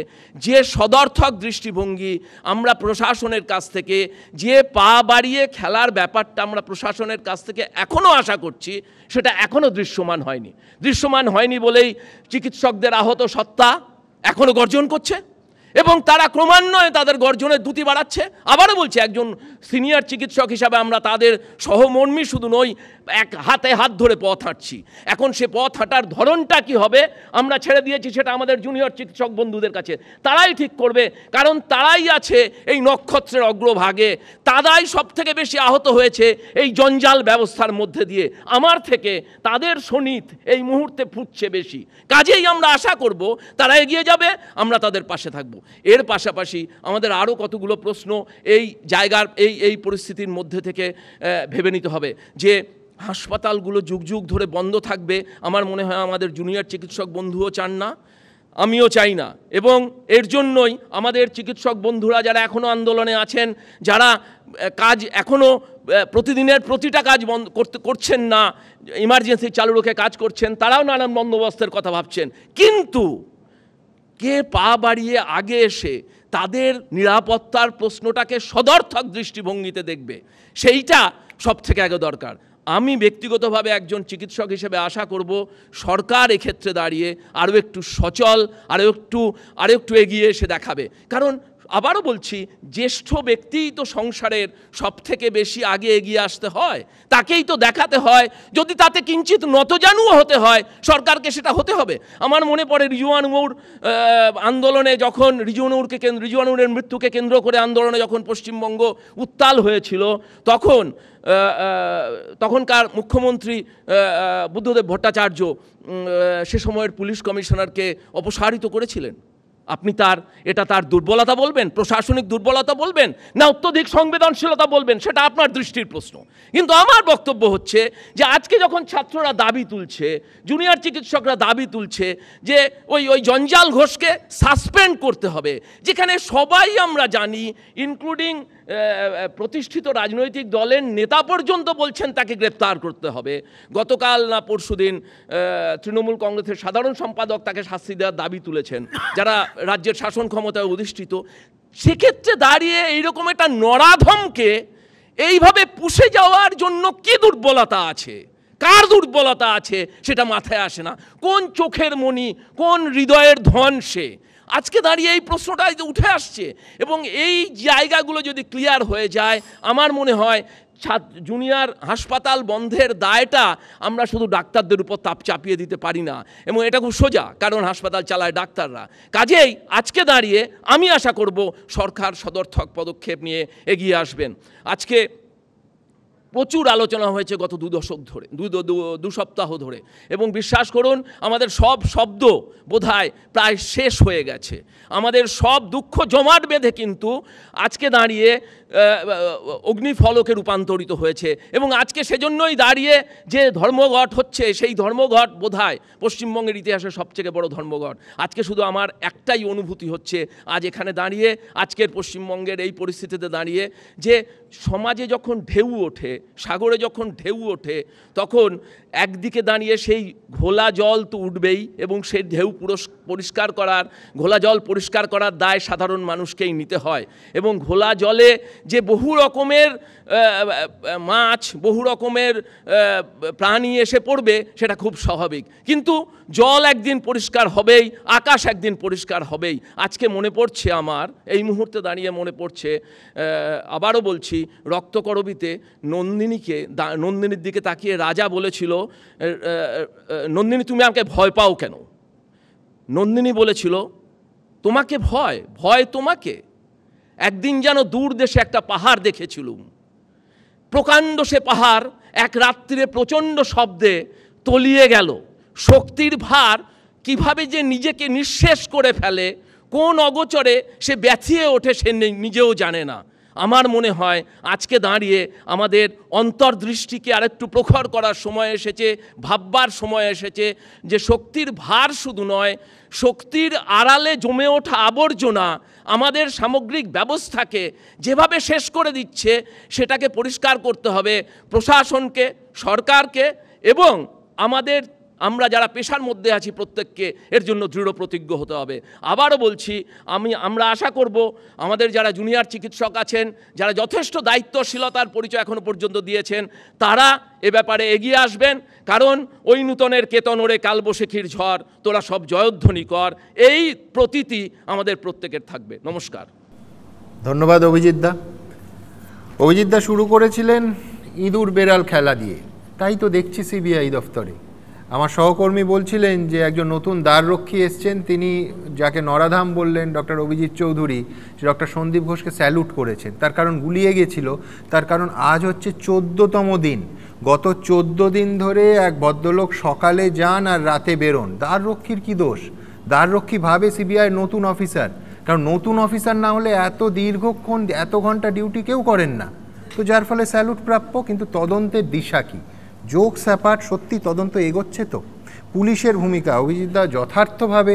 যে সদর্থক দৃষ্টিভঙ্গি আমরা প্রশাসনের কাছ থেকে যে পা বাড়িয়ে খেলার ব্যাপারটা আমরা প্রশাসনের কাছ থেকে এখনও আশা করছি সেটা এখনও দৃশ্যমান হয়নি দৃশ্যমান হয়নি বলেই চিকিৎসকদের আহত সত্তা এখনও গর্জন করছে এবং তারা ক্রমান্বয়ে তাদের গর্জনের দ্রুতি বাড়াচ্ছে আবারও বলছে একজন সিনিয়র চিকিৎসক হিসাবে আমরা তাদের সহমর্মী শুধু নই এক হাতে হাত ধরে পথ হাঁটছি এখন সে পথ হাঁটার ধরনটা কি হবে আমরা ছেড়ে দিয়েছি সেটা আমাদের জুনিয়র চিকিৎসক বন্ধুদের কাছে তারাই ঠিক করবে কারণ তারাই আছে এই নক্ষত্রের অগ্রভাগে তারাই সব থেকে বেশি আহত হয়েছে এই জঞ্জাল ব্যবস্থার মধ্যে দিয়ে আমার থেকে তাদের শনিত এই মুহূর্তে ফুটছে বেশি কাজেই আমরা আশা করব তারা এগিয়ে যাবে আমরা তাদের পাশে থাকবো এর পাশাপাশি আমাদের আরও কতগুলো প্রশ্ন এই জায়গার এই এই পরিস্থিতির মধ্যে থেকে ভেবে নিতে হবে যে হাসপাতালগুলো যুগ যুগ ধরে বন্ধ থাকবে আমার মনে হয় আমাদের জুনিয়র চিকিৎসক বন্ধুও চান না আমিও চাই না এবং এর জন্যই আমাদের চিকিৎসক বন্ধুরা যারা এখনও আন্দোলনে আছেন যারা কাজ এখনও প্রতিদিনের প্রতিটা কাজ বন্ধ করতে করছেন না ইমার্জেন্সি চালু রেখে কাজ করছেন তারাও নানান বন্দোবস্তের কথা ভাবছেন কিন্তু কে পা বাড়িয়ে আগে এসে তাদের নিরাপত্তার প্রশ্নটাকে সদর্থক দৃষ্টিভঙ্গিতে দেখবে সেইটা সব থেকে আগে দরকার আমি ব্যক্তিগতভাবে একজন চিকিৎসক হিসেবে আশা করব সরকার এক্ষেত্রে দাঁড়িয়ে আরও একটু সচল আরও একটু আরও একটু এগিয়ে এসে দেখাবে কারণ আবারও বলছি জ্যেষ্ঠ ব্যক্তিই তো সংসারের সব থেকে বেশি আগে এগিয়ে আসতে হয় তাকেই তো দেখাতে হয় যদি তাতে কিঞ্চিত নতজানুও হতে হয় সরকারকে সেটা হতে হবে আমার মনে পড়ে রিজুয়ানুর আন্দোলনে যখন রিজুয়ানুরকে কেন্দ্র রিজুয়ানুরের মৃত্যুকে কেন্দ্র করে আন্দোলনে যখন পশ্চিমবঙ্গ উত্তাল হয়েছিল তখন তখনকার মুখ্যমন্ত্রী বুদ্ধদেব ভট্টাচার্য সে সময়ের পুলিশ কমিশনারকে অপসারিত করেছিলেন আপনি তার এটা তার দুর্বলতা বলবেন প্রশাসনিক দুর্বলতা বলবেন না অত্যধিক সংবেদনশীলতা বলবেন সেটা আপনার দৃষ্টির প্রশ্ন কিন্তু আমার বক্তব্য হচ্ছে যে আজকে যখন ছাত্ররা দাবি তুলছে জুনিয়র চিকিৎসকরা দাবি তুলছে যে ওই ওই জঞ্জাল ঘোষকে সাসপেন্ড করতে হবে যেখানে সবাই আমরা জানি ইনক্লুডিং প্রতিষ্ঠিত রাজনৈতিক দলের নেতা পর্যন্ত বলছেন তাকে গ্রেপ্তার করতে হবে গতকাল না পরশু দিন তৃণমূল কংগ্রেসের সাধারণ সম্পাদক তাকে শাস্তি দেওয়ার দাবি তুলেছেন যারা রাজ্যের শাসন ক্ষমতায় অধিষ্ঠিত সেক্ষেত্রে দাঁড়িয়ে এইরকম একটা নরাধমকে এইভাবে পুষে যাওয়ার জন্য কি দুর্বলতা আছে কার দুর্বলতা আছে সেটা মাথায় আসে না কোন চোখের মণি কোন হৃদয়ের ধন সে আজকে দাঁড়িয়ে এই প্রশ্নটা উঠে আসছে এবং এই জায়গাগুলো যদি ক্লিয়ার হয়ে যায় আমার মনে হয় জুনিয়র হাসপাতাল বন্ধের দায়টা আমরা শুধু ডাক্তারদের উপর তাপ চাপিয়ে দিতে পারি না এবং এটা খুব সোজা কারণ হাসপাতাল চালায় ডাক্তাররা কাজেই আজকে দাঁড়িয়ে আমি আশা করব সরকার সদর্থক পদক্ষেপ নিয়ে এগিয়ে আসবেন আজকে প্রচুর আলোচনা হয়েছে গত দু দশক ধরে দু দু সপ্তাহ ধরে এবং বিশ্বাস করুন আমাদের সব শব্দ বোধহয় প্রায় শেষ হয়ে গেছে আমাদের সব দুঃখ জমাট বেঁধে কিন্তু আজকে দাঁড়িয়ে অগ্নিফলকে রূপান্তরিত হয়েছে এবং আজকে সেজন্যই দাঁড়িয়ে যে ধর্মঘট হচ্ছে সেই ধর্মঘট বোধহয় পশ্চিমবঙ্গের ইতিহাসে সবচেয়ে বড় ধর্মঘট আজকে শুধু আমার একটাই অনুভূতি হচ্ছে আজ এখানে দাঁড়িয়ে আজকের পশ্চিমবঙ্গের এই পরিস্থিতিতে দাঁড়িয়ে যে সমাজে যখন ঢেউ ওঠে সাগরে যখন ঢেউ ওঠে তখন একদিকে দাঁড়িয়ে সেই ঘোলা জল তো উঠবেই এবং সেই ঢেউ পরিষ্কার করার ঘোলা জল পরিষ্কার করার দায় সাধারণ মানুষকেই নিতে হয় এবং ঘোলা জলে যে বহু রকমের মাছ বহু রকমের প্রাণী এসে পড়বে সেটা খুব স্বাভাবিক কিন্তু জল একদিন পরিষ্কার হবেই আকাশ একদিন পরিষ্কার হবেই আজকে মনে পড়ছে আমার এই মুহূর্তে দাঁড়িয়ে মনে পড়ছে আবারও বলছি রক্তকরবিতে নন্দিনীকে নন্দিনীর দিকে তাকিয়ে রাজা বলেছিল নন্দিনী তুমি আমাকে ভয় পাও কেন নন্দিনী বলেছিল তোমাকে ভয় ভয় তোমাকে একদিন যেন দূর দেশে একটা পাহাড় দেখেছিলুম প্রকাণ্ড সে পাহাড় এক রাত্রিরে প্রচণ্ড শব্দে তলিয়ে গেল শক্তির ভার কিভাবে যে নিজেকে নিঃশেষ করে ফেলে কোন অগোচরে সে ব্যথিয়ে ওঠে সে নিজেও জানে না আমার মনে হয় আজকে দাঁড়িয়ে আমাদের অন্তর্দৃষ্টিকে আরেকটু প্রখর করার সময় এসেছে ভাববার সময় এসেছে যে শক্তির ভার শুধু নয় শক্তির আড়ালে জমে ওঠা আবর্জনা আমাদের সামগ্রিক ব্যবস্থাকে যেভাবে শেষ করে দিচ্ছে সেটাকে পরিষ্কার করতে হবে প্রশাসনকে সরকারকে এবং আমাদের আমরা যারা পেশার মধ্যে আছি প্রত্যেককে এর জন্য দৃঢ় প্রতিজ্ঞ হতে হবে আবারও বলছি আমি আমরা আশা করব আমাদের যারা জুনিয়র চিকিৎসক আছেন যারা যথেষ্ট দায়িত্বশীলতার পরিচয় এখনও পর্যন্ত দিয়েছেন তারা এ ব্যাপারে এগিয়ে আসবেন কারণ ওই নূতনের কেতন ওরে কালবশেখির ঝড় তোরা সব জয়ধ্বনি কর এই প্রতীতি আমাদের প্রত্যেকের থাকবে নমস্কার ধন্যবাদ অভিজিৎদা অভিজিৎদা শুরু করেছিলেন ইঁদুর বেড়াল খেলা দিয়ে তাই তো দেখছি সিবিআই দফতরে আমার সহকর্মী বলছিলেন যে একজন নতুন দ্বাররক্ষী এসছেন তিনি যাকে নরাধাম বললেন ডক্টর অভিজিৎ চৌধুরী ডক্টর সন্দীপ ঘোষকে স্যালুট করেছেন তার কারণ গুলিয়ে গেছিল তার কারণ আজ হচ্ছে চোদ্দতম দিন গত চোদ্দ দিন ধরে এক ভদ্রলোক সকালে যান আর রাতে বেরোন দ্বাররক্ষীর কি দোষ দ্বাররক্ষী ভাবে সিবিআই নতুন অফিসার কারণ নতুন অফিসার না হলে এত দীর্ঘক্ষণ এত ঘন্টা ডিউটি কেউ করেন না তো যার ফলে স্যালুট প্রাপ্য কিন্তু তদন্তের দিশা কী যোগ স্যাপাট সত্যি তদন্ত এগোচ্ছে তো পুলিশের ভূমিকা অভিজিৎদা যথার্থভাবে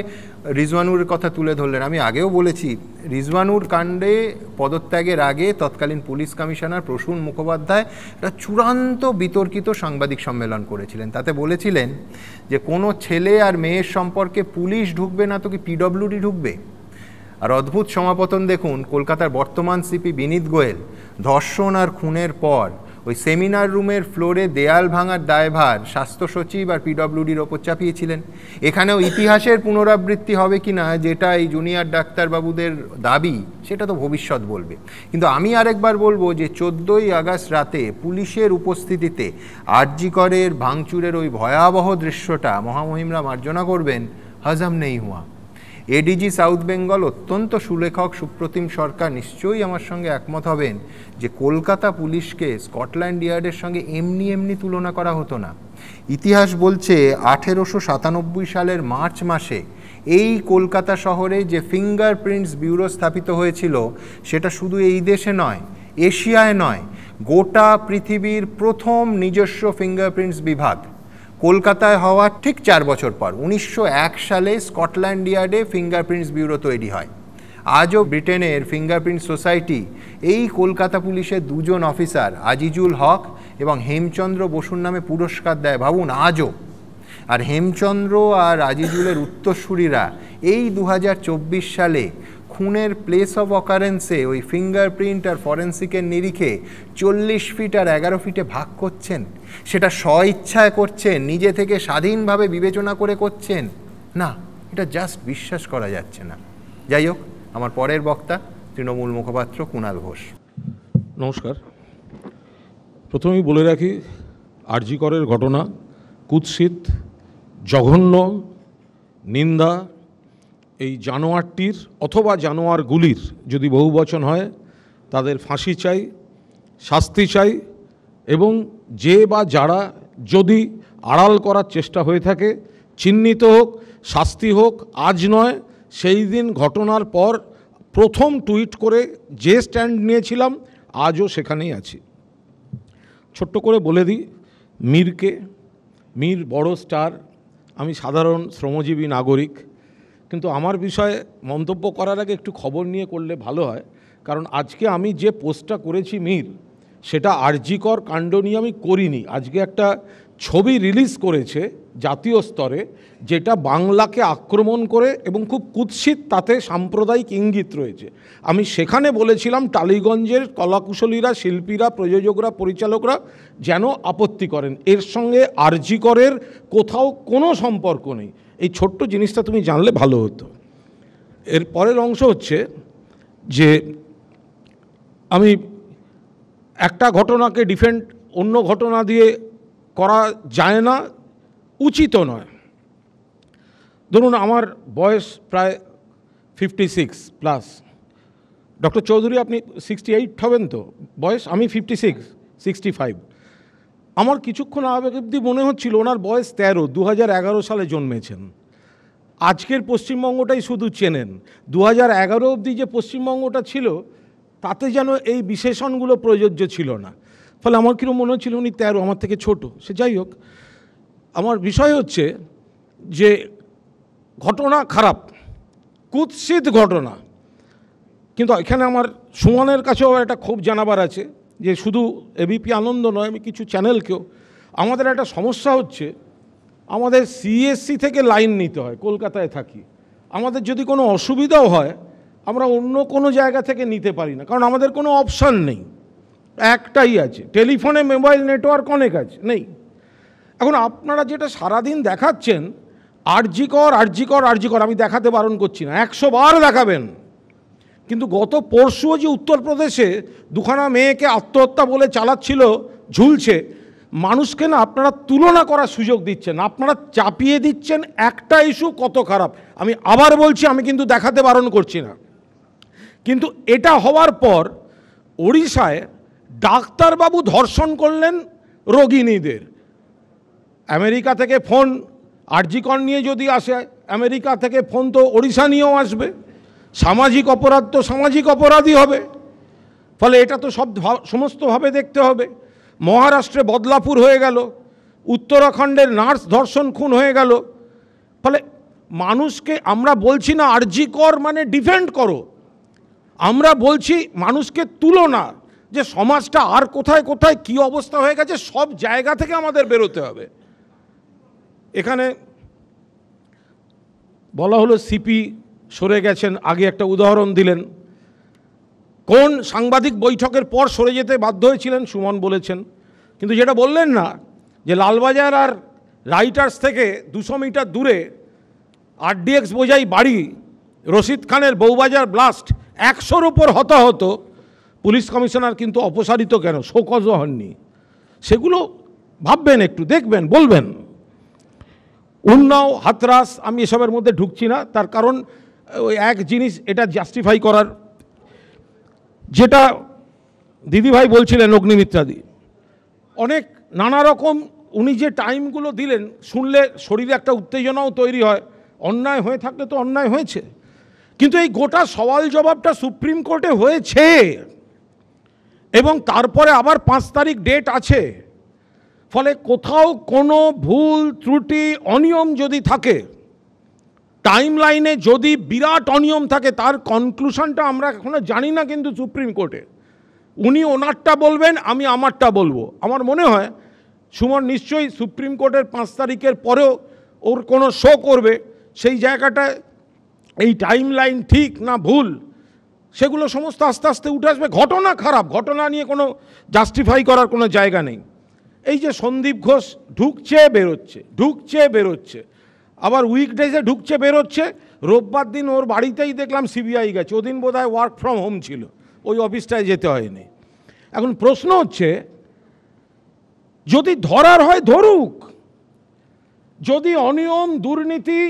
রিজওয়ানুর কথা তুলে ধরলেন আমি আগেও বলেছি রিজওয়ানুর কাণ্ডে পদত্যাগের আগে তৎকালীন পুলিশ কমিশনার প্রসূন মুখোপাধ্যায় একটা চূড়ান্ত বিতর্কিত সাংবাদিক সম্মেলন করেছিলেন তাতে বলেছিলেন যে কোনো ছেলে আর মেয়ের সম্পর্কে পুলিশ ঢুকবে না তো কি পিডব্লিউডি ঢুকবে আর অদ্ভুত সমাপতন দেখুন কলকাতার বর্তমান সিপি বিনীত গোয়েল ধর্ষণ আর খুনের পর ওই সেমিনার রুমের ফ্লোরে দেয়াল ভাঙার দায়ভার স্বাস্থ্য সচিব আর পিডব্লিউডির ওপর চাপিয়েছিলেন এখানেও ইতিহাসের পুনরাবৃত্তি হবে কি না যেটা এই জুনিয়র ডাক্তারবাবুদের দাবি সেটা তো ভবিষ্যৎ বলবে কিন্তু আমি আরেকবার বলবো যে চোদ্দোই আগস্ট রাতে পুলিশের উপস্থিতিতে আরজিকরের ভাঙচুরের ওই ভয়াবহ দৃশ্যটা মহামহিমরা মার্জনা করবেন হজম নেই হুয়া এডিজি সাউথ বেঙ্গল অত্যন্ত সুলেখক সুপ্রতিম সরকার নিশ্চয়ই আমার সঙ্গে একমত হবেন যে কলকাতা পুলিশকে স্কটল্যান্ড ইয়ার্ডের সঙ্গে এমনি এমনি তুলনা করা হতো না ইতিহাস বলছে আঠেরোশো সাতানব্বই সালের মার্চ মাসে এই কলকাতা শহরে যে ফিঙ্গার প্রিন্টস ব্যুরো স্থাপিত হয়েছিল সেটা শুধু এই দেশে নয় এশিয়ায় নয় গোটা পৃথিবীর প্রথম নিজস্ব ফিঙ্গারপ্রিন্টস বিভাগ কলকাতায় হওয়ার ঠিক চার বছর পর উনিশশো সালে স্কটল্যান্ড ইয়ার্ডে ফিঙ্গারপ্রিন্টস ব্যুরো তৈরি হয় আজও ব্রিটেনের ফিঙ্গারপ্রিন্ট সোসাইটি এই কলকাতা পুলিশের দুজন অফিসার আজিজুল হক এবং হেমচন্দ্র বসুর নামে পুরস্কার দেয় ভাবুন আজও আর হেমচন্দ্র আর আজিজুলের উত্তরসূরিরা এই দু সালে খুনের প্লেস অফ অকারেন্সে ওই ফিঙ্গারপ্রিন্ট আর ফরেন্সিকের নিরিখে চল্লিশ ফিট আর এগারো ফিটে ভাগ করছেন সেটা স্বইচ্ছায় করছেন নিজে থেকে স্বাধীনভাবে বিবেচনা করে করছেন না এটা জাস্ট বিশ্বাস করা যাচ্ছে না যাই হোক আমার পরের বক্তা তৃণমূল মুখপাত্র কুণাল ঘোষ নমস্কার প্রথমেই বলে রাখি করের ঘটনা কুৎসিত জঘন্য নিন্দা এই জানোয়ারটির অথবা জানোয়ারগুলির যদি বহু বচন হয় তাদের ফাঁসি চাই শাস্তি চাই এবং যে বা যারা যদি আড়াল করার চেষ্টা হয়ে থাকে চিহ্নিত হোক শাস্তি হোক আজ নয় সেই দিন ঘটনার পর প্রথম টুইট করে যে স্ট্যান্ড নিয়েছিলাম আজও সেখানেই আছি ছোট্ট করে বলে দিই মীরকে মীর বড় স্টার আমি সাধারণ শ্রমজীবী নাগরিক কিন্তু আমার বিষয়ে মন্তব্য করার আগে একটু খবর নিয়ে করলে ভালো হয় কারণ আজকে আমি যে পোস্টটা করেছি মীর সেটা আর্জিকর কাণ্ড নিয়ে আমি করিনি আজকে একটা ছবি রিলিজ করেছে জাতীয় স্তরে যেটা বাংলাকে আক্রমণ করে এবং খুব কুৎসিত তাতে সাম্প্রদায়িক ইঙ্গিত রয়েছে আমি সেখানে বলেছিলাম টালিগঞ্জের কলাকুশলীরা শিল্পীরা প্রযোজকরা পরিচালকরা যেন আপত্তি করেন এর সঙ্গে আরজিকরের কোথাও কোনো সম্পর্ক নেই এই ছোট্ট জিনিসটা তুমি জানলে ভালো হতো এর পরের অংশ হচ্ছে যে আমি একটা ঘটনাকে ডিফেন্ড অন্য ঘটনা দিয়ে করা যায় না উচিত নয় ধরুন আমার বয়স প্রায় fifty six plus doctor Chowdhury আপনি সিক্সটি এইট হবেন তো বয়স আমি ফিফটি সিক্স সিক্সটি ফাইভ আমার কিছুক্ষণ আবেগ অব্দি মনে হচ্ছিল ওনার বয়স তেরো দু সালে জন্মেছেন আজকের পশ্চিমবঙ্গটাই শুধু চেনেন দু হাজার এগারো অবধি যে পশ্চিমবঙ্গটা ছিল তাতে যেন এই বিশেষণগুলো প্রযোজ্য ছিল না ফলে আমার কিরম মনে হচ্ছিল উনি তেরো আমার থেকে ছোট সে যাই হোক আমার বিষয় হচ্ছে যে ঘটনা খারাপ কুৎসিত ঘটনা কিন্তু এখানে আমার সুমনের কাছেও একটা ক্ষোভ জানাবার আছে যে শুধু এবিপি আনন্দ নয় আমি কিছু চ্যানেলকেও আমাদের একটা সমস্যা হচ্ছে আমাদের সিএসসি থেকে লাইন নিতে হয় কলকাতায় থাকি আমাদের যদি কোনো অসুবিধাও হয় আমরা অন্য কোনো জায়গা থেকে নিতে পারি না কারণ আমাদের কোনো অপশান নেই একটাই আছে টেলিফোনে মোবাইল নেটওয়ার্ক অনেক আছে নেই এখন আপনারা যেটা সারাদিন দেখাচ্ছেন আরজি কর আরজি কর কর আমি দেখাতে বারণ করছি না একশো বার দেখাবেন কিন্তু গত পরশুও যে উত্তরপ্রদেশে দুখানা মেয়েকে আত্মহত্যা বলে চালাচ্ছিল ঝুলছে মানুষকে না আপনারা তুলনা করার সুযোগ দিচ্ছেন আপনারা চাপিয়ে দিচ্ছেন একটা ইস্যু কত খারাপ আমি আবার বলছি আমি কিন্তু দেখাতে বারণ করছি না কিন্তু এটা হওয়ার পর ওড়িশায় ডাক্তারবাবু ধর্ষণ করলেন রোগিনীদের আমেরিকা থেকে ফোন আর্জিকন নিয়ে যদি আসে আমেরিকা থেকে ফোন তো ওড়িশা নিয়েও আসবে সামাজিক অপরাধ তো সামাজিক অপরাধই হবে ফলে এটা তো সব সমস্তভাবে দেখতে হবে মহারাষ্ট্রে বদলাপুর হয়ে গেল উত্তরাখণ্ডের নার্স ধর্ষণ খুন হয়ে গেল ফলে মানুষকে আমরা বলছি না আর্জি কর মানে ডিফেন্ড করো আমরা বলছি মানুষকে তুলো না যে সমাজটা আর কোথায় কোথায় কি অবস্থা হয়ে গেছে সব জায়গা থেকে আমাদের বেরোতে হবে এখানে বলা হলো সিপি সরে গেছেন আগে একটা উদাহরণ দিলেন কোন সাংবাদিক বৈঠকের পর সরে যেতে বাধ্য হয়েছিলেন সুমন বলেছেন কিন্তু যেটা বললেন না যে লালবাজার আর রাইটার্স থেকে দুশো মিটার দূরে আরডিএক্স বোঝাই বাড়ি রশিদ খানের বৌবাজার ব্লাস্ট একশোর উপর হতাহত পুলিশ কমিশনার কিন্তু অপসারিত কেন শোকজ হননি সেগুলো ভাববেন একটু দেখবেন বলবেন উন্নাও হাতরাস আমি এসবের মধ্যে ঢুকছি না তার কারণ ওই এক জিনিস এটা জাস্টিফাই করার যেটা দিদিভাই বলছিলেন অগ্নিমিত্রাদি অনেক নানা রকম উনি যে টাইমগুলো দিলেন শুনলে শরীরে একটা উত্তেজনাও তৈরি হয় অন্যায় হয়ে থাকলে তো অন্যায় হয়েছে কিন্তু এই গোটা সওয়াল জবাবটা সুপ্রিম কোর্টে হয়েছে এবং তারপরে আবার পাঁচ তারিখ ডেট আছে ফলে কোথাও কোনো ভুল ত্রুটি অনিয়ম যদি থাকে টাইম লাইনে যদি বিরাট অনিয়ম থাকে তার কনক্লুশনটা আমরা এখনও জানি না কিন্তু সুপ্রিম কোর্টে উনি ওনারটা বলবেন আমি আমারটা বলবো আমার মনে হয় সুমন নিশ্চয়ই সুপ্রিম কোর্টের পাঁচ তারিখের পরেও ওর কোনো শো করবে সেই জায়গাটায় এই টাইম লাইন ঠিক না ভুল সেগুলো সমস্ত আস্তে আস্তে উঠে আসবে ঘটনা খারাপ ঘটনা নিয়ে কোনো জাস্টিফাই করার কোনো জায়গা নেই এই যে সন্দীপ ঘোষ ঢুকছে বেরোচ্ছে ঢুকছে বেরোচ্ছে আবার উইকডেজে ঢুকছে বেরোচ্ছে রোববার দিন ওর বাড়িতেই দেখলাম সিবিআই গেছে ওদিন বোধ হয় ওয়ার্ক ফ্রম হোম ছিল ওই অফিসটায় যেতে হয়নি এখন প্রশ্ন হচ্ছে যদি ধরার হয় ধরুক যদি অনিয়ম দুর্নীতি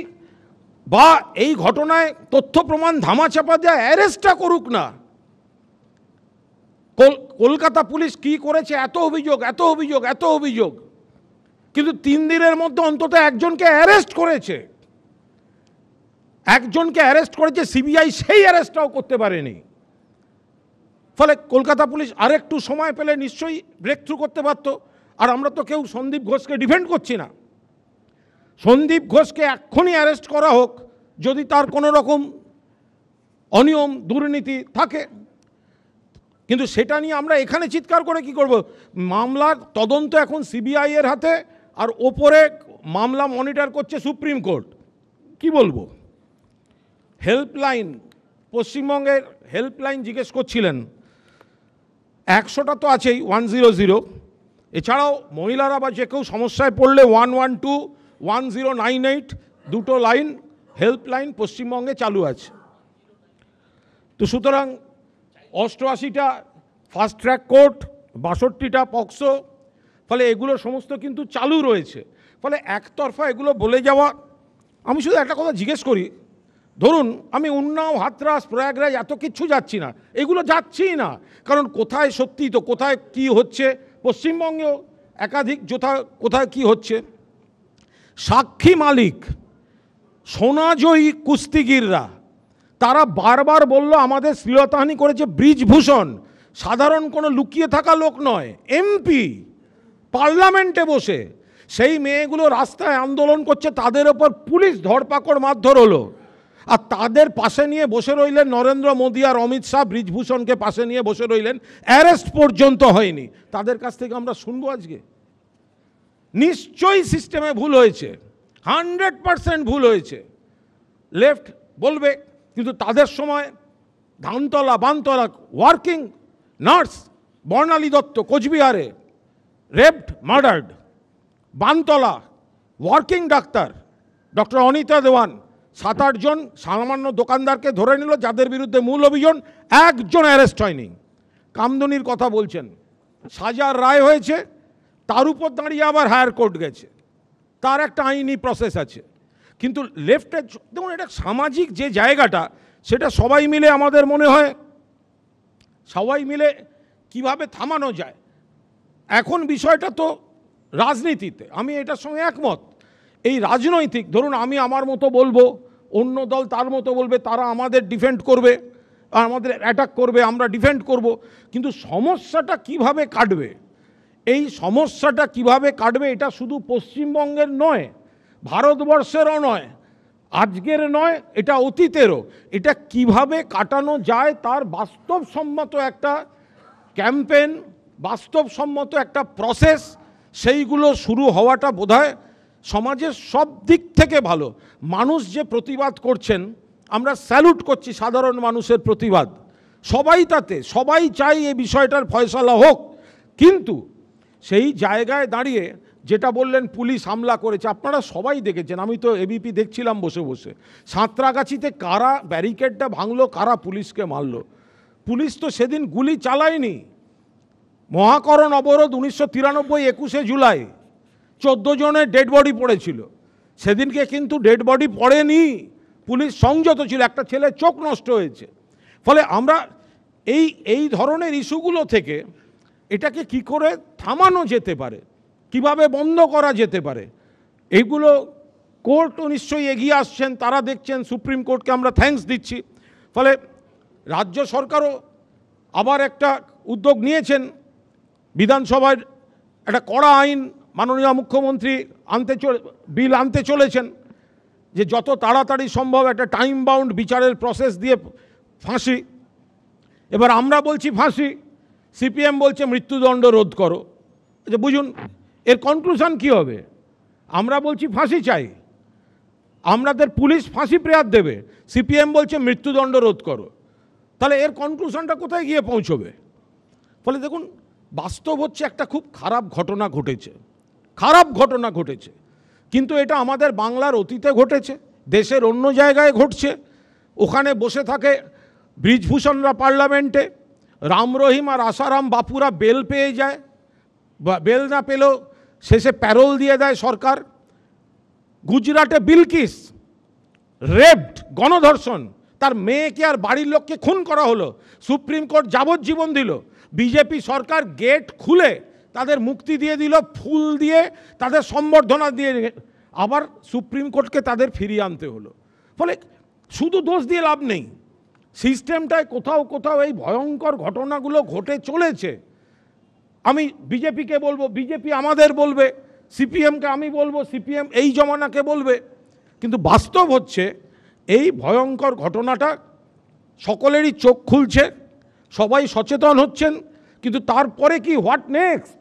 বা এই ঘটনায় তথ্য প্রমাণ ধামাচাপা দেওয়া অ্যারেস্টটা করুক না কলকাতা পুলিশ কি করেছে এত অভিযোগ এত অভিযোগ এত অভিযোগ কিন্তু তিন দিনের মধ্যে অন্তত একজনকে অ্যারেস্ট করেছে একজনকে অ্যারেস্ট করেছে সিবিআই সেই অ্যারেস্টটাও করতে পারেনি ফলে কলকাতা পুলিশ আরেকটু সময় পেলে নিশ্চয়ই ব্রেক থ্রু করতে পারত আর আমরা তো কেউ সন্দীপ ঘোষকে ডিফেন্ড করছি না সন্দীপ ঘোষকে এক্ষুনি অ্যারেস্ট করা হোক যদি তার কোনো রকম অনিয়ম দুর্নীতি থাকে কিন্তু সেটা নিয়ে আমরা এখানে চিৎকার করে কি করব মামলার তদন্ত এখন সিবিআইয়ের হাতে আর ওপরে মামলা মনিটর করছে সুপ্রিম কোর্ট কি বলবো হেল্পলাইন পশ্চিমবঙ্গের হেল্পলাইন জিজ্ঞেস করছিলেন একশোটা তো আছেই ওয়ান জিরো জিরো এছাড়াও মহিলারা বা যে কেউ সমস্যায় পড়লে one one two one zero nine eight দুটো লাইন হেল্পলাইন পশ্চিমবঙ্গে চালু আছে তো সুতরাং অষ্টআশিটা ফাস্ট ট্র্যাক কোর্ট বাষট্টিটা পক্সো ফলে এগুলো সমস্ত কিন্তু চালু রয়েছে ফলে একতরফা এগুলো বলে যাওয়া আমি শুধু একটা কথা জিজ্ঞেস করি ধরুন আমি উন্নাও হাতরাস প্রয়াগরাজ এত কিছু যাচ্ছি না এগুলো যাচ্ছিই না কারণ কোথায় সত্যি তো কোথায় কি হচ্ছে পশ্চিমবঙ্গেও একাধিক যোথা কোথায় কি হচ্ছে সাক্ষী মালিক সোনাজয়ী কুস্তিগিররা তারা বারবার বলল আমাদের শ্লীলতাহানি করেছে ব্রিজভূষণ সাধারণ কোনো লুকিয়ে থাকা লোক নয় এমপি পার্লামেন্টে বসে সেই মেয়েগুলো রাস্তায় আন্দোলন করছে তাদের ওপর পুলিশ ধরপাকড় মারধর হলো আর তাদের পাশে নিয়ে বসে রইলেন নরেন্দ্র মোদী আর অমিত শাহ ব্রিজভূষণকে পাশে নিয়ে বসে রইলেন অ্যারেস্ট পর্যন্ত হয়নি তাদের কাছ থেকে আমরা শুনবো আজকে নিশ্চয়ই সিস্টেমে ভুল হয়েছে হান্ড্রেড পারসেন্ট ভুল হয়েছে লেফট বলবে কিন্তু তাদের সময় ধানতলা বানতলা ওয়ার্কিং নার্স বর্ণালী দত্ত কোচবিহারে রেপড মার্ডার্ড বানতলা ওয়ার্কিং ডাক্তার ডক্টর অনিতা দেওয়ান সাত আটজন সামান্য দোকানদারকে ধরে নিল যাদের বিরুদ্ধে মূল অভিযোগ একজন অ্যারেস্ট হয়নি কামদনির কথা বলছেন সাজার রায় হয়েছে তার উপর দাঁড়িয়ে আবার হায়ার কোর্ট গেছে তার একটা আইনি প্রসেস আছে কিন্তু লেফটে দেখুন এটা সামাজিক যে জায়গাটা সেটা সবাই মিলে আমাদের মনে হয় সবাই মিলে কিভাবে থামানো যায় এখন বিষয়টা তো রাজনীতিতে আমি এটার সঙ্গে একমত এই রাজনৈতিক ধরুন আমি আমার মতো বলবো অন্য দল তার মতো বলবে তারা আমাদের ডিফেন্ড করবে আমাদের অ্যাটাক করবে আমরা ডিফেন্ড করব কিন্তু সমস্যাটা কিভাবে কাটবে এই সমস্যাটা কিভাবে কাটবে এটা শুধু পশ্চিমবঙ্গের নয় ভারতবর্ষেরও নয় আজকের নয় এটা অতীতেরও এটা কিভাবে কাটানো যায় তার বাস্তবসম্মত একটা ক্যাম্পেন বাস্তবসম্মত একটা প্রসেস সেইগুলো শুরু হওয়াটা বোধ সমাজের সব দিক থেকে ভালো মানুষ যে প্রতিবাদ করছেন আমরা স্যালুট করছি সাধারণ মানুষের প্রতিবাদ সবাই তাতে সবাই চাই এই বিষয়টার ফয়সলা হোক কিন্তু সেই জায়গায় দাঁড়িয়ে যেটা বললেন পুলিশ হামলা করেছে আপনারা সবাই দেখেছেন আমি তো এবিপি দেখছিলাম বসে বসে সাঁতরাগাছিতে কারা ব্যারিকেডটা ভাঙলো কারা পুলিশকে মারল পুলিশ তো সেদিন গুলি চালায়নি মহাকরণ অবরোধ উনিশশো তিরানব্বই একুশে জুলাই চোদ্দো জনের ডেড বডি পড়েছিল সেদিনকে কিন্তু ডেড বডি পড়েনি পুলিশ সংযত ছিল একটা ছেলে চোখ নষ্ট হয়েছে ফলে আমরা এই এই ধরনের ইস্যুগুলো থেকে এটাকে কি করে থামানো যেতে পারে কিভাবে বন্ধ করা যেতে পারে এইগুলো কোর্ট নিশ্চয়ই এগিয়ে আসছেন তারা দেখছেন সুপ্রিম কোর্টকে আমরা থ্যাঙ্কস দিচ্ছি ফলে রাজ্য সরকারও আবার একটা উদ্যোগ নিয়েছেন বিধানসভার একটা কড়া আইন মাননীয় মুখ্যমন্ত্রী আনতে বিল আনতে চলেছেন যে যত তাড়াতাড়ি সম্ভব একটা টাইম বাউন্ড বিচারের প্রসেস দিয়ে ফাঁসি এবার আমরা বলছি ফাঁসি সিপিএম বলছে মৃত্যুদণ্ড রোধ করো যে আচ্ছা, বুঝুন এর কনক্লুশন কি হবে আমরা বলছি ফাঁসি চাই আমাদের পুলিশ ফাঁসি প্রেয়ার দেবে সিপিএম বলছে মৃত্যুদণ্ড রোধ করো তাহলে এর কনক্লুশনটা কোথায় গিয়ে পৌঁছবে ফলে দেখুন বাস্তব হচ্ছে একটা খুব খারাপ ঘটনা ঘটেছে খারাপ ঘটনা ঘটেছে কিন্তু এটা আমাদের বাংলার অতীতে ঘটেছে দেশের অন্য জায়গায় ঘটছে ওখানে বসে থাকে ব্রিজভূষণরা পার্লামেন্টে রাম রহিম আর আশারাম বাপুরা বেল পেয়ে যায় বা বেল না পেলেও শেষে প্যারোল দিয়ে দেয় সরকার গুজরাটে বিলকিস রেপড গণধর্ষণ তার মেয়েকে আর বাড়ির লোককে খুন করা হলো সুপ্রিম কোর্ট যাবজ্জীবন দিল বিজেপি সরকার গেট খুলে তাদের মুক্তি দিয়ে দিল ফুল দিয়ে তাদের সম্বর্ধনা দিয়ে আবার সুপ্রিম কোর্টকে তাদের ফিরিয়ে আনতে হলো ফলে শুধু দোষ দিয়ে লাভ নেই সিস্টেমটায় কোথাও কোথাও এই ভয়ঙ্কর ঘটনাগুলো ঘটে চলেছে আমি বিজেপিকে বলবো বিজেপি আমাদের বলবে সিপিএমকে আমি বলবো সিপিএম এই জমানাকে বলবে কিন্তু বাস্তব হচ্ছে এই ভয়ঙ্কর ঘটনাটা সকলেরই চোখ খুলছে সবাই সচেতন হচ্ছেন কিন্তু তারপরে কি হোয়াট নেক্সট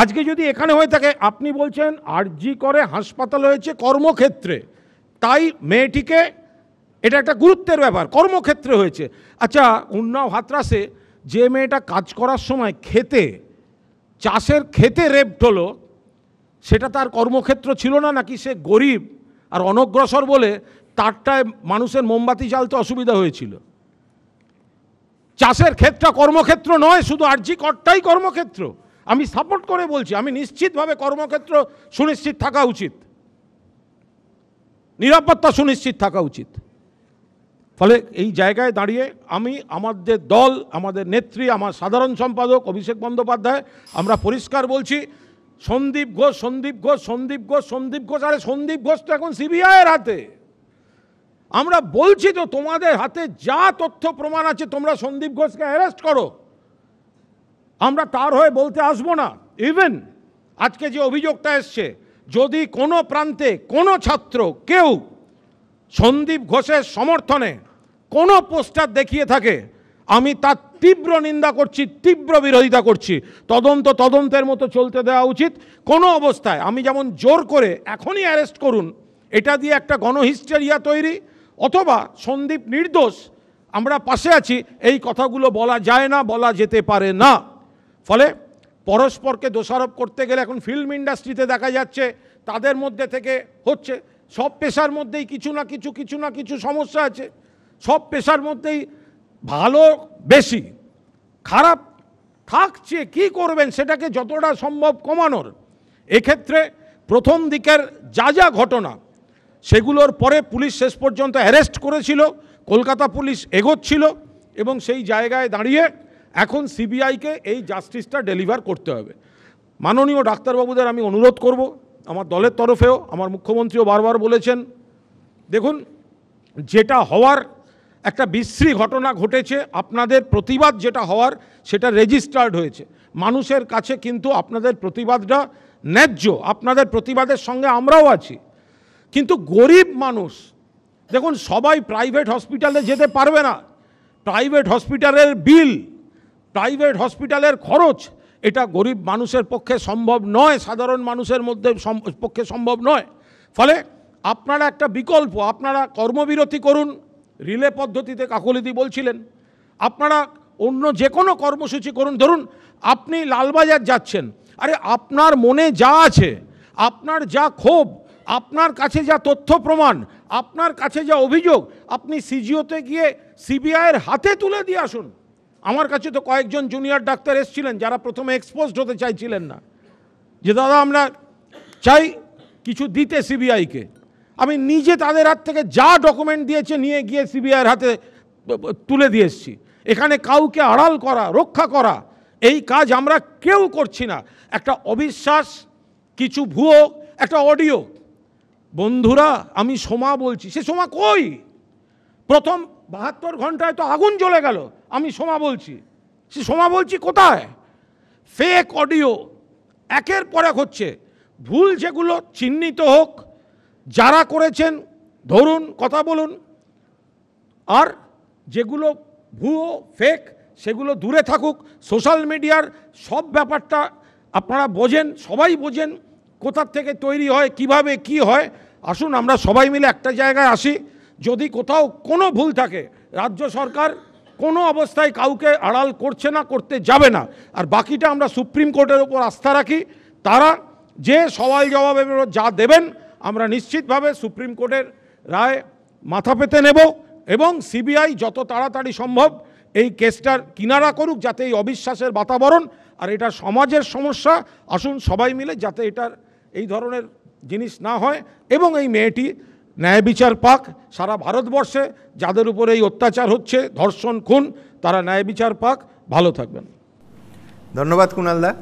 আজকে যদি এখানে হয়ে থাকে আপনি বলছেন আরজি করে হাসপাতাল হয়েছে কর্মক্ষেত্রে তাই মেয়েটিকে এটা একটা গুরুত্বের ব্যাপার কর্মক্ষেত্রে হয়েছে আচ্ছা উন্নাও হাতরাসে যে মেয়েটা কাজ করার সময় খেতে চাষের খেতে রেপ্ট হলো সেটা তার কর্মক্ষেত্র ছিল না নাকি সে গরিব আর অনগ্রসর বলে তারটায় মানুষের মোমবাতি জ্বালতে অসুবিধা হয়েছিল চাষের ক্ষেত্র কর্মক্ষেত্র নয় শুধু আর্জি করটাই কর্মক্ষেত্র আমি সাপোর্ট করে বলছি আমি নিশ্চিতভাবে কর্মক্ষেত্র সুনিশ্চিত থাকা উচিত নিরাপত্তা সুনিশ্চিত থাকা উচিত ফলে এই জায়গায় দাঁড়িয়ে আমি আমাদের দল আমাদের নেত্রী আমার সাধারণ সম্পাদক অভিষেক বন্দ্যোপাধ্যায় আমরা পরিষ্কার বলছি সন্দীপ ঘোষ সন্দীপ ঘোষ সন্দীপ ঘোষ সন্দীপ ঘোষ আরে সন্দীপ ঘোষ তো এখন সিবিআইয়ের হাতে আমরা বলছি তো তোমাদের হাতে যা তথ্য প্রমাণ আছে তোমরা সন্দীপ ঘোষকে অ্যারেস্ট করো আমরা তার হয়ে বলতে আসবো না ইভেন আজকে যে অভিযোগটা এসছে যদি কোনো প্রান্তে কোনো ছাত্র কেউ সন্দীপ ঘোষের সমর্থনে কোনো পোস্টার দেখিয়ে থাকে আমি তার তীব্র নিন্দা করছি তীব্র বিরোধিতা করছি তদন্ত তদন্তের মতো চলতে দেওয়া উচিত কোনো অবস্থায় আমি যেমন জোর করে এখনই অ্যারেস্ট করুন এটা দিয়ে একটা গণহিস্টেরিয়া তৈরি অথবা সন্দীপ নির্দোষ আমরা পাশে আছি এই কথাগুলো বলা যায় না বলা যেতে পারে না ফলে পরস্পরকে দোষারোপ করতে গেলে এখন ফিল্ম ইন্ডাস্ট্রিতে দেখা যাচ্ছে তাদের মধ্যে থেকে হচ্ছে সব পেশার মধ্যেই কিছু না কিছু কিছু না কিছু সমস্যা আছে সব পেশার মধ্যেই ভালো বেশি খারাপ থাকছে কি করবেন সেটাকে যতটা সম্ভব কমানোর এক্ষেত্রে প্রথম দিকের যা যা ঘটনা সেগুলোর পরে পুলিশ শেষ পর্যন্ত অ্যারেস্ট করেছিল কলকাতা পুলিশ এগোচ্ছিল এবং সেই জায়গায় দাঁড়িয়ে এখন সিবিআইকে এই জাস্টিসটা ডেলিভার করতে হবে মাননীয় ডাক্তারবাবুদের আমি অনুরোধ করব আমার দলের তরফেও আমার মুখ্যমন্ত্রীও বারবার বলেছেন দেখুন যেটা হওয়ার একটা বিশ্রী ঘটনা ঘটেছে আপনাদের প্রতিবাদ যেটা হওয়ার সেটা রেজিস্টার্ড হয়েছে মানুষের কাছে কিন্তু আপনাদের প্রতিবাদটা ন্যায্য আপনাদের প্রতিবাদের সঙ্গে আমরাও আছি কিন্তু গরিব মানুষ দেখুন সবাই প্রাইভেট হসপিটালে যেতে পারবে না প্রাইভেট হসপিটালের বিল প্রাইভেট হসপিটালের খরচ এটা গরিব মানুষের পক্ষে সম্ভব নয় সাধারণ মানুষের মধ্যে পক্ষে সম্ভব নয় ফলে আপনারা একটা বিকল্প আপনারা কর্মবিরতি করুন রিলে পদ্ধতিতে কাকলিদি বলছিলেন আপনারা অন্য যে কোনো কর্মসূচি করুন ধরুন আপনি লালবাজার যাচ্ছেন আরে আপনার মনে যা আছে আপনার যা ক্ষোভ আপনার কাছে যা তথ্য প্রমাণ আপনার কাছে যা অভিযোগ আপনি সিজিওতে গিয়ে সিবিআইয়ের হাতে তুলে দিয়ে আসুন আমার কাছে তো কয়েকজন জুনিয়র ডাক্তার এসছিলেন যারা প্রথমে এক্সপোজড হতে চাইছিলেন না যে দাদা আমরা চাই কিছু দিতে সিবিআইকে আমি নিজে তাদের হাত থেকে যা ডকুমেন্ট দিয়েছে নিয়ে গিয়ে সিবিআইয়ের হাতে তুলে দিয়ে এসছি এখানে কাউকে আড়াল করা রক্ষা করা এই কাজ আমরা কেউ করছি না একটা অবিশ্বাস কিছু ভুয়ো একটা অডিও বন্ধুরা আমি সোমা বলছি সে সোমা কই প্রথম বাহাত্তর ঘন্টায় তো আগুন জ্বলে গেল আমি সোমা বলছি সে সোমা বলছি কোথায় ফেক অডিও একের পর এক হচ্ছে ভুল যেগুলো চিহ্নিত হোক যারা করেছেন ধরুন কথা বলুন আর যেগুলো ভুয়ো ফেক সেগুলো দূরে থাকুক সোশ্যাল মিডিয়ার সব ব্যাপারটা আপনারা বোঝেন সবাই বোঝেন কোথার থেকে তৈরি হয় কিভাবে কি হয় আসুন আমরা সবাই মিলে একটা জায়গায় আসি যদি কোথাও কোনো ভুল থাকে রাজ্য সরকার কোনো অবস্থায় কাউকে আড়াল করছে না করতে যাবে না আর বাকিটা আমরা সুপ্রিম কোর্টের ওপর আস্থা রাখি তারা যে সওয়াল জবাব যা দেবেন আমরা নিশ্চিতভাবে সুপ্রিম কোর্টের রায় মাথা পেতে নেব এবং সিবিআই যত তাড়াতাড়ি সম্ভব এই কেসটার কিনারা করুক যাতে এই অবিশ্বাসের বাতাবরণ আর এটা সমাজের সমস্যা আসুন সবাই মিলে যাতে এটার এই ধরনের জিনিস না হয় এবং এই মেয়েটি ন্যায় বিচার পাক সারা ভারতবর্ষে যাদের উপরে এই অত্যাচার হচ্ছে ধর্ষণ খুন তারা ন্যায় বিচার পাক ভালো থাকবেন ধন্যবাদ কুণালদা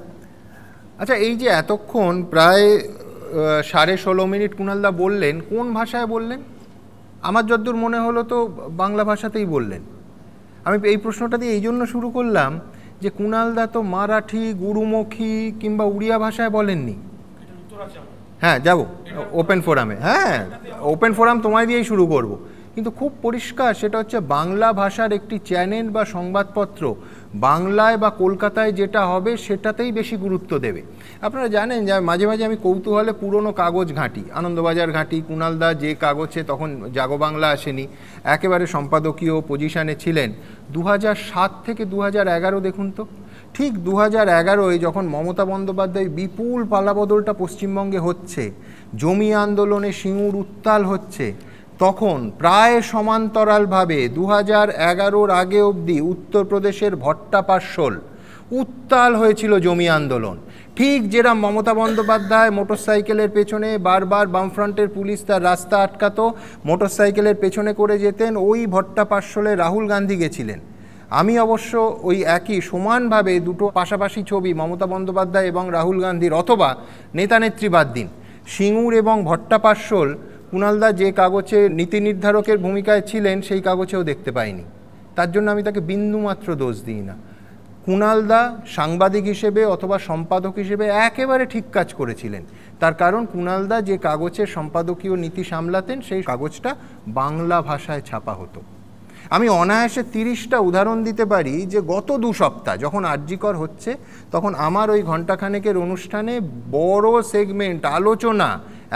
আচ্ছা এই যে এতক্ষণ প্রায় সাড়ে ষোলো মিনিট কুণালদা বললেন কোন ভাষায় বললেন আমার যদ্দূর মনে হলো তো বাংলা ভাষাতেই বললেন আমি এই প্রশ্নটা দিয়ে এই জন্য শুরু করলাম যে কুণালদা তো মারাঠি গুরুমুখী কিংবা উড়িয়া ভাষায় বলেননি হ্যাঁ যাব ওপেন ফোরামে হ্যাঁ ওপেন ফোরাম তোমায় দিয়েই শুরু করব। কিন্তু খুব পরিষ্কার সেটা হচ্ছে বাংলা ভাষার একটি চ্যানেল বা সংবাদপত্র বাংলায় বা কলকাতায় যেটা হবে সেটাতেই বেশি গুরুত্ব দেবে আপনারা জানেন যে মাঝে মাঝে আমি কৌতূহলে পুরনো কাগজ ঘাঁটি আনন্দবাজার ঘাঁটি কুণালদা যে কাগজে তখন জাগো বাংলা আসেনি একেবারে সম্পাদকীয় পজিশানে ছিলেন দু সাত থেকে দু দেখুন তো ঠিক দু হাজার এগারোয় যখন মমতা বন্দ্যোপাধ্যায় বিপুল পালাবদলটা পশ্চিমবঙ্গে হচ্ছে জমি আন্দোলনে সিঙুর উত্তাল হচ্ছে তখন প্রায় সমান্তরালভাবে দু হাজার এগারোর আগে অবধি উত্তরপ্রদেশের ভট্টা পার্শ্বল উত্তাল হয়েছিল জমি আন্দোলন ঠিক যেরা মমতা বন্দ্যোপাধ্যায় মোটরসাইকেলের পেছনে বারবার বামফ্রন্টের পুলিশ তার রাস্তা আটকাতো মোটরসাইকেলের পেছনে করে যেতেন ওই ভট্টা পার্শ্বলে রাহুল গান্ধী গেছিলেন আমি অবশ্য ওই একই সমানভাবে দুটো পাশাপাশি ছবি মমতা বন্দ্যোপাধ্যায় এবং রাহুল গান্ধীর অথবা নেতানেত্রী বাদ দিন সিঙ্গুর এবং ভট্টাপার্শ্বল কুণালদা যে কাগজে নীতি নির্ধারকের ভূমিকায় ছিলেন সেই কাগজেও দেখতে পাইনি তার জন্য আমি তাকে বিন্দুমাত্র দোষ দিই না কুণালদা সাংবাদিক হিসেবে অথবা সম্পাদক হিসেবে একেবারে ঠিক কাজ করেছিলেন তার কারণ কুণালদা যে কাগজের সম্পাদকীয় নীতি সামলাতেন সেই কাগজটা বাংলা ভাষায় ছাপা হতো আমি অনায়াসে তিরিশটা উদাহরণ দিতে পারি যে গত দু সপ্তাহ যখন আর্যিকর হচ্ছে তখন আমার ওই ঘণ্টাখানেকের অনুষ্ঠানে বড় সেগমেন্ট আলোচনা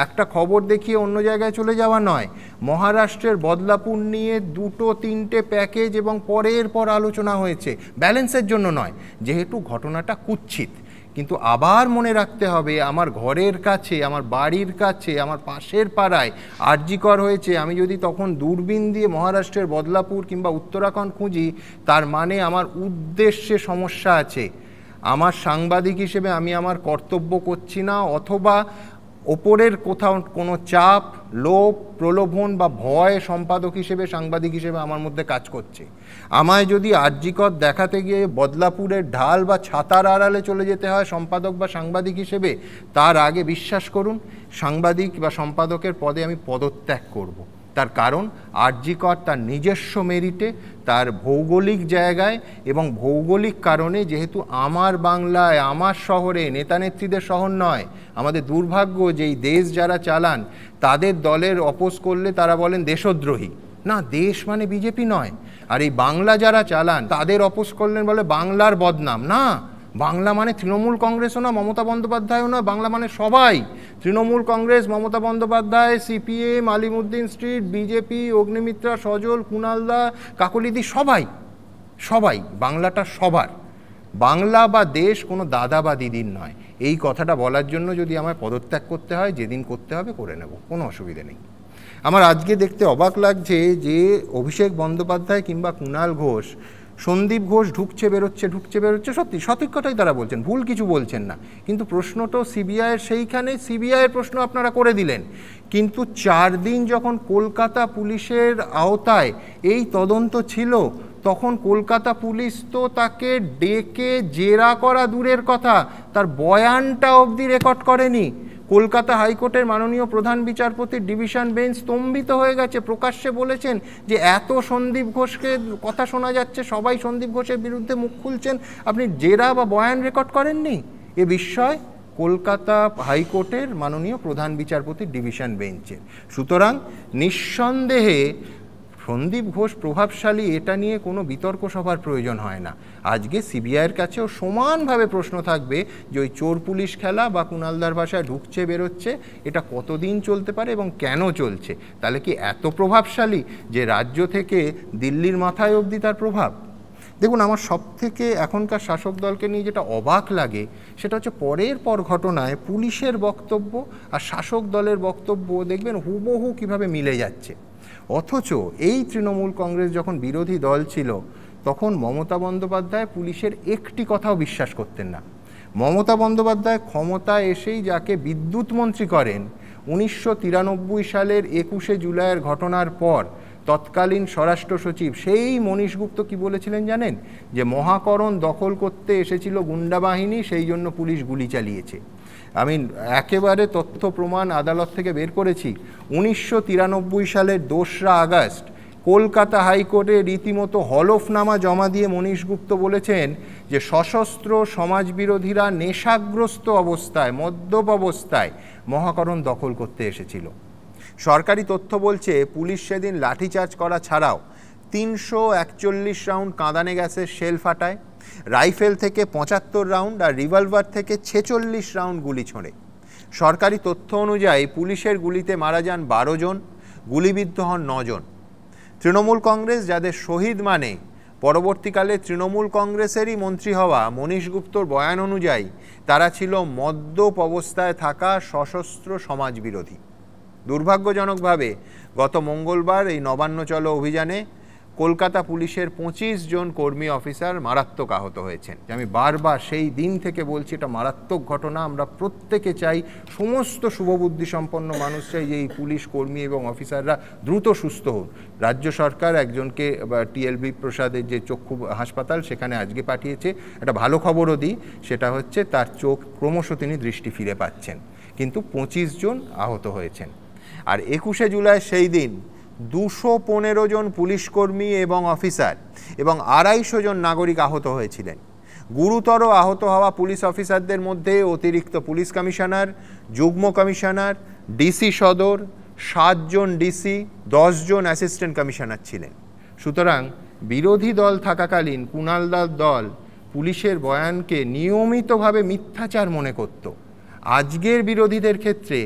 একটা খবর দেখিয়ে অন্য জায়গায় চলে যাওয়া নয় মহারাষ্ট্রের বদলাপুর নিয়ে দুটো তিনটে প্যাকেজ এবং পরের পর আলোচনা হয়েছে ব্যালেন্সের জন্য নয় যেহেতু ঘটনাটা কুচ্ছিত কিন্তু আবার মনে রাখতে হবে আমার ঘরের কাছে আমার বাড়ির কাছে আমার পাশের পাড়ায় আর্জিকর হয়েছে আমি যদি তখন দূরবীন দিয়ে মহারাষ্ট্রের বদলাপুর কিংবা উত্তরাখণ্ড খুঁজি তার মানে আমার উদ্দেশ্যে সমস্যা আছে আমার সাংবাদিক হিসেবে আমি আমার কর্তব্য করছি না অথবা ওপরের কোথাও কোনো চাপ লোভ প্রলোভন বা ভয় সম্পাদক হিসেবে সাংবাদিক হিসেবে আমার মধ্যে কাজ করছে আমায় যদি আর্যিকত দেখাতে গিয়ে বদলাপুরের ঢাল বা ছাতার আড়ালে চলে যেতে হয় সম্পাদক বা সাংবাদিক হিসেবে তার আগে বিশ্বাস করুন সাংবাদিক বা সম্পাদকের পদে আমি পদত্যাগ করবো তার কারণ কর তার নিজস্ব মেরিটে তার ভৌগোলিক জায়গায় এবং ভৌগোলিক কারণে যেহেতু আমার বাংলায় আমার শহরে নেতা নেত্রীদের শহর নয় আমাদের দুর্ভাগ্য যেই দেশ যারা চালান তাদের দলের অপোজ করলে তারা বলেন দেশদ্রোহী না দেশ মানে বিজেপি নয় আর এই বাংলা যারা চালান তাদের অপোজ করলেন বলে বাংলার বদনাম না বাংলা মানে তৃণমূল কংগ্রেসও না মমতা বন্দ্যোপাধ্যায়ও না বাংলা মানে সবাই Trinamool Congress Mamata Bandyopadhyay CPM Alimuddin street BJP Agnimitra Sajal কুণালদা কাকলিদি সবাই সবাই বাংলাটা সবার বাংলা বা দেশ কোনো দাদা বা দিদির নয় এই কথাটা বলার জন্য যদি আমার পদত্যাগ করতে হয় যেদিন করতে হবে করে নেব কোনো অসুবিধে নেই আমার আজকে দেখতে অবাক লাগছে যে অভিষেক বন্দ্যোপাধ্যায় কিংবা কুণাল ঘোষ সন্দীপ ঘোষ ঢুকছে বেরোচ্ছে ঢুকছে বেরোচ্ছে সত্যি সঠিক কথাই তারা বলছেন ভুল কিছু বলছেন না কিন্তু প্রশ্ন তো সিবিআইয়ের সেইখানে সিবিআইয়ের প্রশ্ন আপনারা করে দিলেন কিন্তু চার দিন যখন কলকাতা পুলিশের আওতায় এই তদন্ত ছিল তখন কলকাতা পুলিশ তো তাকে ডেকে জেরা করা দূরের কথা তার বয়ানটা অবধি রেকর্ড করেনি কলকাতা হাইকোর্টের মাননীয় প্রধান বিচারপতির ডিভিশন বেঞ্চ স্তম্ভিত হয়ে গেছে প্রকাশ্যে বলেছেন যে এত সন্দীপ ঘোষকে কথা শোনা যাচ্ছে সবাই সন্দীপ ঘোষের বিরুদ্ধে মুখ খুলছেন আপনি জেরা বা বয়ান রেকর্ড করেননি এ বিষয় কলকাতা হাইকোর্টের মাননীয় প্রধান বিচারপতি ডিভিশন বেঞ্চের সুতরাং নিঃসন্দেহে সন্দীপ ঘোষ প্রভাবশালী এটা নিয়ে কোনো বিতর্ক সভার প্রয়োজন হয় না আজকে সিবিআইয়ের কাছেও সমানভাবে প্রশ্ন থাকবে যে ওই চোর পুলিশ খেলা বা কুণালদার ভাষায় ঢুকছে বেরোচ্ছে এটা কতদিন চলতে পারে এবং কেন চলছে তাহলে কি এত প্রভাবশালী যে রাজ্য থেকে দিল্লির মাথায় অবধি তার প্রভাব দেখুন আমার সব থেকে এখনকার শাসক দলকে নিয়ে যেটা অবাক লাগে সেটা হচ্ছে পরের পর ঘটনায় পুলিশের বক্তব্য আর শাসক দলের বক্তব্য দেখবেন হুবহু কিভাবে মিলে যাচ্ছে অথচ এই তৃণমূল কংগ্রেস যখন বিরোধী দল ছিল তখন মমতা বন্দ্যোপাধ্যায় পুলিশের একটি কথাও বিশ্বাস করতেন না মমতা বন্দ্যোপাধ্যায় ক্ষমতা এসেই যাকে বিদ্যুৎ মন্ত্রী করেন উনিশশো সালের একুশে জুলাইয়ের ঘটনার পর তৎকালীন স্বরাষ্ট্র সচিব সেই মনীষ গুপ্ত কি বলেছিলেন জানেন যে মহাকরণ দখল করতে এসেছিল গুন্ডা বাহিনী সেই জন্য পুলিশ গুলি চালিয়েছে আমি একেবারে তথ্য প্রমাণ আদালত থেকে বের করেছি উনিশশো সালের দোসরা আগস্ট কলকাতা হাইকোর্টে রীতিমতো হলফনামা জমা দিয়ে মনীষ গুপ্ত বলেছেন যে সশস্ত্র সমাজবিরোধীরা নেশাগ্রস্ত অবস্থায় মদ্যপ অবস্থায় মহাকরণ দখল করতে এসেছিল সরকারি তথ্য বলছে পুলিশ সেদিন লাঠিচার্জ করা ছাড়াও তিনশো একচল্লিশ রাউন্ড কাঁদানে গ্যাসের শেল ফাটায় রাইফেল থেকে পঁচাত্তর রাউন্ড আর রিভলভার থেকে ছেচল্লিশ রাউন্ড গুলি ছোঁড়ে সরকারি তথ্য অনুযায়ী পুলিশের গুলিতে মারা যান বারো জন গুলিবিদ্ধ হন নজন তৃণমূল কংগ্রেস যাদের শহীদ মানে পরবর্তীকালে তৃণমূল কংগ্রেসেরই মন্ত্রী হওয়া মনীষ গুপ্তর বয়ান অনুযায়ী তারা ছিল মদ্যপ অবস্থায় থাকা সশস্ত্র সমাজবিরোধী দুর্ভাগ্যজনকভাবে গত মঙ্গলবার এই নবান্ন চলো অভিযানে কলকাতা পুলিশের পঁচিশ জন কর্মী অফিসার মারাত্মক আহত হয়েছেন আমি বারবার সেই দিন থেকে বলছি এটা মারাত্মক ঘটনা আমরা প্রত্যেকে চাই সমস্ত শুভবুদ্ধি সম্পন্ন মানুষ চাই যে এই পুলিশ কর্মী এবং অফিসাররা দ্রুত সুস্থ হন রাজ্য সরকার একজনকে টিএলবি প্রসাদের যে চক্ষু হাসপাতাল সেখানে আজকে পাঠিয়েছে একটা ভালো খবরও দিই সেটা হচ্ছে তার চোখ ক্রমশ তিনি দৃষ্টি ফিরে পাচ্ছেন কিন্তু পঁচিশ জন আহত হয়েছেন আর একুশে জুলাই সেই দিন দুশো পনেরো জন পুলিশকর্মী এবং অফিসার এবং আড়াইশো জন নাগরিক আহত হয়েছিলেন গুরুতর আহত হওয়া পুলিশ অফিসারদের মধ্যে অতিরিক্ত পুলিশ কমিশনার যুগ্ম কমিশনার ডিসি সদর সাতজন ডিসি দশজন অ্যাসিস্ট্যান্ট কমিশনার ছিলেন সুতরাং বিরোধী দল থাকাকালীন কুণালদার দল পুলিশের বয়ানকে নিয়মিতভাবে মিথ্যাচার মনে করত আজকের বিরোধীদের ক্ষেত্রে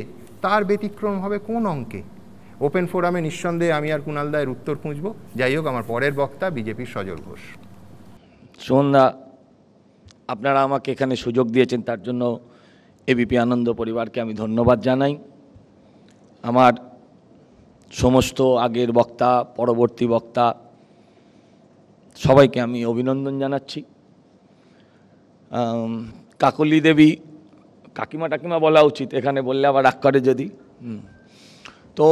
তার ব্যতিক্রম হবে কোন অঙ্কে ওপেন ফোরামে নিঃসন্দেহে আমি আর কুণাল দায়ের উত্তর খুঁজব যাই হোক আমার পরের বক্তা বিজেপির সজল ঘোষ সন্ধ্যা আপনারা আমাকে এখানে সুযোগ দিয়েছেন তার জন্য এবিপি আনন্দ পরিবারকে আমি ধন্যবাদ জানাই আমার সমস্ত আগের বক্তা পরবর্তী বক্তা সবাইকে আমি অভিনন্দন জানাচ্ছি কাকলি দেবী কাকিমা টাকিমা বলা উচিত এখানে বললে আবার রাগ করে যদি তো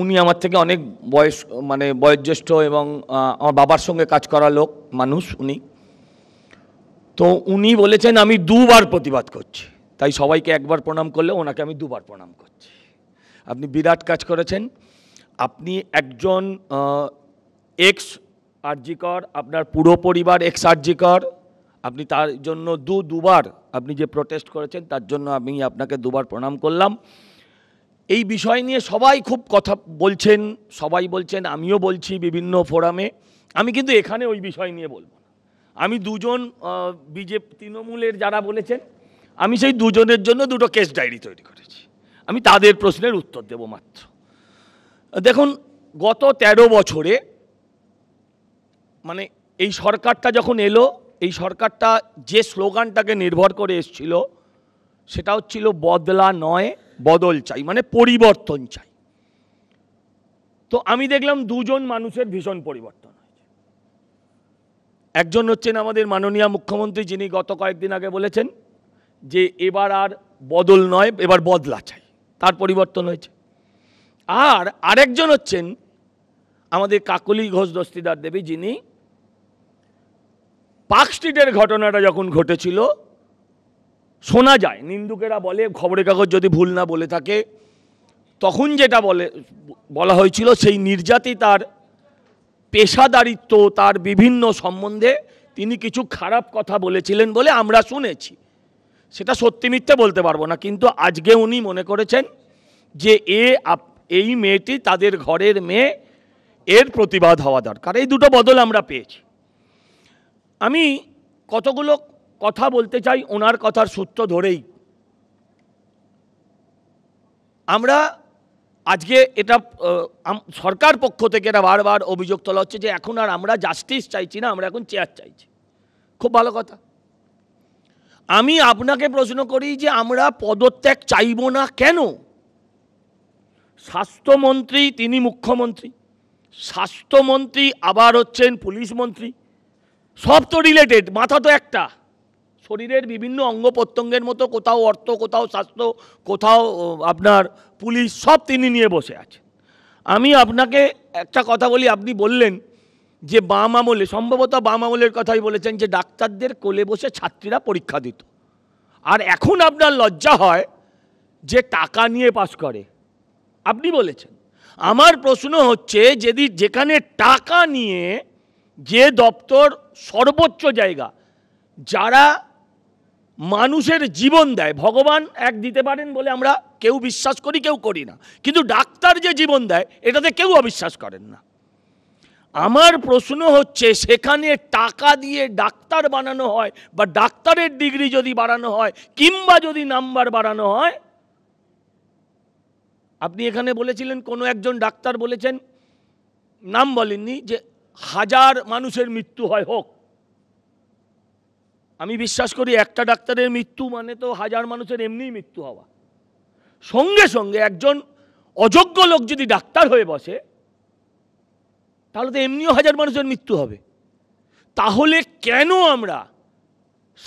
উনি আমার থেকে অনেক বয়স মানে বয়োজ্যেষ্ঠ এবং আমার বাবার সঙ্গে কাজ করা লোক মানুষ উনি তো উনি বলেছেন আমি দুবার প্রতিবাদ করছি তাই সবাইকে একবার প্রণাম করলে ওনাকে আমি দুবার প্রণাম করছি আপনি বিরাট কাজ করেছেন আপনি একজন এক্স আর্জিকর আপনার পুরো পরিবার এক্স আর্জিকর আপনি তার জন্য দু দুবার আপনি যে প্রোটেস্ট করেছেন তার জন্য আমি আপনাকে দুবার প্রণাম করলাম এই বিষয় নিয়ে সবাই খুব কথা বলছেন সবাই বলছেন আমিও বলছি বিভিন্ন ফোরামে আমি কিন্তু এখানে ওই বিষয় নিয়ে বলবো না আমি দুজন বিজেপি তৃণমূলের যারা বলেছেন আমি সেই দুজনের জন্য দুটো কেস ডায়েরি তৈরি করেছি আমি তাদের প্রশ্নের উত্তর দেব মাত্র দেখুন গত ১৩ বছরে মানে এই সরকারটা যখন এলো এই সরকারটা যে স্লোগানটাকে নির্ভর করে এসছিল সেটা হচ্ছিল বদলা নয় বদল চাই মানে পরিবর্তন চাই তো আমি দেখলাম দুজন মানুষের ভীষণ পরিবর্তন হয়েছে একজন হচ্ছেন আমাদের মাননীয় মুখ্যমন্ত্রী যিনি গত কয়েকদিন আগে বলেছেন যে এবার আর বদল নয় এবার বদলা চাই তার পরিবর্তন হয়েছে আর আরেকজন হচ্ছেন আমাদের কাকলি ঘোষ দস্তিদার দেবী যিনি পার্ক স্ট্রিটের ঘটনাটা যখন ঘটেছিল শোনা যায় নিন্দুকেরা বলে খবরের কাগজ যদি ভুল না বলে থাকে তখন যেটা বলে বলা হয়েছিল সেই নির্যাতি তার পেশাদারিত্ব তার বিভিন্ন সম্বন্ধে তিনি কিছু খারাপ কথা বলেছিলেন বলে আমরা শুনেছি সেটা সত্যি মিথ্যে বলতে পারবো না কিন্তু আজকে উনি মনে করেছেন যে এ এই মেয়েটি তাদের ঘরের মেয়ে এর প্রতিবাদ হওয়া দরকার এই দুটো বদল আমরা পেয়েছি আমি কতগুলো কথা বলতে চাই ওনার কথার সূত্র ধরেই আমরা আজকে এটা সরকার পক্ষ থেকে এটা বারবার অভিযোগ তোলা হচ্ছে যে এখন আর আমরা জাস্টিস চাইছি না আমরা এখন চেয়ার চাইছি খুব ভালো কথা আমি আপনাকে প্রশ্ন করি যে আমরা পদত্যাগ চাইব না কেন স্বাস্থ্যমন্ত্রী তিনি মুখ্যমন্ত্রী স্বাস্থ্যমন্ত্রী আবার হচ্ছেন পুলিশ মন্ত্রী সব তো রিলেটেড মাথা তো একটা শরীরের বিভিন্ন অঙ্গ প্রত্যঙ্গের মতো কোথাও অর্থ কোথাও স্বাস্থ্য কোথাও আপনার পুলিশ সব তিনি নিয়ে বসে আছেন আমি আপনাকে একটা কথা বলি আপনি বললেন যে বাম আমলে সম্ভবত বাম আমলের কথাই বলেছেন যে ডাক্তারদের কোলে বসে ছাত্রীরা পরীক্ষা দিত আর এখন আপনার লজ্জা হয় যে টাকা নিয়ে পাশ করে আপনি বলেছেন আমার প্রশ্ন হচ্ছে যদি যেখানে টাকা নিয়ে যে দপ্তর সর্বোচ্চ জায়গা যারা মানুষের জীবন দেয় ভগবান এক দিতে পারেন বলে আমরা কেউ বিশ্বাস করি কেউ করি না কিন্তু ডাক্তার যে জীবন দেয় এটাতে কেউ অবিশ্বাস করেন না আমার প্রশ্ন হচ্ছে সেখানে টাকা দিয়ে ডাক্তার বানানো হয় বা ডাক্তারের ডিগ্রি যদি বাড়ানো হয় কিংবা যদি নাম্বার বাড়ানো হয় আপনি এখানে বলেছিলেন কোনো একজন ডাক্তার বলেছেন নাম বলেননি যে হাজার মানুষের মৃত্যু হয় হোক আমি বিশ্বাস করি একটা ডাক্তারের মৃত্যু মানে তো হাজার মানুষের এমনিই মৃত্যু হওয়া সঙ্গে সঙ্গে একজন অযোগ্য লোক যদি ডাক্তার হয়ে বসে তাহলে তো এমনিও হাজার মানুষের মৃত্যু হবে তাহলে কেন আমরা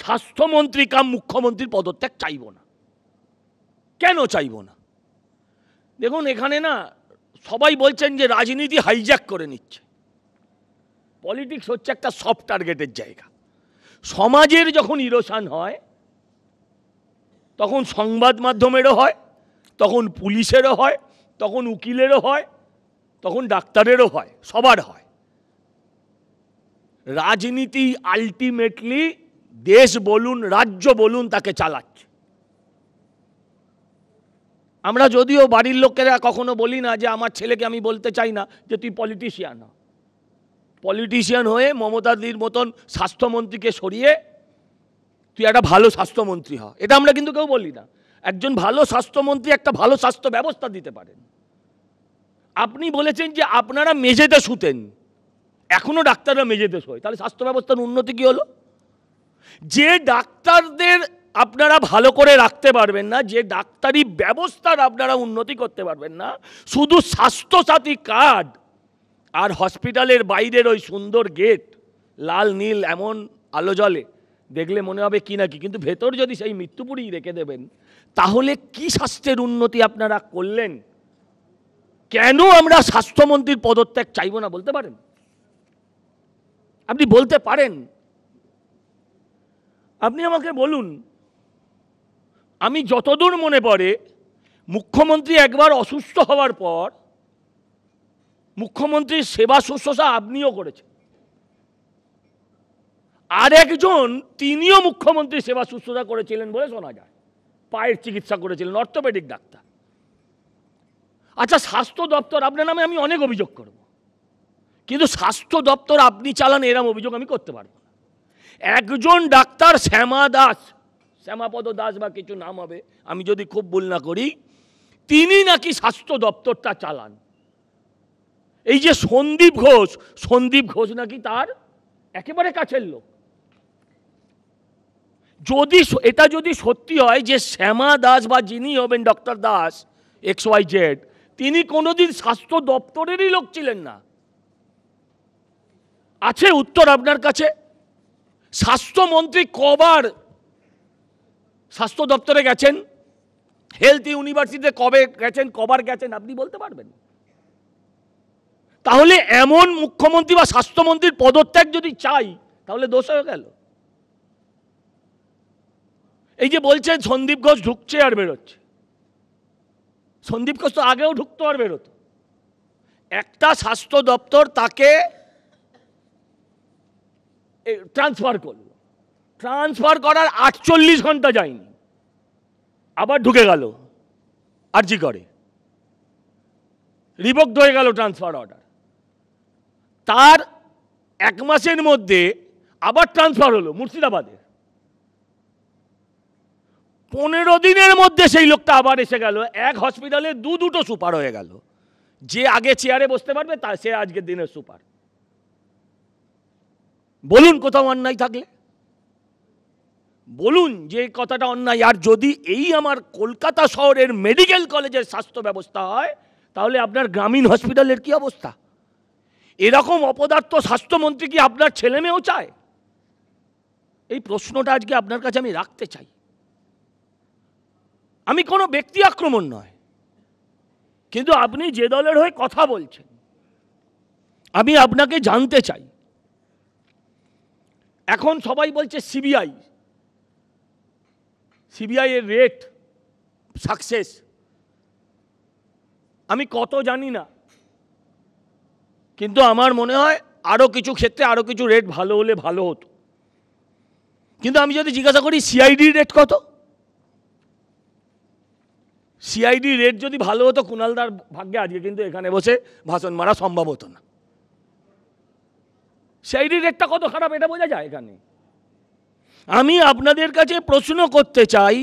স্বাস্থ্যমন্ত্রী কাম মুখ্যমন্ত্রীর পদত্যাগ চাইব না কেন চাইব না দেখুন এখানে না সবাই বলছেন যে রাজনীতি হাইজ্যাক করে নিচ্ছে পলিটিক্স হচ্ছে একটা সফট টার্গেটের জায়গা সমাজের যখন ইরোশান হয় তখন সংবাদ মাধ্যমেরও হয় তখন পুলিশেরও হয় তখন উকিলেরও হয় তখন ডাক্তারেরও হয় সবার হয় রাজনীতি আলটিমেটলি দেশ বলুন রাজ্য বলুন তাকে চালাচ্ছে আমরা যদিও বাড়ির লোকেরা কখনো বলি না যে আমার ছেলেকে আমি বলতে চাই না যে তুই পলিটিশিয়ান হ পলিটিশিয়ান হয়ে মমতাদির মতন স্বাস্থ্যমন্ত্রীকে সরিয়ে তুই একটা ভালো স্বাস্থ্যমন্ত্রী হ এটা আমরা কিন্তু কেউ বলি না একজন ভালো স্বাস্থ্যমন্ত্রী একটা ভালো স্বাস্থ্য ব্যবস্থা দিতে পারেন আপনি বলেছেন যে আপনারা মেঝেতে শুতেন এখনও ডাক্তাররা মেঝেতে শোয় তাহলে স্বাস্থ্য ব্যবস্থার উন্নতি কী হলো যে ডাক্তারদের আপনারা ভালো করে রাখতে পারবেন না যে ডাক্তারি ব্যবস্থার আপনারা উন্নতি করতে পারবেন না শুধু স্বাস্থ্যসাথী কার্ড আর হসপিটালের বাইরের ওই সুন্দর গেট লাল নীল এমন আলো জলে দেখলে মনে হবে কি নাকি কিন্তু ভেতর যদি সেই মৃত্যুপুরেই রেখে দেবেন তাহলে কি স্বাস্থ্যের উন্নতি আপনারা করলেন কেন আমরা স্বাস্থ্যমন্ত্রীর পদত্যাগ চাইব না বলতে পারেন আপনি বলতে পারেন আপনি আমাকে বলুন আমি যতদূর মনে পড়ে মুখ্যমন্ত্রী একবার অসুস্থ হওয়ার পর মুখ্যমন্ত্রীর সেবা শুশ্রূষা আপনিও করেছেন আর একজন তিনিও মুখ্যমন্ত্রী সেবা শুশ্রূষা করেছিলেন বলে শোনা যায় পায়ের চিকিৎসা করেছিলেন অর্থোপেডিক ডাক্তার আচ্ছা স্বাস্থ্য দপ্তর আপনার নামে আমি অনেক অভিযোগ করব কিন্তু স্বাস্থ্য দপ্তর আপনি চালান এরম অভিযোগ আমি করতে পারব না একজন ডাক্তার শ্যামা দাস শ্যামাপদ দাস বা কিছু নাম হবে আমি যদি খুব ভুল না করি তিনি নাকি স্বাস্থ্য দপ্তরটা চালান এই যে সন্দীপ ঘোষ সন্দীপ ঘোষ নাকি তার একেবারে কাছের লোক যদি এটা যদি সত্যি হয় যে শ্যামা দাস বা যিনি হবেন doctor Das X Y Z তিনি কোনোদিন স্বাস্থ্য দপ্তরেরই লোক ছিলেন না আছে উত্তর আপনার কাছে স্বাস্থ্যমন্ত্রী কবার স্বাস্থ্য দপ্তরে গেছেন হেলথ ইউনিভার্সিটিতে কবে গেছেন কবার গেছেন আপনি বলতে পারবেন তাহলে এমন মুখ্যমন্ত্রী বা স্বাস্থ্যমন্ত্রীর পদত্যাগ যদি চাই তাহলে দোষ হয়ে গেল এই যে বলছেন সন্দীপ ঘোষ ঢুকছে আর বেরোচ্ছে সন্দীপ ঘোষ তো আগেও ঢুকতো আর বেরোতো একটা স্বাস্থ্য দপ্তর তাকে ট্রান্সফার করল ট্রান্সফার করার আটচল্লিশ ঘন্টা যায়নি আবার ঢুকে গেল আর্জি করে রিবক্ত হয়ে গেল ট্রান্সফার অর্ডার তার এক মাসের মধ্যে আবার ট্রান্সফার হলো মুর্শিদাবাদে পনেরো দিনের মধ্যে সেই লোকটা আবার এসে গেল এক হসপিটালে দু দুটো সুপার হয়ে গেল যে আগে চেয়ারে বসতে পারবে তা সে আজকের দিনের সুপার বলুন কোথাও অন্যায় থাকলে বলুন যে কথাটা অন্যায় আর যদি এই আমার কলকাতা শহরের মেডিকেল কলেজের স্বাস্থ্য ব্যবস্থা হয় তাহলে আপনার গ্রামীণ হসপিটালের কি অবস্থা এরকম অপদার্থ স্বাস্থ্যমন্ত্রী কি আপনার ছেলে মেয়েও চায় এই প্রশ্নটা আজকে আপনার কাছে আমি রাখতে চাই আমি কোনো ব্যক্তি আক্রমণ নয় কিন্তু আপনি যে দলের হয়ে কথা বলছেন আমি আপনাকে জানতে চাই এখন সবাই বলছে সিবিআই সিবিআই এর রেট সাকসেস আমি কত জানি না কিন্তু আমার মনে হয় আরও কিছু ক্ষেত্রে আরও কিছু রেট ভালো হলে ভালো হতো কিন্তু আমি যদি জিজ্ঞাসা করি সিআইডির রেট কত সিআইডি রেট যদি ভালো হতো কুণালদার ভাগ্যে আজকে কিন্তু এখানে বসে ভাষণ মারা সম্ভব হতো না সিআইডি রেটটা কত খারাপ এটা বোঝা যায় এখানে আমি আপনাদের কাছে প্রশ্ন করতে চাই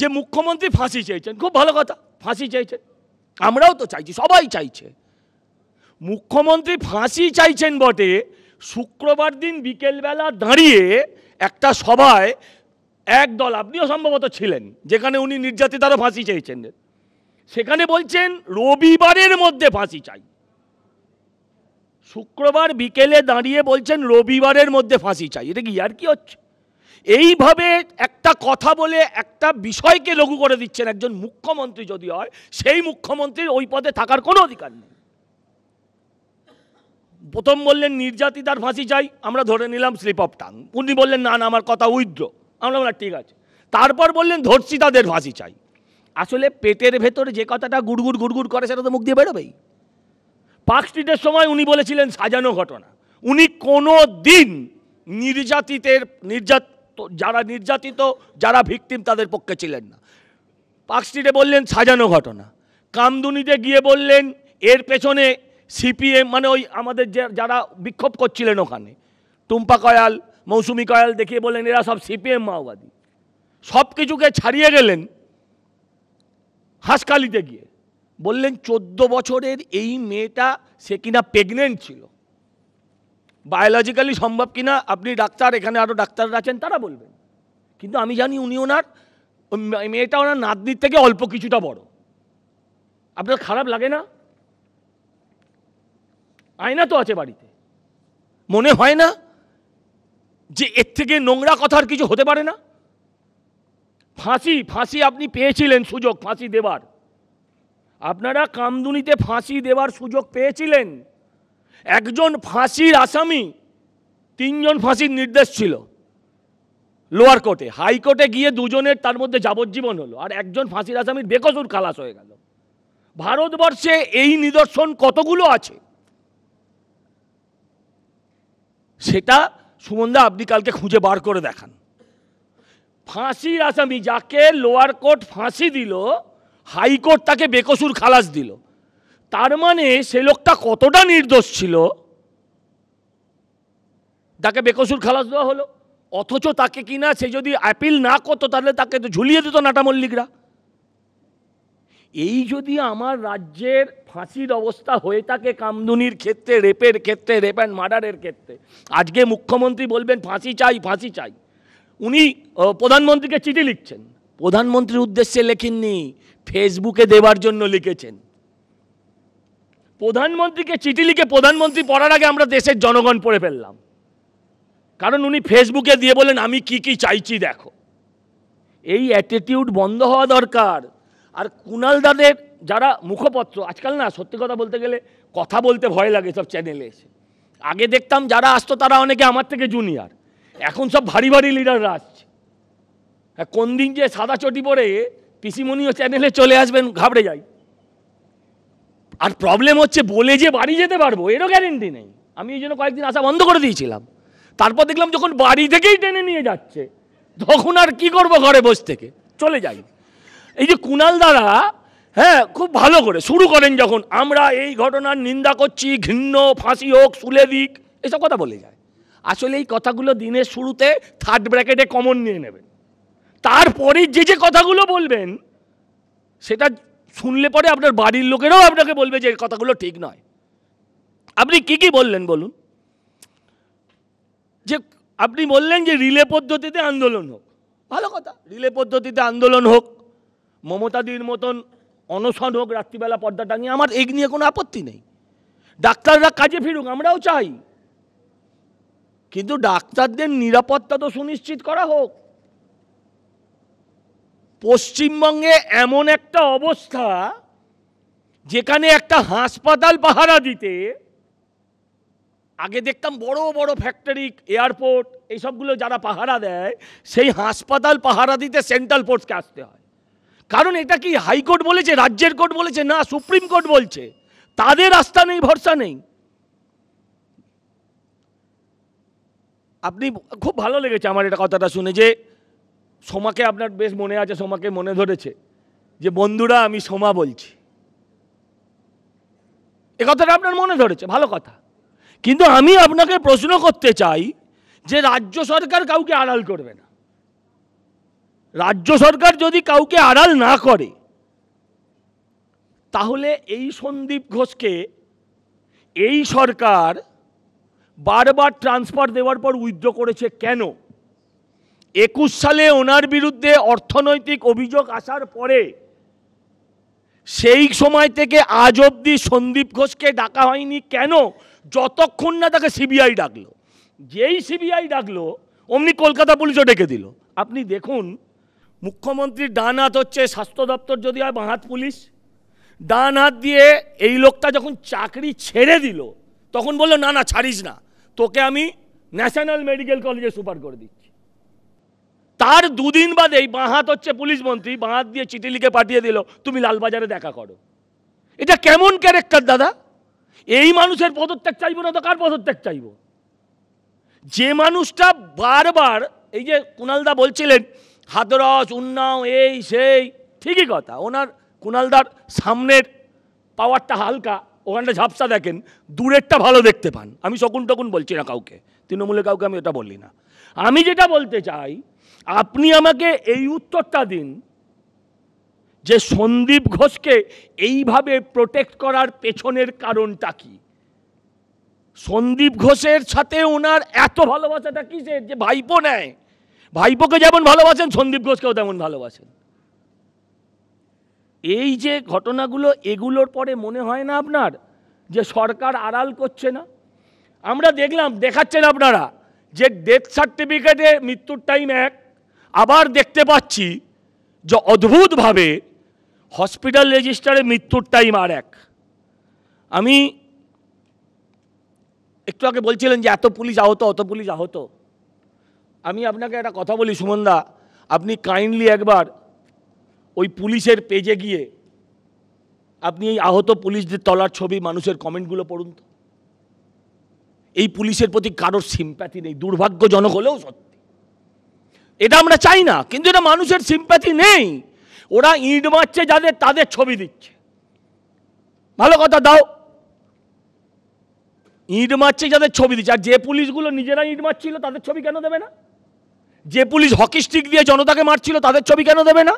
যে মুখ্যমন্ত্রী ফাঁসি চেয়েছেন খুব ভালো কথা ফাঁসি চেয়েছেন আমরাও তো চাইছি সবাই চাইছে মুখ্যমন্ত্রী ফাঁসি চাইছেন বটে শুক্রবার দিন বিকেলবেলা দাঁড়িয়ে একটা সভায় এক দল আপনিও সম্ভবত ছিলেন যেখানে উনি নির্যাতিতারও ফাঁসি চাইছেন সেখানে বলছেন রবিবারের মধ্যে ফাঁসি চাই শুক্রবার বিকেলে দাঁড়িয়ে বলছেন রবিবারের মধ্যে ফাঁসি চাই এটা কি আর কি হচ্ছে এইভাবে একটা কথা বলে একটা বিষয়কে লঘু করে দিচ্ছেন একজন মুখ্যমন্ত্রী যদি হয় সেই মুখ্যমন্ত্রীর ওই পদে থাকার কোনো অধিকার নেই প্রথম বললেন নির্যাতিতার ফাঁসি চাই আমরা ধরে নিলাম স্লিপ অফ টাং উনি বললেন না না আমার কথা উইদ্র আমরা বললাম ঠিক আছে তারপর বললেন ধর্ষিতাদের ফাঁসি চাই আসলে পেটের ভেতরে যে কথাটা গুড়গুড় গুড়গুড় করে সেটা তো মুখ দিয়ে বেরোবেই পার্ক স্ট্রিটের সময় উনি বলেছিলেন সাজানো ঘটনা উনি কোনো দিন নির্যাতিতের নির্যাত যারা নির্যাতিত যারা ভিক্তিম তাদের পক্ষে ছিলেন না পার্ক স্ট্রিটে বললেন সাজানো ঘটনা কামদুনিতে গিয়ে বললেন এর পেছনে সিপিএম মানে ওই আমাদের যারা বিক্ষোভ করছিলেন ওখানে টুম্পা কয়াল মৌসুমি কয়াল দেখিয়ে বললেন এরা সব সিপিএম মাওবাদী সব কিছুকে ছাড়িয়ে গেলেন হাসকালিতে গিয়ে বললেন চোদ্দ বছরের এই মেয়েটা সে কিনা প্রেগনেন্ট ছিল বায়োলজিক্যালি সম্ভব কিনা আপনি ডাক্তার এখানে আরও ডাক্তাররা আছেন তারা বলবেন কিন্তু আমি জানি উনি ওনার মেয়েটা ওনার নাতনির থেকে অল্প কিছুটা বড় আপনার খারাপ লাগে না আয়না তো আছে বাড়িতে মনে হয় না যে এর থেকে নোংরা কথা আর কিছু হতে পারে না ফাঁসি ফাঁসি আপনি পেয়েছিলেন সুযোগ ফাঁসি দেবার আপনারা কামদুনিতে ফাঁসি দেওয়ার সুযোগ পেয়েছিলেন একজন ফাঁসির আসামি তিনজন ফাঁসির নির্দেশ ছিল লোয়ার কোর্টে হাইকোর্টে গিয়ে দুজনের তার মধ্যে যাবজ্জীবন হলো আর একজন ফাঁসির আসামির বেকসুর খালাস হয়ে গেল ভারতবর্ষে এই নিদর্শন কতগুলো আছে সেটা সুমনদা আপনি কালকে খুঁজে বার করে দেখান ফাঁসির আসামি যাকে লোয়ার কোর্ট ফাঁসি দিল হাইকোর্ট তাকে বেকসুর খালাস দিল তার মানে সে লোকটা কতটা নির্দোষ ছিল তাকে বেকসুর খালাস দেওয়া হলো অথচ তাকে কিনা সে যদি অ্যাপিল না করতো তাহলে তাকে তো ঝুলিয়ে দিত নাটা মল্লিকরা এই যদি আমার রাজ্যের ফাঁসির অবস্থা হয়ে থাকে কামদুনির ক্ষেত্রে রেপের ক্ষেত্রে রেপ অ্যান্ড মার্ডারের ক্ষেত্রে আজকে মুখ্যমন্ত্রী বলবেন ফাঁসি চাই ফাঁসি চাই উনি প্রধানমন্ত্রীকে চিঠি লিখছেন প্রধানমন্ত্রীর উদ্দেশ্যে লেখেননি ফেসবুকে দেওয়ার জন্য লিখেছেন প্রধানমন্ত্রীকে চিঠি লিখে প্রধানমন্ত্রী পড়ার আগে আমরা দেশের জনগণ পড়ে ফেললাম কারণ উনি ফেসবুকে দিয়ে বলেন আমি কি কি চাইছি দেখো এই অ্যাটিটিউড বন্ধ হওয়া দরকার আর কুনাল দাদের যারা মুখপত্র আজকাল না সত্যি কথা বলতে গেলে কথা বলতে ভয় লাগে সব চ্যানেলে এসে আগে দেখতাম যারা আসতো তারা অনেকে আমার থেকে জুনিয়র এখন সব ভারী ভারী লিডাররা আসছে কোন দিন যে সাদা চটি পরে পিসিমণিও চ্যানেলে চলে আসবেন ঘাবড়ে যাই আর প্রবলেম হচ্ছে বলে যে বাড়ি যেতে পারবো এরও গ্যারেন্টি নেই আমি এই জন্য কয়েকদিন আসা বন্ধ করে দিয়েছিলাম তারপর দেখলাম যখন বাড়ি থেকেই টেনে নিয়ে যাচ্ছে তখন আর কি করব ঘরে বসে থেকে চলে যাই এই যে কুণাল দ্বারা হ্যাঁ খুব ভালো করে শুরু করেন যখন আমরা এই ঘটনার নিন্দা করছি ঘৃণ্য ফাঁসি হোক সুলে দিক এসব কথা বলে যায় আসলে এই কথাগুলো দিনের শুরুতে থার্ড ব্র্যাকেটে কমন নিয়ে নেবেন তারপরে যে যে কথাগুলো বলবেন সেটা শুনলে পরে আপনার বাড়ির লোকেরাও আপনাকে বলবে যে কথাগুলো ঠিক নয় আপনি কি কি বললেন বলুন যে আপনি বললেন যে রিলে পদ্ধতিতে আন্দোলন হোক ভালো কথা রিলে পদ্ধতিতে আন্দোলন হোক মমতাদির মতন অনশন হোক রাত্রিবেলা পর্দা টাঙিয়ে আমার এই নিয়ে কোনো আপত্তি নেই ডাক্তাররা কাজে ফিরুক আমরাও চাই কিন্তু ডাক্তারদের নিরাপত্তা তো সুনিশ্চিত করা হোক পশ্চিমবঙ্গে এমন একটা অবস্থা যেখানে একটা হাসপাতাল পাহারা দিতে আগে দেখতাম বড় বড় ফ্যাক্টরি এয়ারপোর্ট এইসবগুলো যারা পাহারা দেয় সেই হাসপাতাল পাহারা দিতে সেন্ট্রাল ফোর্সকে আসতে হয় কারণ এটা কি হাইকোর্ট বলেছে রাজ্যের কোর্ট বলেছে না সুপ্রিম কোর্ট বলছে তাদের আস্থা নেই ভরসা নেই আপনি খুব ভালো লেগেছে আমার এটা কথাটা শুনে যে সোমাকে আপনার বেশ মনে আছে সোমাকে মনে ধরেছে যে বন্ধুরা আমি সোমা বলছি এ কথাটা আপনার মনে ধরেছে ভালো কথা কিন্তু আমি আপনাকে প্রশ্ন করতে চাই যে রাজ্য সরকার কাউকে আড়াল করবে না রাজ্য সরকার যদি কাউকে আড়াল না করে তাহলে এই সন্দীপ ঘোষকে এই সরকার বারবার ট্রান্সফার দেওয়ার পর উইথড্র করেছে কেন একুশ সালে ওনার বিরুদ্ধে অর্থনৈতিক অভিযোগ আসার পরে সেই সময় থেকে আজ অবধি সন্দীপ ঘোষকে ডাকা হয়নি কেন যতক্ষণ না তাকে সিবিআই ডাকলো যেই সিবিআই ডাকলো অমনি কলকাতা পুলিশও ডেকে দিল আপনি দেখুন মুখ্যমন্ত্রীর ডান হাত হচ্ছে স্বাস্থ্য দপ্তর যদি হয় বাঁ হাত পুলিশ ডান হাত দিয়ে এই লোকটা যখন চাকরি ছেড়ে দিল তখন বললো না না ছাড়িস না তোকে আমি ন্যাশনাল মেডিকেল কলেজে সুপার করে দিচ্ছি তার দুদিন বাদে এই বাঁ হাত হচ্ছে পুলিশ মন্ত্রী বাঁ হাত দিয়ে চিঠি লিখে পাঠিয়ে দিল তুমি লালবাজারে দেখা করো এটা কেমন ক্যারেক্টার দাদা এই মানুষের পদত্যাগ চাইবো না তো কার পদত্যাগ চাইবো যে মানুষটা বারবার এই যে কুণালদা বলছিলেন হাতরস উন্নাও এই সেই ঠিকই কথা ওনার কুনালদার সামনের পাওয়ারটা হালকা ওখানটা ঝাপসা দেখেন দূরেরটা ভালো দেখতে পান আমি শকুন টকুন বলছি না কাউকে তৃণমূলে কাউকে আমি এটা বললি না আমি যেটা বলতে চাই আপনি আমাকে এই উত্তরটা দিন যে সন্দীপ ঘোষকে এইভাবে প্রোটেক্ট করার পেছনের কারণটা কি সন্দীপ ঘোষের সাথে ওনার এত ভালোবাসাটা কিসের যে ভাইপো নেয় ভাইপোকে যেমন ভালোবাসেন সন্দীপ ঘোষকেও তেমন ভালোবাসেন এই যে ঘটনাগুলো এগুলোর পরে মনে হয় না আপনার যে সরকার আড়াল করছে না আমরা দেখলাম দেখাচ্ছেন আপনারা যে ডেথ সার্টিফিকেটে মৃত্যুর টাইম এক আবার দেখতে পাচ্ছি যে অদ্ভুতভাবে হসপিটাল রেজিস্টারে মৃত্যুর টাইম আর এক আমি একটু আগে বলছিলেন যে এত পুলিশ আহত অত পুলিশ আহত আমি আপনাকে একটা কথা বলি সুমনদা আপনি কাইন্ডলি একবার ওই পুলিশের পেজে গিয়ে আপনি এই আহত পুলিশদের তলার ছবি মানুষের কমেন্টগুলো পড়ুন তো এই পুলিশের প্রতি কারোর সিম্প্যাথি নেই দুর্ভাগ্যজনক হলেও সত্যি এটা আমরা চাই না কিন্তু এটা মানুষের সিম্প্যাথি নেই ওরা ইঁট মারছে যাদের তাদের ছবি দিচ্ছে ভালো কথা দাও ইঁট মারছে যাদের ছবি দিচ্ছে আর যে পুলিশগুলো নিজেরা ইঁট মারছিল তাদের ছবি কেন দেবে না যে পুলিশ হকি স্টিক দিয়ে জনতাকে মারছিল তাদের ছবি কেন দেবে না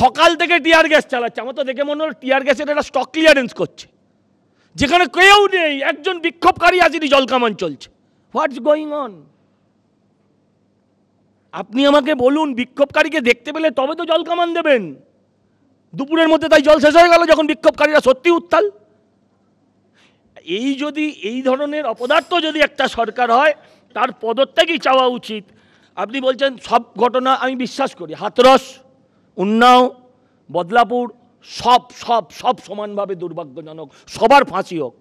সকাল থেকে টিয়ার গ্যাস চালাচ্ছে আমার তো দেখে মনে হলো টিয়ার গ্যাসের একটা স্টক ক্লিয়ারেন্স করছে যেখানে কেউ নেই একজন বিক্ষোভকারী আজেরই জলকামান চলছে হোয়াটস গোয়িং অন আপনি আমাকে বলুন বিক্ষোভকারীকে দেখতে পেলে তবে তো জল কামান দেবেন দুপুরের মধ্যে তাই জল শেষ হয়ে গেল যখন বিক্ষোভকারীরা সত্যি উত্তাল এই যদি এই ধরনের অপদার্থ যদি একটা সরকার হয় তার পদত্যাগই চাওয়া উচিত আপনি বলছেন সব ঘটনা আমি বিশ্বাস করি হাতরস উন্নাও বদলাপুর সব সব সব সমানভাবে দুর্ভাগ্যজনক সবার ফাঁসি হোক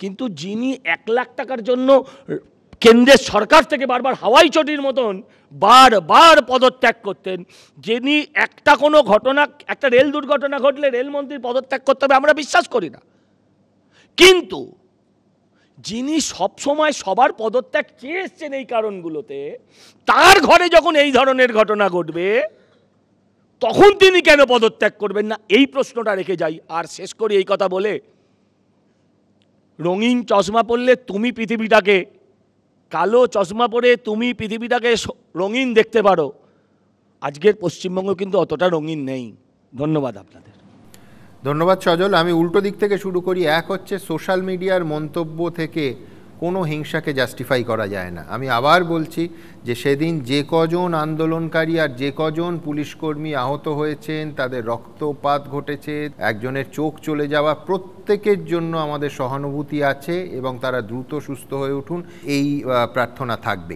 কিন্তু যিনি এক লাখ টাকার জন্য কেন্দ্রের সরকার থেকে বারবার হাওয়াই চটির মতন বারবার পদত্যাগ করতেন যিনি একটা কোনো ঘটনা একটা রেল দুর্ঘটনা ঘটলে রেলমন্ত্রীর পদত্যাগ করতে হবে আমরা বিশ্বাস করি না কিন্তু যিনি সবসময় সবার পদত্যাগ চেয়ে এসছেন এই কারণগুলোতে তার ঘরে যখন এই ধরনের ঘটনা ঘটবে তখন তিনি কেন পদত্যাগ করবেন না এই প্রশ্নটা রেখে যাই আর শেষ করি এই কথা বলে রঙিন চশমা পরলে তুমি পৃথিবীটাকে কালো চশমা পরে তুমি পৃথিবীটাকে রঙিন দেখতে পারো আজকের পশ্চিমবঙ্গ কিন্তু অতটা রঙিন নেই ধন্যবাদ আপনাদের ধন্যবাদ সজল আমি উল্টো দিক থেকে শুরু করি এক হচ্ছে সোশ্যাল মিডিয়ার মন্তব্য থেকে কোনো হিংসাকে জাস্টিফাই করা যায় না আমি আবার বলছি যে সেদিন যে কজন আন্দোলনকারী আর যে কজন পুলিশকর্মী আহত হয়েছেন তাদের রক্তপাত ঘটেছে একজনের চোখ চলে যাওয়া প্রত্যেকের জন্য আমাদের সহানুভূতি আছে এবং তারা দ্রুত সুস্থ হয়ে উঠুন এই প্রার্থনা থাকবে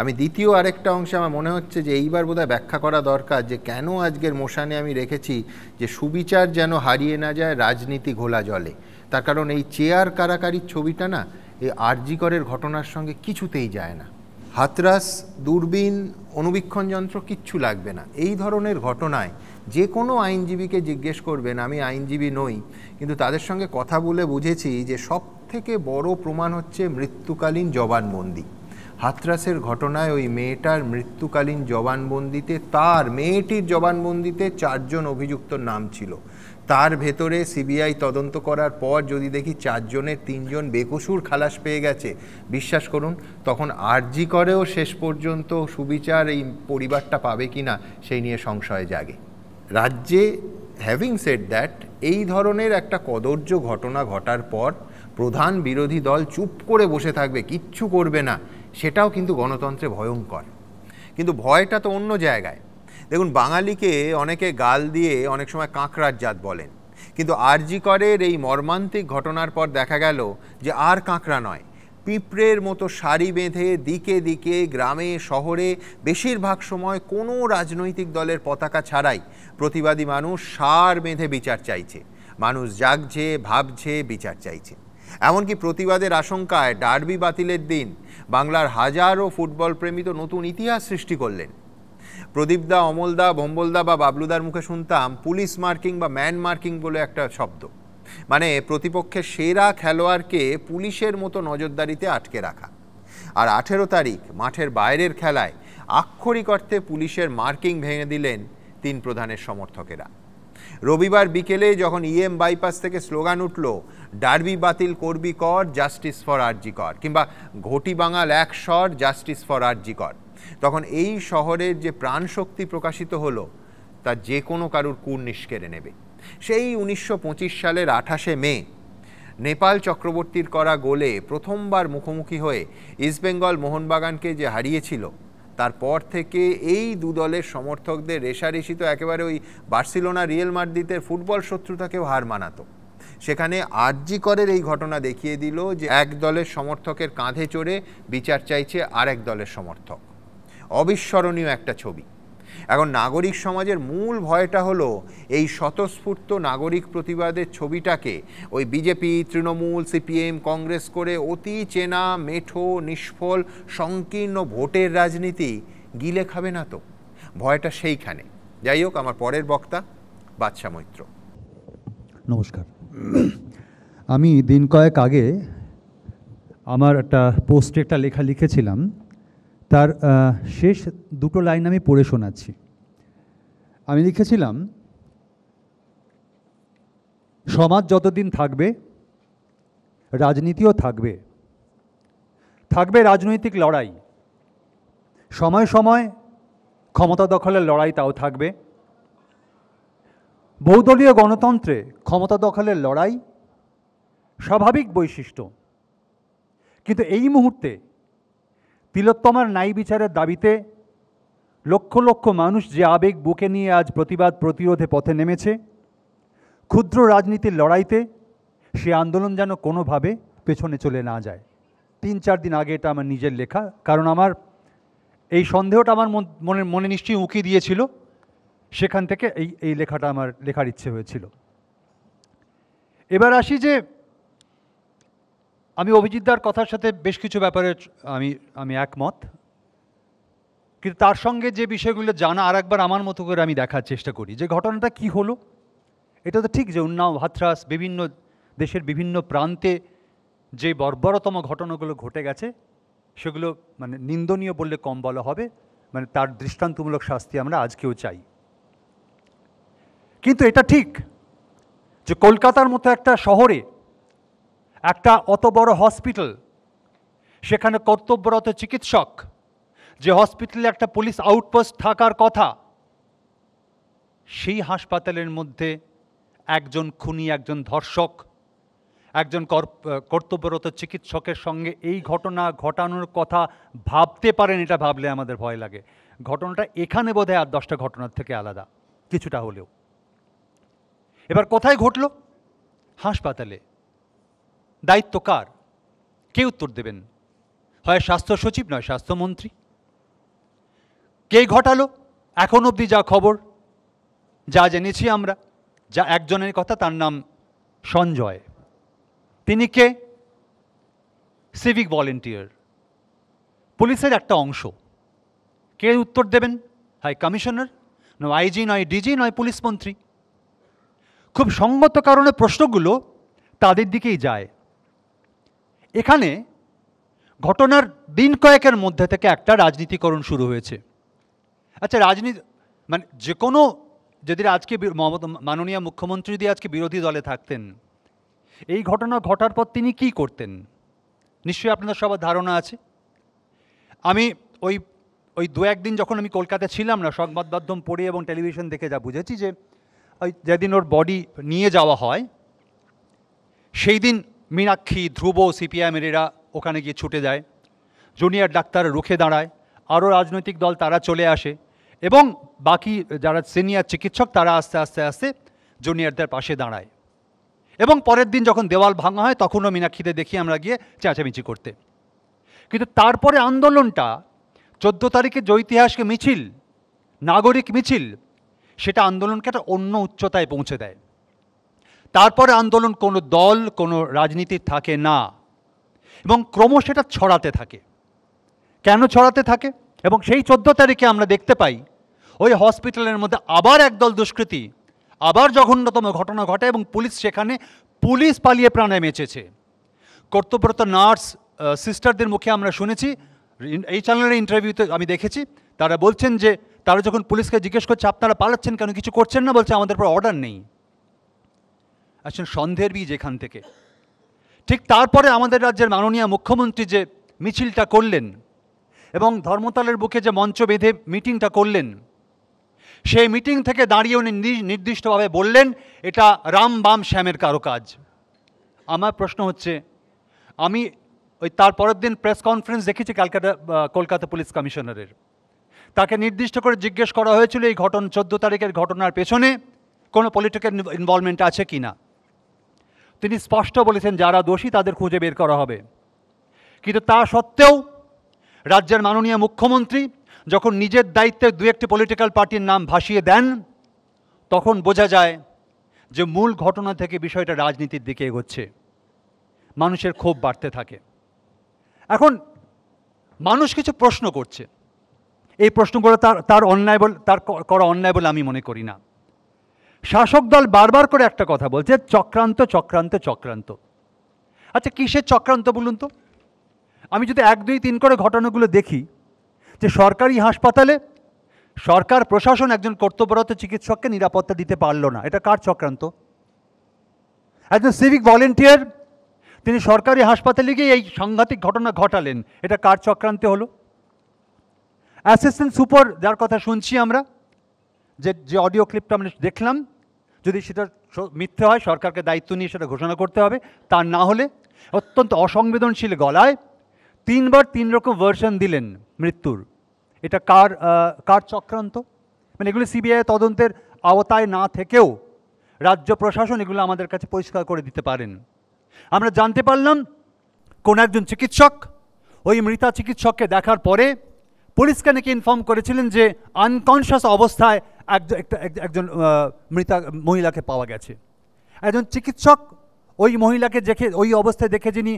আমি দ্বিতীয় আরেকটা অংশে আমার মনে হচ্ছে যে এইবার বোধহয় ব্যাখ্যা করা দরকার যে কেন আজকের মোশানে আমি রেখেছি যে সুবিচার যেন হারিয়ে না যায় রাজনীতি ঘোলা জলে তার কারণ এই চেয়ার কারাকারির ছবিটা না এই আরজিকরের ঘটনার সঙ্গে কিছুতেই যায় না হাতরাস দূরবীন অনুবীক্ষণ যন্ত্র কিচ্ছু লাগবে না এই ধরনের ঘটনায় যে কোনো আইনজীবীকে জিজ্ঞেস করবেন আমি আইনজীবী নই কিন্তু তাদের সঙ্গে কথা বলে বুঝেছি যে সব থেকে বড় প্রমাণ হচ্ছে মৃত্যুকালীন জবানবন্দি হাতরাসের ঘটনায় ওই মেয়েটার মৃত্যুকালীন জবানবন্দিতে তার মেয়েটির জবানবন্দিতে চারজন অভিযুক্ত নাম ছিল তার ভেতরে সিবিআই তদন্ত করার পর যদি দেখি চারজনের তিনজন বেকসুর খালাস পেয়ে গেছে বিশ্বাস করুন তখন আরজি করেও শেষ পর্যন্ত সুবিচার এই পরিবারটা পাবে কি না সেই নিয়ে সংশয় জাগে রাজ্যে হ্যাভিং সেড দ্যাট এই ধরনের একটা কদর্য ঘটনা ঘটার পর প্রধান বিরোধী দল চুপ করে বসে থাকবে কিচ্ছু করবে না সেটাও কিন্তু গণতন্ত্রে ভয়ঙ্কর কিন্তু ভয়টা তো অন্য জায়গায় দেখুন বাঙালিকে অনেকে গাল দিয়ে অনেক সময় কাঁকড়ার জাত বলেন কিন্তু করের এই মর্মান্তিক ঘটনার পর দেখা গেল যে আর কাঁকড়া নয় পিঁপড়ের মতো সারি বেঁধে দিকে দিকে গ্রামে শহরে বেশিরভাগ সময় কোনো রাজনৈতিক দলের পতাকা ছাড়াই প্রতিবাদী মানুষ সার বেঁধে বিচার চাইছে মানুষ জাগছে ভাবছে বিচার চাইছে এমনকি প্রতিবাদের আশঙ্কায় ডার্বি বাতিলের দিন বাংলার হাজারো ফুটবল প্রেমী তো নতুন ইতিহাস সৃষ্টি করলেন প্রদীপদা অমলদা ভম্বলদা বা বাবলুদার মুখে শুনতাম পুলিশ মার্কিং বা ম্যান মার্কিং বলে একটা শব্দ মানে প্রতিপক্ষের সেরা খেলোয়াড়কে পুলিশের মতো নজরদারিতে আটকে রাখা আর আঠেরো তারিখ মাঠের বাইরের খেলায় আক্ষরিক অর্থে পুলিশের মার্কিং ভেঙে দিলেন তিন প্রধানের সমর্থকেরা রবিবার বিকেলে যখন ইএম বাইপাস থেকে স্লোগান উঠল ডার্বি বাতিল করবি কর জাস্টিস ফর আরজি কর কিংবা ঘটি বাঙাল এক স্বর জাস্টিস ফর আরজি কর তখন এই শহরের যে প্রাণশক্তি প্রকাশিত হলো তা যে কোনো কারুর কুর নিষ্কেরে নেবে সেই উনিশশো সালের আঠাশে মে নেপাল চক্রবর্তীর করা গোলে প্রথমবার মুখোমুখি হয়ে ইস্টবেঙ্গল মোহনবাগানকে যে হারিয়েছিল তারপর থেকে এই দু দলের সমর্থকদের রেশারেশি তো একেবারে ওই বার্সিলোনা রিয়েল মার্দিতের ফুটবল শত্রুতাকেও হার মানাতো সেখানে আরজি করের এই ঘটনা দেখিয়ে দিল যে এক দলের সমর্থকের কাঁধে চড়ে বিচার চাইছে আর এক দলের সমর্থক অবিস্মরণীয় একটা ছবি এখন নাগরিক সমাজের মূল ভয়টা হলো এই স্বতঃস্ফূর্ত নাগরিক প্রতিবাদের ছবিটাকে ওই বিজেপি তৃণমূল সিপিএম কংগ্রেস করে অতি চেনা মেঠো নিষ্ফল সংকীর্ণ ভোটের রাজনীতি গিলে খাবে না তো ভয়টা সেইখানে যাই হোক আমার পরের বক্তা বাদশা মৈত্র নমস্কার আমি দিন কয়েক আগে আমার একটা পোস্টে একটা লেখা লিখেছিলাম তার শেষ দুটো লাইন আমি পড়ে শোনাচ্ছি আমি লিখেছিলাম সমাজ যতদিন থাকবে রাজনীতিও থাকবে থাকবে রাজনৈতিক লড়াই সময় সময় ক্ষমতা দখলের লড়াই তাও থাকবে বহুদলীয় গণতন্ত্রে ক্ষমতা দখলের লড়াই স্বাভাবিক বৈশিষ্ট্য কিন্তু এই মুহূর্তে তিলোত্তমার ন্যায় বিচারের দাবিতে লক্ষ লক্ষ মানুষ যে আবেগ বুকে নিয়ে আজ প্রতিবাদ প্রতিরোধে পথে নেমেছে ক্ষুদ্র রাজনীতির লড়াইতে সে আন্দোলন যেন কোনোভাবে পেছনে চলে না যায় তিন চার দিন আগে এটা আমার নিজের লেখা কারণ আমার এই সন্দেহটা আমার মনে মনে নিশ্চয়ই উঁকি দিয়েছিল সেখান থেকে এই এই লেখাটা আমার লেখার ইচ্ছে হয়েছিল এবার আসি যে আমি অভিজিৎদার কথার সাথে বেশ কিছু ব্যাপারে আমি আমি একমত কিন্তু তার সঙ্গে যে বিষয়গুলো জানা আর একবার আমার মতো করে আমি দেখার চেষ্টা করি যে ঘটনাটা কি হলো এটা তো ঠিক যে উন্নাও হাথরাস বিভিন্ন দেশের বিভিন্ন প্রান্তে যে বর্বরতম ঘটনাগুলো ঘটে গেছে সেগুলো মানে নিন্দনীয় বললে কম বলা হবে মানে তার দৃষ্টান্তমূলক শাস্তি আমরা আজকেও চাই কিন্তু এটা ঠিক যে কলকাতার মতো একটা শহরে একটা অত বড় হসপিটাল সেখানে কর্তব্যরত চিকিৎসক যে হসপিটালে একটা পুলিশ আউটপোস্ট থাকার কথা সেই হাসপাতালের মধ্যে একজন খুনি একজন ধর্ষক একজন কর্তব্যরত চিকিৎসকের সঙ্গে এই ঘটনা ঘটানোর কথা ভাবতে পারেন এটা ভাবলে আমাদের ভয় লাগে ঘটনাটা এখানে বোধহয় আর দশটা ঘটনার থেকে আলাদা কিছুটা হলেও এবার কোথায় ঘটল হাসপাতালে দায়িত্ব কার কে উত্তর দেবেন হয় স্বাস্থ্য সচিব নয় স্বাস্থ্যমন্ত্রী কে ঘটালো এখন অবধি যা খবর যা জেনেছি আমরা যা একজনের কথা তার নাম সঞ্জয় তিনি কে সিভিক ভলেন্টিয়ার পুলিশের একটা অংশ কে উত্তর দেবেন হয় কমিশনার নয় আইজি নয় ডিজি নয় পুলিশ মন্ত্রী খুব সঙ্গত কারণে প্রশ্নগুলো তাদের দিকেই যায় এখানে ঘটনার দিন কয়েকের মধ্যে থেকে একটা রাজনীতিকরণ শুরু হয়েছে আচ্ছা রাজনীতি মানে যে কোনো যদি আজকে মাননীয় মুখ্যমন্ত্রী যদি আজকে বিরোধী দলে থাকতেন এই ঘটনা ঘটার পর তিনি কি করতেন নিশ্চয়ই আপনাদের সবার ধারণা আছে আমি ওই ওই দু একদিন যখন আমি কলকাতা ছিলাম না সংবাদ মাধ্যম পড়ে এবং টেলিভিশন দেখে যা বুঝেছি যে ওই যেদিন ওর বডি নিয়ে যাওয়া হয় সেই দিন মীনাক্ষী ধ্রুব সিপিআইএমের এরা ওখানে গিয়ে ছুটে যায় জুনিয়র ডাক্তার রুখে দাঁড়ায় আরও রাজনৈতিক দল তারা চলে আসে এবং বাকি যারা সিনিয়র চিকিৎসক তারা আস্তে আস্তে আস্তে জুনিয়রদের পাশে দাঁড়ায় এবং পরের দিন যখন দেওয়াল ভাঙা হয় তখনও মীনাক্ষীতে দেখি আমরা গিয়ে চেঁচামেচি করতে কিন্তু তারপরে আন্দোলনটা চোদ্দ তারিখে যে ইতিহাসকে মিছিল নাগরিক মিছিল সেটা আন্দোলনকে একটা অন্য উচ্চতায় পৌঁছে দেয় তারপরে আন্দোলন কোনো দল কোনো রাজনীতি থাকে না এবং ক্রমশ এটা ছড়াতে থাকে কেন ছড়াতে থাকে এবং সেই চোদ্দো তারিখে আমরা দেখতে পাই ওই হসপিটালের মধ্যে আবার একদল দুষ্কৃতী আবার জঘন্যতম ঘটনা ঘটে এবং পুলিশ সেখানে পুলিশ পালিয়ে প্রাণে মেচেছে কর্তব্যরত নার্স সিস্টারদের মুখে আমরা শুনেছি এই চ্যানেলের ইন্টারভিউতে আমি দেখেছি তারা বলছেন যে তারা যখন পুলিশকে জিজ্ঞেস করছে আপনারা পালাচ্ছেন কেন কিছু করছেন না বলছে আমাদের পর অর্ডার নেই আসছেন সন্ধের বীজ এখান থেকে ঠিক তারপরে আমাদের রাজ্যের মাননীয় মুখ্যমন্ত্রী যে মিছিলটা করলেন এবং ধর্মতলের বুকে যে মঞ্চ বেঁধে মিটিংটা করলেন সেই মিটিং থেকে দাঁড়িয়ে উনি নির্দিষ্টভাবে বললেন এটা রাম বাম শ্যামের কারো কাজ আমার প্রশ্ন হচ্ছে আমি ওই তারপরের দিন প্রেস কনফারেন্স দেখেছি ক্যালকাটা কলকাতা পুলিশ কমিশনারের তাকে নির্দিষ্ট করে জিজ্ঞেস করা হয়েছিল এই ঘটন চোদ্দ তারিখের ঘটনার পেছনে কোনো পলিটিক্যাল ইনভলভমেন্ট আছে কি না তিনি স্পষ্ট বলেছেন যারা দোষী তাদের খুঁজে বের করা হবে কিন্তু তা সত্ত্বেও রাজ্যের মাননীয় মুখ্যমন্ত্রী যখন নিজের দায়িত্বে দু একটি পলিটিক্যাল পার্টির নাম ভাসিয়ে দেন তখন বোঝা যায় যে মূল ঘটনা থেকে বিষয়টা রাজনীতির দিকে এগোচ্ছে মানুষের ক্ষোভ বাড়তে থাকে এখন মানুষ কিছু প্রশ্ন করছে এই প্রশ্নগুলো তার তার অন্যায় বল তার করা অন্যায় বলে আমি মনে করি না শাসক দল বারবার করে একটা কথা বলছে চক্রান্ত চক্রান্ত চক্রান্ত আচ্ছা কিসের চক্রান্ত বলুন তো আমি যদি এক দুই তিন করে ঘটনাগুলো দেখি যে সরকারি হাসপাতালে সরকার প্রশাসন একজন কর্তব্যরত চিকিৎসককে নিরাপত্তা দিতে পারল না এটা কার চক্রান্ত একজন সিভিক ভলেন্টিয়ার তিনি সরকারি হাসপাতালে গিয়ে এই সাংঘাতিক ঘটনা ঘটালেন এটা কার চক্রান্তে হলো অ্যাসিস্ট্যান্ট সুপার যার কথা শুনছি আমরা যে যে অডিও ক্লিপটা আমরা দেখলাম যদি সেটা মিথ্যে হয় সরকারকে দায়িত্ব নিয়ে সেটা ঘোষণা করতে হবে তার না হলে অত্যন্ত অসংবেদনশীল গলায় তিনবার তিন রকম ভার্সন দিলেন মৃত্যুর এটা কার কার চক্রান্ত মানে এগুলো সিবিআই তদন্তের আওতায় না থেকেও রাজ্য প্রশাসন এগুলো আমাদের কাছে পরিষ্কার করে দিতে পারেন আমরা জানতে পারলাম কোন একজন চিকিৎসক ওই মৃতা চিকিৎসককে দেখার পরে পুলিশকে নাকি ইনফর্ম করেছিলেন যে আনকনশাস অবস্থায় একজন একটা একজন মৃতা মহিলাকে পাওয়া গেছে একজন চিকিৎসক ওই মহিলাকে দেখে ওই অবস্থায় দেখে যিনি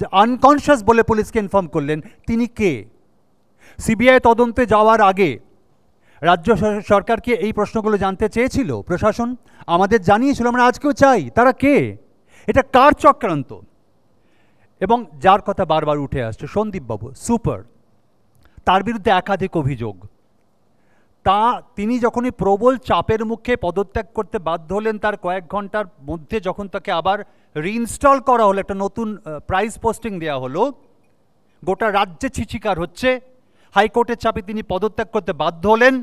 যে আনকনশিয়াস বলে পুলিশকে ইনফর্ম করলেন তিনি কে সিবিআই তদন্তে যাওয়ার আগে রাজ্য সরকারকে এই প্রশ্নগুলো জানতে চেয়েছিল প্রশাসন আমাদের জানিয়েছিল আমরা আজকেও চাই তারা কে এটা কার চক্রান্ত এবং যার কথা বারবার উঠে আসছে সন্দীপবাবু সুপার তার বিরুদ্ধে একাধিক অভিযোগ তা তিনি যখনই প্রবল চাপের মুখে পদত্যাগ করতে বাধ্য হলেন তার কয়েক ঘন্টার মধ্যে যখন তাকে আবার রিইনস্টল করা হলো একটা নতুন প্রাইজ পোস্টিং দেওয়া হলো গোটা রাজ্যে ছিচিকার হচ্ছে হাইকোর্টের চাপে তিনি পদত্যাগ করতে বাধ্য হলেন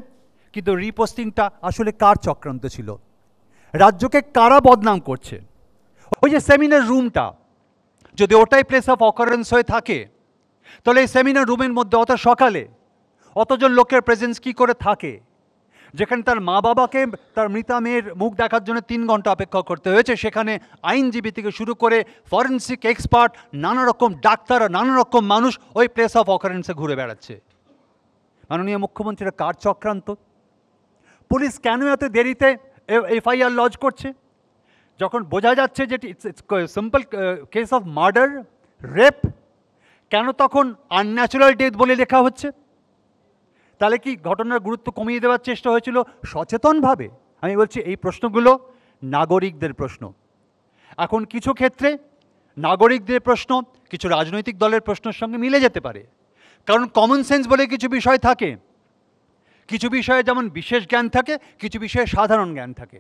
কিন্তু রিপোস্টিংটা আসলে কার চক্রান্ত ছিল রাজ্যকে কারা বদনাম করছে ওই যে সেমিনার রুমটা যদি ওটাই প্লেস অফ অকারেন্স হয়ে থাকে তাহলে এই সেমিনার রুমের মধ্যে অত সকালে অতজন লোকের প্রেজেন্স কি করে থাকে যেখানে তার মা বাবাকে তার মৃতা মেয়ের মুখ দেখার জন্য তিন ঘন্টা অপেক্ষা করতে হয়েছে সেখানে আইনজীবী থেকে শুরু করে ফরেন্সিক এক্সপার্ট নানা রকম ডাক্তার আর নানা রকম মানুষ ওই প্লেস অফ অকারেন্সে ঘুরে বেড়াচ্ছে মাননীয় মুখ্যমন্ত্রীরা কার চক্রান্ত পুলিশ কেন এত দেরিতে এফআইআর লজ করছে যখন বোঝা যাচ্ছে যে simple case of murder rape কেন তখন আনন্যাচুরাল ডেথ বলে লেখা হচ্ছে তাহলে কি ঘটনার গুরুত্ব কমিয়ে দেওয়ার চেষ্টা হয়েছিল সচেতনভাবে আমি বলছি এই প্রশ্নগুলো নাগরিকদের প্রশ্ন এখন কিছু ক্ষেত্রে নাগরিকদের প্রশ্ন কিছু রাজনৈতিক দলের প্রশ্নের সঙ্গে মিলে যেতে পারে কারণ কমন সেন্স বলে কিছু বিষয় থাকে কিছু বিষয়ে যেমন বিশেষ জ্ঞান থাকে কিছু বিষয়ে সাধারণ জ্ঞান থাকে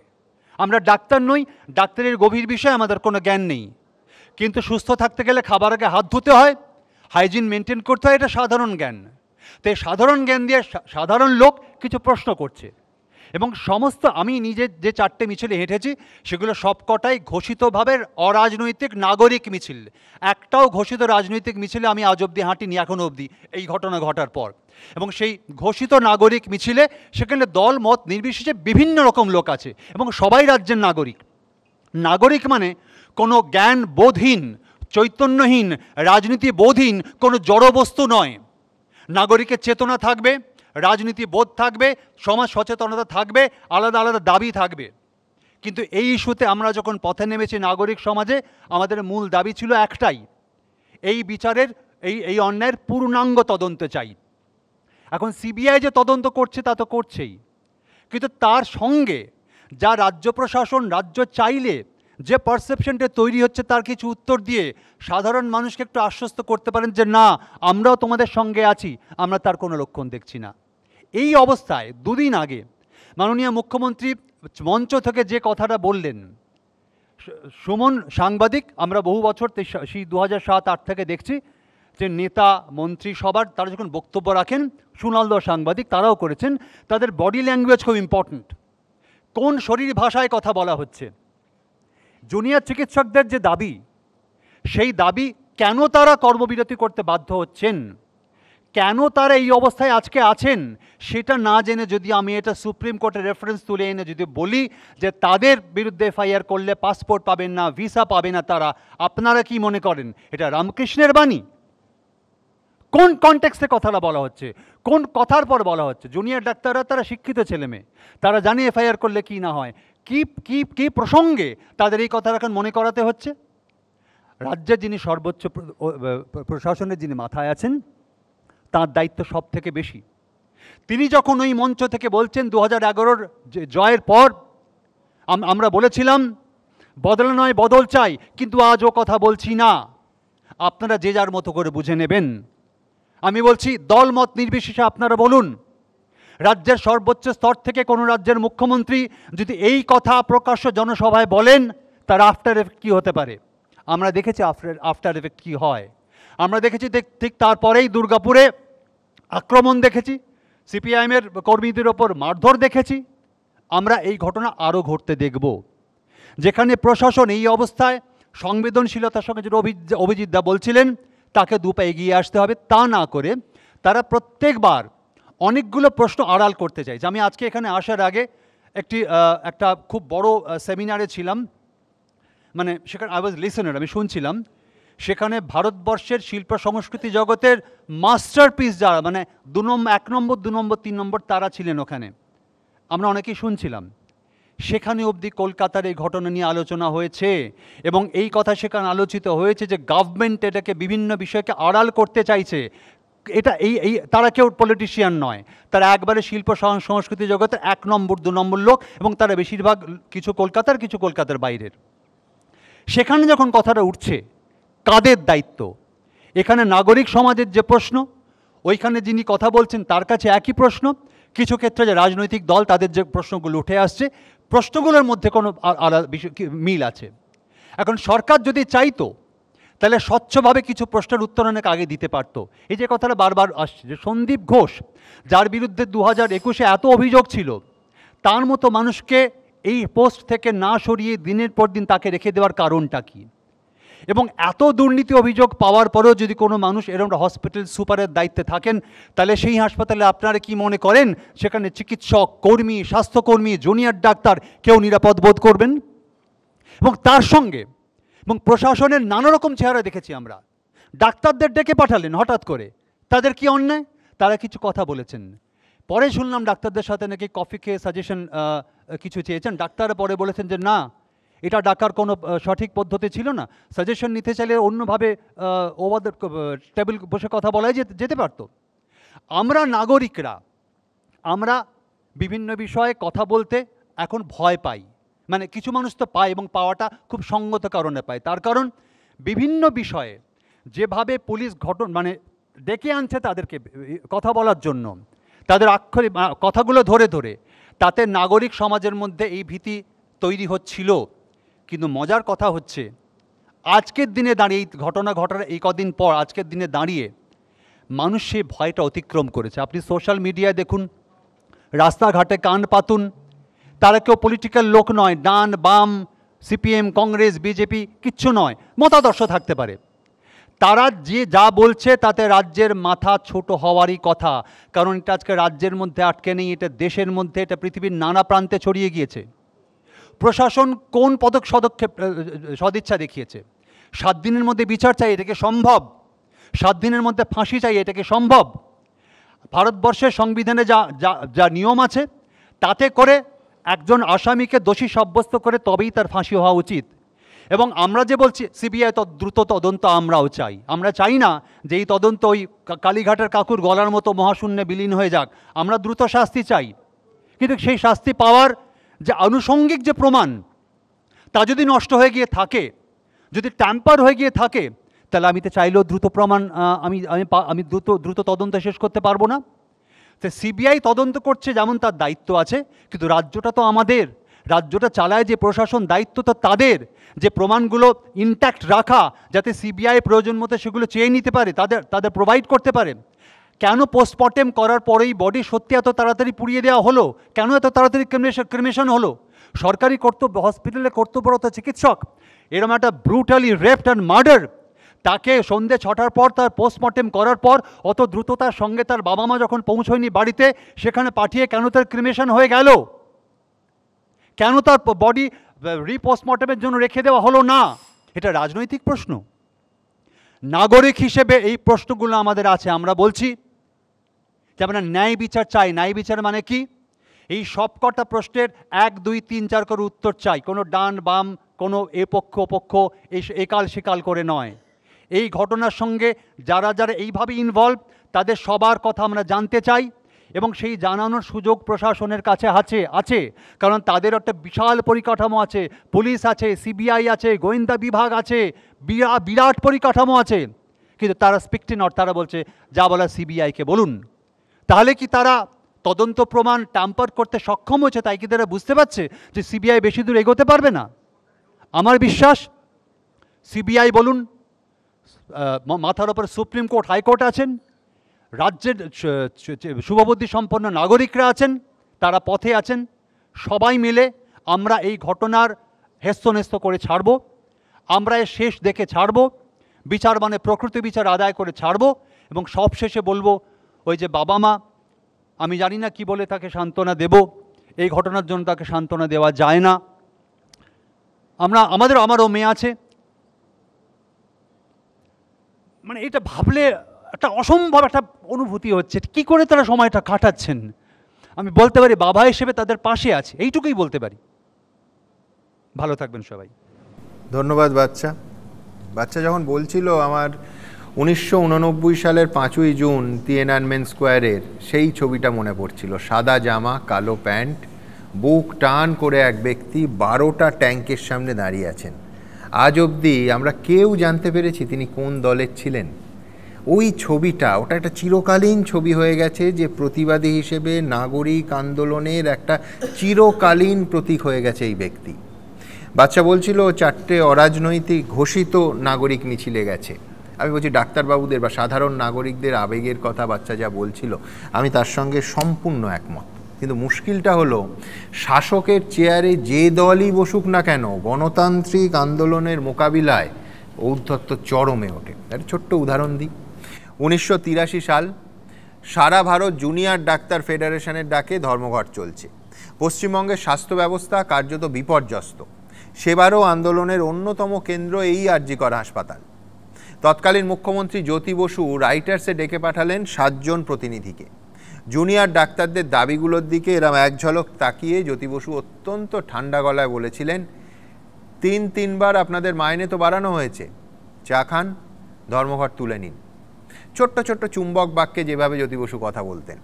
আমরা ডাক্তার নই ডাক্তারের গভীর বিষয়ে আমাদের কোনো জ্ঞান নেই কিন্তু সুস্থ থাকতে গেলে খাবার আগে হাত ধুতে হয় হাইজিন মেনটেন করতে হয় এটা সাধারণ জ্ঞান তাই সাধারণ জ্ঞান দিয়ে সাধারণ লোক কিছু প্রশ্ন করছে এবং সমস্ত আমি নিজে যে চারটে মিছিলে হেঁটেছি সেগুলো সবকটাই ঘোষিতভাবে অরাজনৈতিক নাগরিক মিছিল একটাও ঘোষিত রাজনৈতিক মিছিলে আমি আজ অবধি হাঁটিনি এখনও অবধি এই ঘটনা ঘটার পর এবং সেই ঘোষিত নাগরিক মিছিলে সেখানে দল মত নির্বিশেষে বিভিন্ন রকম লোক আছে এবং সবাই রাজ্যের নাগরিক নাগরিক মানে কোনো জ্ঞান বোধহীন চৈতন্যহীন রাজনীতি বোধহীন কোনো জড়বস্তু নয় নাগরিকের চেতনা থাকবে রাজনীতি বোধ থাকবে সমাজ সচেতনতা থাকবে আলাদা আলাদা দাবি থাকবে কিন্তু এই ইস্যুতে আমরা যখন পথে নেমেছি নাগরিক সমাজে আমাদের মূল দাবি ছিল একটাই এই বিচারের এই এই অন্যায়ের পূর্ণাঙ্গ তদন্ত চাই এখন সিবিআই যে তদন্ত করছে তা তো করছেই কিন্তু তার সঙ্গে যা রাজ্য প্রশাসন রাজ্য চাইলে যে পারসেপশনটা তৈরি হচ্ছে তার কিছু উত্তর দিয়ে সাধারণ মানুষকে একটু আশ্বস্ত করতে পারেন যে না আমরাও তোমাদের সঙ্গে আছি আমরা তার কোনো লক্ষণ দেখছি না এই অবস্থায় দুদিন আগে মাননীয় মুখ্যমন্ত্রী মঞ্চ থেকে যে কথাটা বললেন সুমন সাংবাদিক আমরা বহু বছর সেই দু হাজার সাত আট থেকে দেখছি যে নেতা মন্ত্রী সবার তারা যখন বক্তব্য রাখেন সুনালদ সাংবাদিক তারাও করেছেন তাদের বডি ল্যাঙ্গুয়েজ খুব ইম্পর্ট্যান্ট কোন শরীর ভাষায় কথা বলা হচ্ছে জুনিয়র চিকিৎসকদের যে দাবি সেই দাবি কেন তারা কর্মবিরতি করতে বাধ্য হচ্ছেন কেন তারা এই অবস্থায় আজকে আছেন সেটা না জেনে যদি আমি এটা সুপ্রিম কোর্টের রেফারেন্স তুলে এনে যদি বলি যে তাদের বিরুদ্ধে এফআইআর করলে পাসপোর্ট পাবেন না ভিসা পাবে না তারা আপনারা কি মনে করেন এটা রামকৃষ্ণের বাণী কোন কনটেক্সে কথাটা বলা হচ্ছে কোন কথার পর বলা হচ্ছে জুনিয়র ডাক্তাররা তারা শিক্ষিত ছেলেমেয়ে তারা জানে এফআইআর করলে কি না হয় কি কি কি প্রসঙ্গে তাদের এই কথাটা এখন মনে করাতে হচ্ছে রাজ্যের যিনি সর্বোচ্চ প্রশাসনের যিনি মাথায় আছেন তার দায়িত্ব সব থেকে বেশি তিনি যখন ওই মঞ্চ থেকে বলছেন দু হাজার এগারোর জয়ের পর আমরা বলেছিলাম বদল নয় বদল চাই কিন্তু আজ ও কথা বলছি না আপনারা যে যার মতো করে বুঝে নেবেন আমি বলছি দল মত নির্বিশেষে আপনারা বলুন রাজ্যের সর্বোচ্চ স্তর থেকে কোনো রাজ্যের মুখ্যমন্ত্রী যদি এই কথা প্রকাশ্য জনসভায় বলেন তার আফটার এফেক্ট কী হতে পারে আমরা দেখেছি আফটার আফটার এফেক্ট কী হয় আমরা দেখেছি ঠিক তারপরেই দুর্গাপুরে আক্রমণ দেখেছি সিপিআইএমের কর্মীদের ওপর মারধর দেখেছি আমরা এই ঘটনা আরও ঘটতে দেখব যেখানে প্রশাসন এই অবস্থায় সংবেদনশীলতার সঙ্গে যেটা অভিজিৎ দা বলছিলেন তাকে দুপা এগিয়ে আসতে হবে তা না করে তারা প্রত্যেকবার অনেকগুলো প্রশ্ন আড়াল করতে চাই যে আমি আজকে এখানে আসার আগে একটি একটা খুব বড় সেমিনারে ছিলাম মানে সেখানে আই ওয়াজ লিসেনার আমি শুনছিলাম সেখানে ভারতবর্ষের শিল্প সংস্কৃতি জগতের মাস্টারপিস যারা মানে দু নম্বর এক নম্বর দু নম্বর তিন নম্বর তারা ছিলেন ওখানে আমরা অনেকেই শুনছিলাম সেখানে অবধি কলকাতার এই ঘটনা নিয়ে আলোচনা হয়েছে এবং এই কথা সেখানে আলোচিত হয়েছে যে গভর্নমেন্ট এটাকে বিভিন্ন বিষয়কে আড়াল করতে চাইছে এটা এই এই তারা কেউ পলিটিশিয়ান নয় তারা একবারে শিল্প সংস্কৃতি জগতের এক নম্বর দু নম্বর লোক এবং তারা বেশিরভাগ কিছু কলকাতার কিছু কলকাতার বাইরের সেখানে যখন কথাটা উঠছে কাদের দায়িত্ব এখানে নাগরিক সমাজের যে প্রশ্ন ওইখানে যিনি কথা বলছেন তার কাছে একই প্রশ্ন কিছু ক্ষেত্রে যে রাজনৈতিক দল তাদের যে প্রশ্নগুলো উঠে আসছে প্রশ্নগুলোর মধ্যে কোনো আলাদা মিল আছে এখন সরকার যদি চাইতো তাহলে স্বচ্ছভাবে কিছু প্রশ্নের উত্তর অনেক আগে দিতে পারত এই যে কথাটা বারবার আসছে যে সন্দীপ ঘোষ যার বিরুদ্ধে দু হাজার একুশে এত অভিযোগ ছিল তার মতো মানুষকে এই পোস্ট থেকে না সরিয়ে দিনের পর দিন তাকে রেখে দেওয়ার কারণটা কী এবং এত দুর্নীতি অভিযোগ পাওয়ার পরেও যদি কোনো মানুষ এরকম হসপিটাল সুপারের দায়িত্বে থাকেন তাহলে সেই হাসপাতালে আপনারা কি মনে করেন সেখানে চিকিৎসক কর্মী স্বাস্থ্যকর্মী জুনিয়র ডাক্তার কেউ নিরাপদ বোধ করবেন এবং তার সঙ্গে এবং প্রশাসনের নানা রকম চেহারা দেখেছি আমরা ডাক্তারদের ডেকে পাঠালেন হঠাৎ করে তাদের কি অন্যায় তারা কিছু কথা বলেছেন পরে শুনলাম ডাক্তারদের সাথে নাকি কফি খেয়ে সাজেশন কিছু চেয়েছেন ডাক্তার পরে বলেছেন যে না এটা ডাকার কোনো সঠিক পদ্ধতি ছিল না সাজেশন নিতে চাইলে অন্যভাবে ওভার টেবিল বসে কথা বলাই যেতে পারতো আমরা নাগরিকরা আমরা বিভিন্ন বিষয়ে কথা বলতে এখন ভয় পাই মানে কিছু মানুষ তো পায় এবং পাওয়াটা খুব সঙ্গত কারণে পায় তার কারণ বিভিন্ন বিষয়ে যেভাবে পুলিশ ঘটন মানে ডেকে আনছে তাদেরকে কথা বলার জন্য তাদের আক্ষরিক কথাগুলো ধরে ধরে তাতে নাগরিক সমাজের মধ্যে এই ভীতি তৈরি হচ্ছিল কিন্তু মজার কথা হচ্ছে আজকের দিনে দাঁড়িয়ে এই ঘটনা ঘটার এই কদিন পর আজকের দিনে দাঁড়িয়ে মানুষ সেই ভয়টা অতিক্রম করেছে আপনি সোশ্যাল মিডিয়ায় দেখুন রাস্তাঘাটে কান পাতুন তারা কেউ পলিটিক্যাল লোক নয় ডান বাম সিপিএম কংগ্রেস বিজেপি কিচ্ছু নয় মতাদর্শ থাকতে পারে তারা যে যা বলছে তাতে রাজ্যের মাথা ছোট হওয়ারই কথা কারণ এটা আজকে রাজ্যের মধ্যে আটকে নেই এটা দেশের মধ্যে এটা পৃথিবীর নানা প্রান্তে ছড়িয়ে গিয়েছে প্রশাসন কোন পদক সদক্ষেপ সদিচ্ছা দেখিয়েছে সাত দিনের মধ্যে বিচার চাই এটাকে সম্ভব সাত দিনের মধ্যে ফাঁসি চাই এটাকে সম্ভব ভারতবর্ষের সংবিধানে যা যা নিয়ম আছে তাতে করে একজন আসামিকে দোষী সাব্যস্ত করে তবেই তার ফাঁসি হওয়া উচিত এবং আমরা যে বলছি সিবিআই দ্রুত তদন্ত আমরাও চাই আমরা চাই না যে এই তদন্ত ওই কালীঘাটের কাকুর গলার মতো মহাশূন্যে বিলীন হয়ে যাক আমরা দ্রুত শাস্তি চাই কিন্তু সেই শাস্তি পাওয়ার যে আনুষঙ্গিক যে প্রমাণ তা যদি নষ্ট হয়ে গিয়ে থাকে যদি ট্যাম্পার হয়ে গিয়ে থাকে তাহলে আমি তো চাইলেও দ্রুত প্রমাণ আমি আমি দ্রুত দ্রুত তদন্ত শেষ করতে পারবো না সে সিবিআই তদন্ত করছে যেমন তার দায়িত্ব আছে কিন্তু রাজ্যটা তো আমাদের রাজ্যটা চালায় যে প্রশাসন দায়িত্ব তো তাদের যে প্রমাণগুলো ইনট্যাক্ট রাখা যাতে সিবিআই প্রয়োজন মতো সেগুলো চেয়ে নিতে পারে তাদের তাদের প্রোভাইড করতে পারে কেন পোস্টমর্টেম করার পরেই বডি সত্যি এত তাড়াতাড়ি পুড়িয়ে দেওয়া হলো কেন এত তাড়াতাড়ি ক্রিমেশন হলো সরকারি কর্তব্য হসপিটালে কর্তব্যরত চিকিৎসক এরম একটা ব্রুটালি রেফট অ্যান্ড মার্ডার তাকে সন্ধে ছটার পর তার পোস্টমর্টেম করার পর অত দ্রুততার সঙ্গে তার বাবা মা যখন পৌঁছয়নি বাড়িতে সেখানে পাঠিয়ে কেন তার ক্রিমেশন হয়ে গেল কেন তার বডি রিপোস্টমর্টেমের জন্য রেখে দেওয়া হলো না এটা রাজনৈতিক প্রশ্ন নাগরিক হিসেবে এই প্রশ্নগুলো আমাদের আছে আমরা বলছি যে আমরা ন্যায় বিচার চাই ন্যায় বিচার মানে কি এই সবকটা প্রশ্নের এক দুই তিন চার করে উত্তর চাই কোনো ডান বাম কোনো এ পক্ষ পক্ষ এই একাল সেকাল করে নয় এই ঘটনার সঙ্গে যারা যারা এইভাবে ইনভলভ তাদের সবার কথা আমরা জানতে চাই এবং সেই জানানোর সুযোগ প্রশাসনের কাছে আছে আছে কারণ তাদের একটা বিশাল পরিকাঠামো আছে পুলিশ আছে সিবিআই আছে গোয়েন্দা বিভাগ আছে বিরা বিরাট পরিকাঠামো আছে কিন্তু তারা স্পিকটি নট তারা বলছে যা বলা সিবিআইকে বলুন তাহলে কি তারা তদন্ত প্রমাণ ট্যাম্পার করতে সক্ষম হয়েছে তাই কি তারা বুঝতে পারছে যে সিবিআই বেশি দূর এগোতে পারবে না আমার বিশ্বাস সিবিআই বলুন মাথার ওপরে সুপ্রিম কোর্ট হাইকোর্ট আছেন রাজ্যের শুভবুদ্ধি সম্পন্ন নাগরিকরা আছেন তারা পথে আছেন সবাই মিলে আমরা এই ঘটনার হেস্তনেস্ত করে ছাড়ব আমরা এর শেষ দেখে ছাড়ব বিচার মানে প্রকৃতি বিচার আদায় করে ছাড়ব এবং সবশেষে বলবো ওই যে বাবা মা আমি জানি না কি বলে তাকে সান্ত্বনা দেব এই ঘটনার জন্য তাকে সান্ত্বনা দেওয়া যায় না আমরা আমাদের আমারও মেয়ে আছে মানে এটা ভাবলে একটা অসম্ভব একটা অনুভূতি হচ্ছে কি করে তারা সময়টা কাটাচ্ছেন আমি বলতে পারি বাবা হিসেবে তাদের পাশে আছে এইটুকুই বলতে পারি ভালো থাকবেন সবাই ধন্যবাদ বাচ্চা বাচ্চা যখন বলছিল আমার উনিশশো সালের পাঁচই জুন তিয়েনানমেন স্কোয়ারের সেই ছবিটা মনে পড়ছিল সাদা জামা কালো প্যান্ট বুক টান করে এক ব্যক্তি বারোটা ট্যাঙ্কের সামনে দাঁড়িয়ে আছেন আজ অবধি আমরা কেউ জানতে পেরেছি তিনি কোন দলের ছিলেন ওই ছবিটা ওটা একটা চিরকালীন ছবি হয়ে গেছে যে প্রতিবাদী হিসেবে নাগরিক আন্দোলনের একটা চিরকালীন প্রতীক হয়ে গেছে এই ব্যক্তি বাচ্চা বলছিল চারটে অরাজনৈতিক ঘোষিত নাগরিক মিছিলে গেছে আমি বলছি ডাক্তারবাবুদের বা সাধারণ নাগরিকদের আবেগের কথা বাচ্চা যা বলছিল আমি তার সঙ্গে সম্পূর্ণ একমত কিন্তু মুশকিলটা হলো শাসকের চেয়ারে যে দলই বসুক না কেন গণতান্ত্রিক আন্দোলনের মোকাবিলায় ঔদ্ধত্য চরমে ওঠে তার ছোট্ট উদাহরণ দিই উনিশশো সাল সারা ভারত জুনিয়র ডাক্তার ফেডারেশনের ডাকে ধর্মঘট চলছে পশ্চিমবঙ্গের স্বাস্থ্য ব্যবস্থা কার্যত বিপর্যস্ত সেবারও আন্দোলনের অন্যতম কেন্দ্র এই আরজিকর হাসপাতাল তৎকালীন মুখ্যমন্ত্রী জ্যোতি বসু রাইটার্সে ডেকে পাঠালেন সাতজন প্রতিনিধিকে জুনিয়র ডাক্তারদের দাবিগুলোর দিকে এরম এক ঝলক তাকিয়ে জ্যোতি বসু অত্যন্ত ঠান্ডা গলায় বলেছিলেন তিন তিনবার আপনাদের মাইনে তো বাড়ানো হয়েছে চা খান ধর্মঘট তুলে নিন ছোট্ট ছোট্ট চুম্বক বাক্যে যেভাবে জ্যোতি বসু কথা বলতেন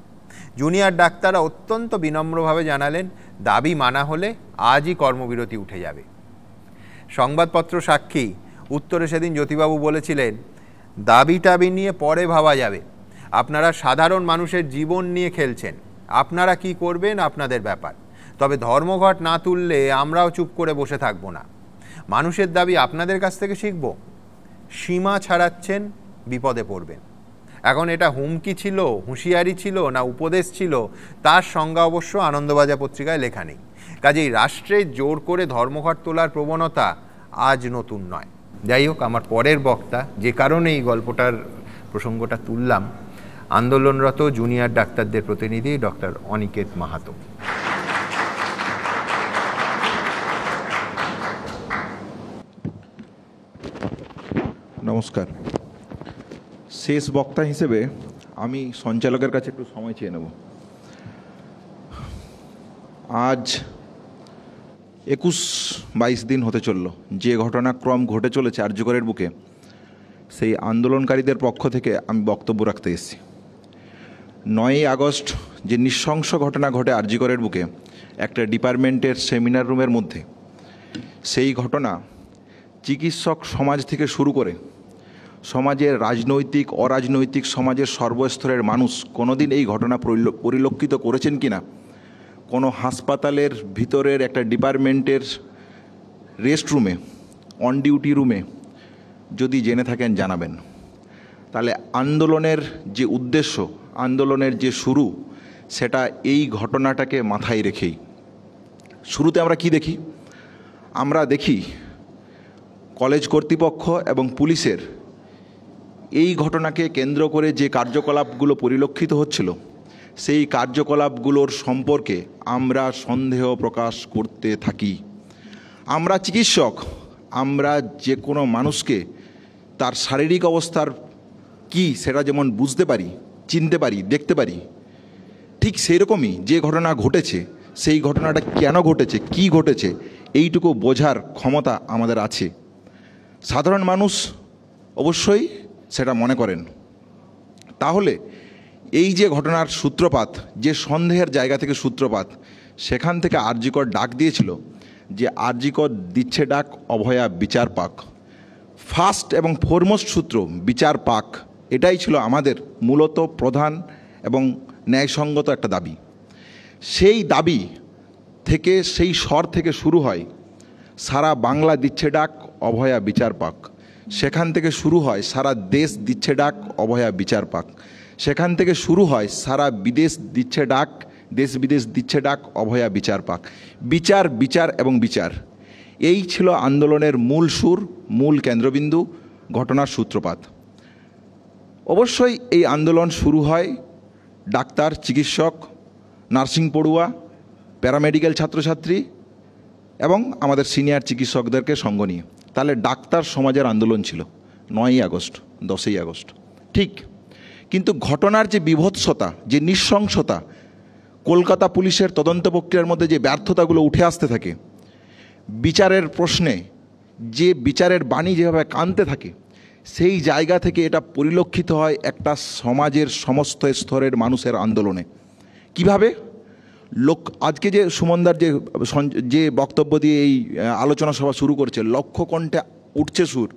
জুনিয়র ডাক্তাররা অত্যন্ত বিনম্রভাবে জানালেন দাবি মানা হলে আজই কর্মবিরতি উঠে যাবে সংবাদপত্র সাক্ষী উত্তরে সেদিন জ্যোতিবাবু বলেছিলেন দাবি টাবি নিয়ে পরে ভাবা যাবে আপনারা সাধারণ মানুষের জীবন নিয়ে খেলছেন আপনারা কি করবেন আপনাদের ব্যাপার তবে ধর্মঘট না তুললে আমরাও চুপ করে বসে থাকবো না মানুষের দাবি আপনাদের কাছ থেকে শিখব সীমা ছাড়াচ্ছেন বিপদে পড়বেন এখন এটা হুমকি ছিল হুঁশিয়ারি ছিল না উপদেশ ছিল তার সংজ্ঞা অবশ্য আনন্দবাজার পত্রিকায় লেখা নেই কাজেই রাষ্ট্রে জোর করে ধর্মঘট তোলার প্রবণতা আজ নতুন নয় যাই হোক আমার পরের বক্তা যে কারণে এই গল্পটার প্রসঙ্গটা তুললাম আন্দোলনরত জুনিয়র ডাক্তারদের প্রতিনিধি ডক্টর অনিকেত মাহাতো নমস্কার শেষ বক্তা হিসেবে আমি সঞ্চালকের কাছে একটু সময় চেয়ে নেব আজ একুশ বাইশ দিন হতে চলল যে ঘটনাক্রম ঘটে চলেছে আর্যকরের বুকে সেই আন্দোলনকারীদের পক্ষ থেকে আমি বক্তব্য রাখতে এসেছি নয়ই আগস্ট যে নৃশংস ঘটনা ঘটে আরজিকরের বুকে একটা ডিপার্টমেন্টের সেমিনার রুমের মধ্যে সেই ঘটনা চিকিৎসক সমাজ থেকে শুরু করে সমাজের রাজনৈতিক অরাজনৈতিক সমাজের সর্বস্তরের মানুষ কোনোদিন এই ঘটনা পরিলক্ষিত করেছেন কি না কোনো হাসপাতালের ভিতরের একটা ডিপার্টমেন্টের রেস্ট রুমে অন ডিউটি রুমে যদি জেনে থাকেন জানাবেন তাহলে আন্দোলনের যে উদ্দেশ্য আন্দোলনের যে শুরু সেটা এই ঘটনাটাকে মাথায় রেখেই শুরুতে আমরা কি দেখি আমরা দেখি কলেজ কর্তৃপক্ষ এবং পুলিশের এই ঘটনাকে কেন্দ্র করে যে কার্যকলাপগুলো পরিলক্ষিত হচ্ছিল সেই কার্যকলাপগুলোর সম্পর্কে আমরা সন্দেহ প্রকাশ করতে থাকি আমরা চিকিৎসক আমরা যে কোনো মানুষকে তার শারীরিক অবস্থার কি সেটা যেমন বুঝতে পারি চিনতে পারি দেখতে পারি ঠিক সেই রকমই যে ঘটনা ঘটেছে সেই ঘটনাটা কেন ঘটেছে কি ঘটেছে এইটুকু বোঝার ক্ষমতা আমাদের আছে সাধারণ মানুষ অবশ্যই সেটা মনে করেন তাহলে এই যে ঘটনার সূত্রপাত যে সন্দেহের জায়গা থেকে সূত্রপাত সেখান থেকে আরজিকর ডাক দিয়েছিল যে আরজিকর দিচ্ছে ডাক অভয়া বিচার পাক ফার্স্ট এবং ফরমোস্ট সূত্র বিচার পাক এটাই ছিল আমাদের মূলত প্রধান এবং ন্যায়সঙ্গত একটা দাবি সেই দাবি থেকে সেই স্বর থেকে শুরু হয় সারা বাংলা দিচ্ছে ডাক অভয়া বিচার পাক সেখান থেকে শুরু হয় সারা দেশ দিচ্ছে ডাক অভয়া বিচার পাক সেখান থেকে শুরু হয় সারা বিদেশ দিচ্ছে ডাক দেশ বিদেশ দিচ্ছে ডাক অভয়া বিচার পাক বিচার বিচার এবং বিচার এই ছিল আন্দোলনের মূল সুর মূল কেন্দ্রবিন্দু ঘটনার সূত্রপাত অবশ্যই এই আন্দোলন শুরু হয় ডাক্তার চিকিৎসক নার্সিং পড়ুয়া প্যারামেডিক্যাল ছাত্রছাত্রী এবং আমাদের সিনিয়র চিকিৎসকদেরকে সঙ্গ নিয়ে তাহলে ডাক্তার সমাজের আন্দোলন ছিল নয়ই আগস্ট দশই আগস্ট ঠিক কিন্তু ঘটনার যে বিভৎসতা যে নৃশংসতা কলকাতা পুলিশের তদন্ত প্রক্রিয়ার মধ্যে যে ব্যর্থতাগুলো উঠে আসতে থাকে বিচারের প্রশ্নে যে বিচারের বাণী যেভাবে কানতে থাকে সেই জায়গা থেকে এটা পরিলক্ষিত হয় একটা সমাজের সমস্ত স্তরের মানুষের আন্দোলনে কিভাবে লোক আজকে যে সুমনদার যে যে বক্তব্য দিয়ে এই আলোচনা সভা শুরু করছে লক্ষ্য কণ্ঠে উঠছে সুর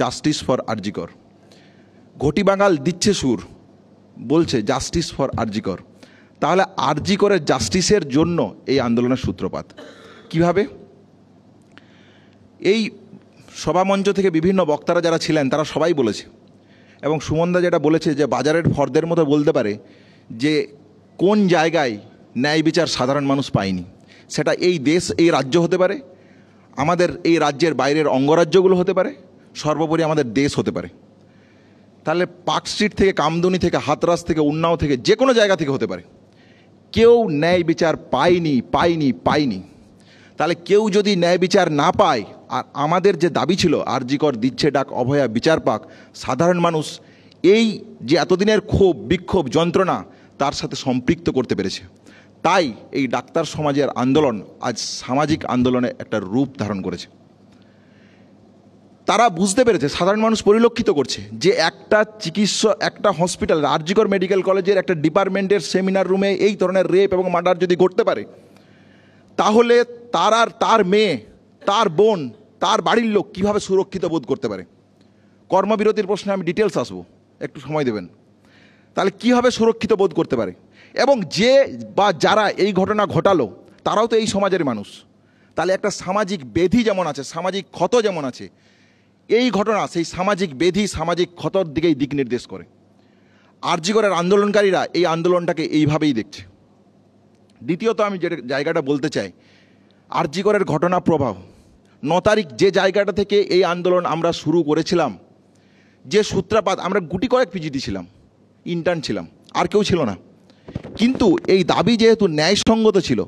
জাস্টিস ফর আরজিকর ঘটি বাঙাল দিচ্ছে সুর বলছে জাস্টিস ফর আরজিকর তাহলে আরজিকরের জাস্টিসের জন্য এই আন্দোলনের সূত্রপাত কিভাবে এই সভামঞ্চ থেকে বিভিন্ন বক্তারা যারা ছিলেন তারা সবাই বলেছে এবং সুমনদা যেটা বলেছে যে বাজারের ফর্দের মতো বলতে পারে যে কোন জায়গায় ন্যায় বিচার সাধারণ মানুষ পায়নি সেটা এই দেশ এই রাজ্য হতে পারে আমাদের এই রাজ্যের বাইরের অঙ্গরাজ্যগুলো হতে পারে সর্বোপরি আমাদের দেশ হতে পারে তাহলে পার্ক স্ট্রিট থেকে কামদুনি থেকে হাতরাস থেকে উন্নাও থেকে যে কোনো জায়গা থেকে হতে পারে কেউ ন্যায় বিচার পায়নি পায়নি পায়নি তাহলে কেউ যদি ন্যায় বিচার না পায় আর আমাদের যে দাবি ছিল আরজিকর দিচ্ছে ডাক অভয়া বিচার পাক সাধারণ মানুষ এই যে এতদিনের ক্ষোভ বিক্ষোভ যন্ত্রণা তার সাথে সম্পৃক্ত করতে পেরেছে তাই এই ডাক্তার সমাজের আন্দোলন আজ সামাজিক আন্দোলনে একটা রূপ ধারণ করেছে তারা বুঝতে পেরেছে সাধারণ মানুষ পরিলক্ষিত করছে যে একটা চিকিৎসা একটা হসপিটাল আরজিকর মেডিকেল কলেজের একটা ডিপার্টমেন্টের সেমিনার রুমে এই ধরনের রেপ এবং মার্ডার যদি ঘটতে পারে তাহলে তার আর তার মেয়ে তার বোন তার বাড়ির লোক কীভাবে সুরক্ষিত বোধ করতে পারে কর্মবিরতির প্রশ্নে আমি ডিটেলস আসবো একটু সময় দেবেন তাহলে কীভাবে সুরক্ষিত বোধ করতে পারে এবং যে বা যারা এই ঘটনা ঘটালো তারাও তো এই সমাজের মানুষ তাহলে একটা সামাজিক বেধি যেমন আছে সামাজিক ক্ষত যেমন আছে এই ঘটনা সেই সামাজিক বেধি সামাজিক ক্ষতর দিকেই দিক নির্দেশ করে আরজিগড়ের আন্দোলনকারীরা এই আন্দোলনটাকে এইভাবেই দেখছে দ্বিতীয়ত আমি যে জায়গাটা বলতে চাই আরজিগড়ের ঘটনা প্রবাহ ন তারিখ যে জায়গাটা থেকে এই আন্দোলন আমরা শুরু করেছিলাম যে সূত্রাপাত আমরা গুটি কয়েক পিজিটি ছিলাম ইন্টার্ন ছিলাম আর কেউ ছিল না কিন্তু এই দাবি যেহেতু ন্যায়সঙ্গত ছিল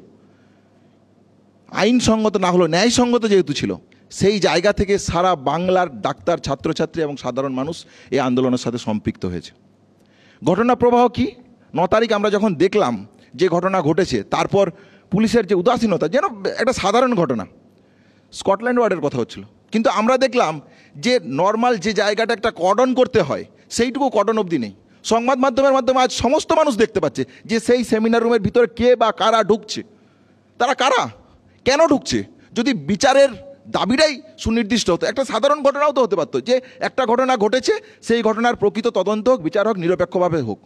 আইনসঙ্গত না হলেও ন্যায়সঙ্গত যেহেতু ছিল সেই জায়গা থেকে সারা বাংলার ডাক্তার ছাত্রছাত্রী এবং সাধারণ মানুষ এই আন্দোলনের সাথে সম্পৃক্ত হয়েছে ঘটনা প্রবাহ কি ন তারিখ আমরা যখন দেখলাম যে ঘটনা ঘটেছে তারপর পুলিশের যে উদাসীনতা যেন একটা সাধারণ ঘটনা স্কটল্যান্ড ওয়ার্ডের কথা হচ্ছিল কিন্তু আমরা দেখলাম যে নর্মাল যে জায়গাটা একটা কর্ডন করতে হয় সেইটুকু কর্ডন অবধি নেই সংবাদ মাধ্যমের মাধ্যমে আজ সমস্ত মানুষ দেখতে পাচ্ছে যে সেই সেমিনার রুমের ভিতরে কে বা কারা ঢুকছে তারা কারা কেন ঢুকছে যদি বিচারের দাবিটাই সুনির্দিষ্ট হতো একটা সাধারণ ঘটনাও তো হতে পারতো যে একটা ঘটনা ঘটেছে সেই ঘটনার প্রকৃত তদন্ত হোক বিচার হোক নিরপেক্ষভাবে হোক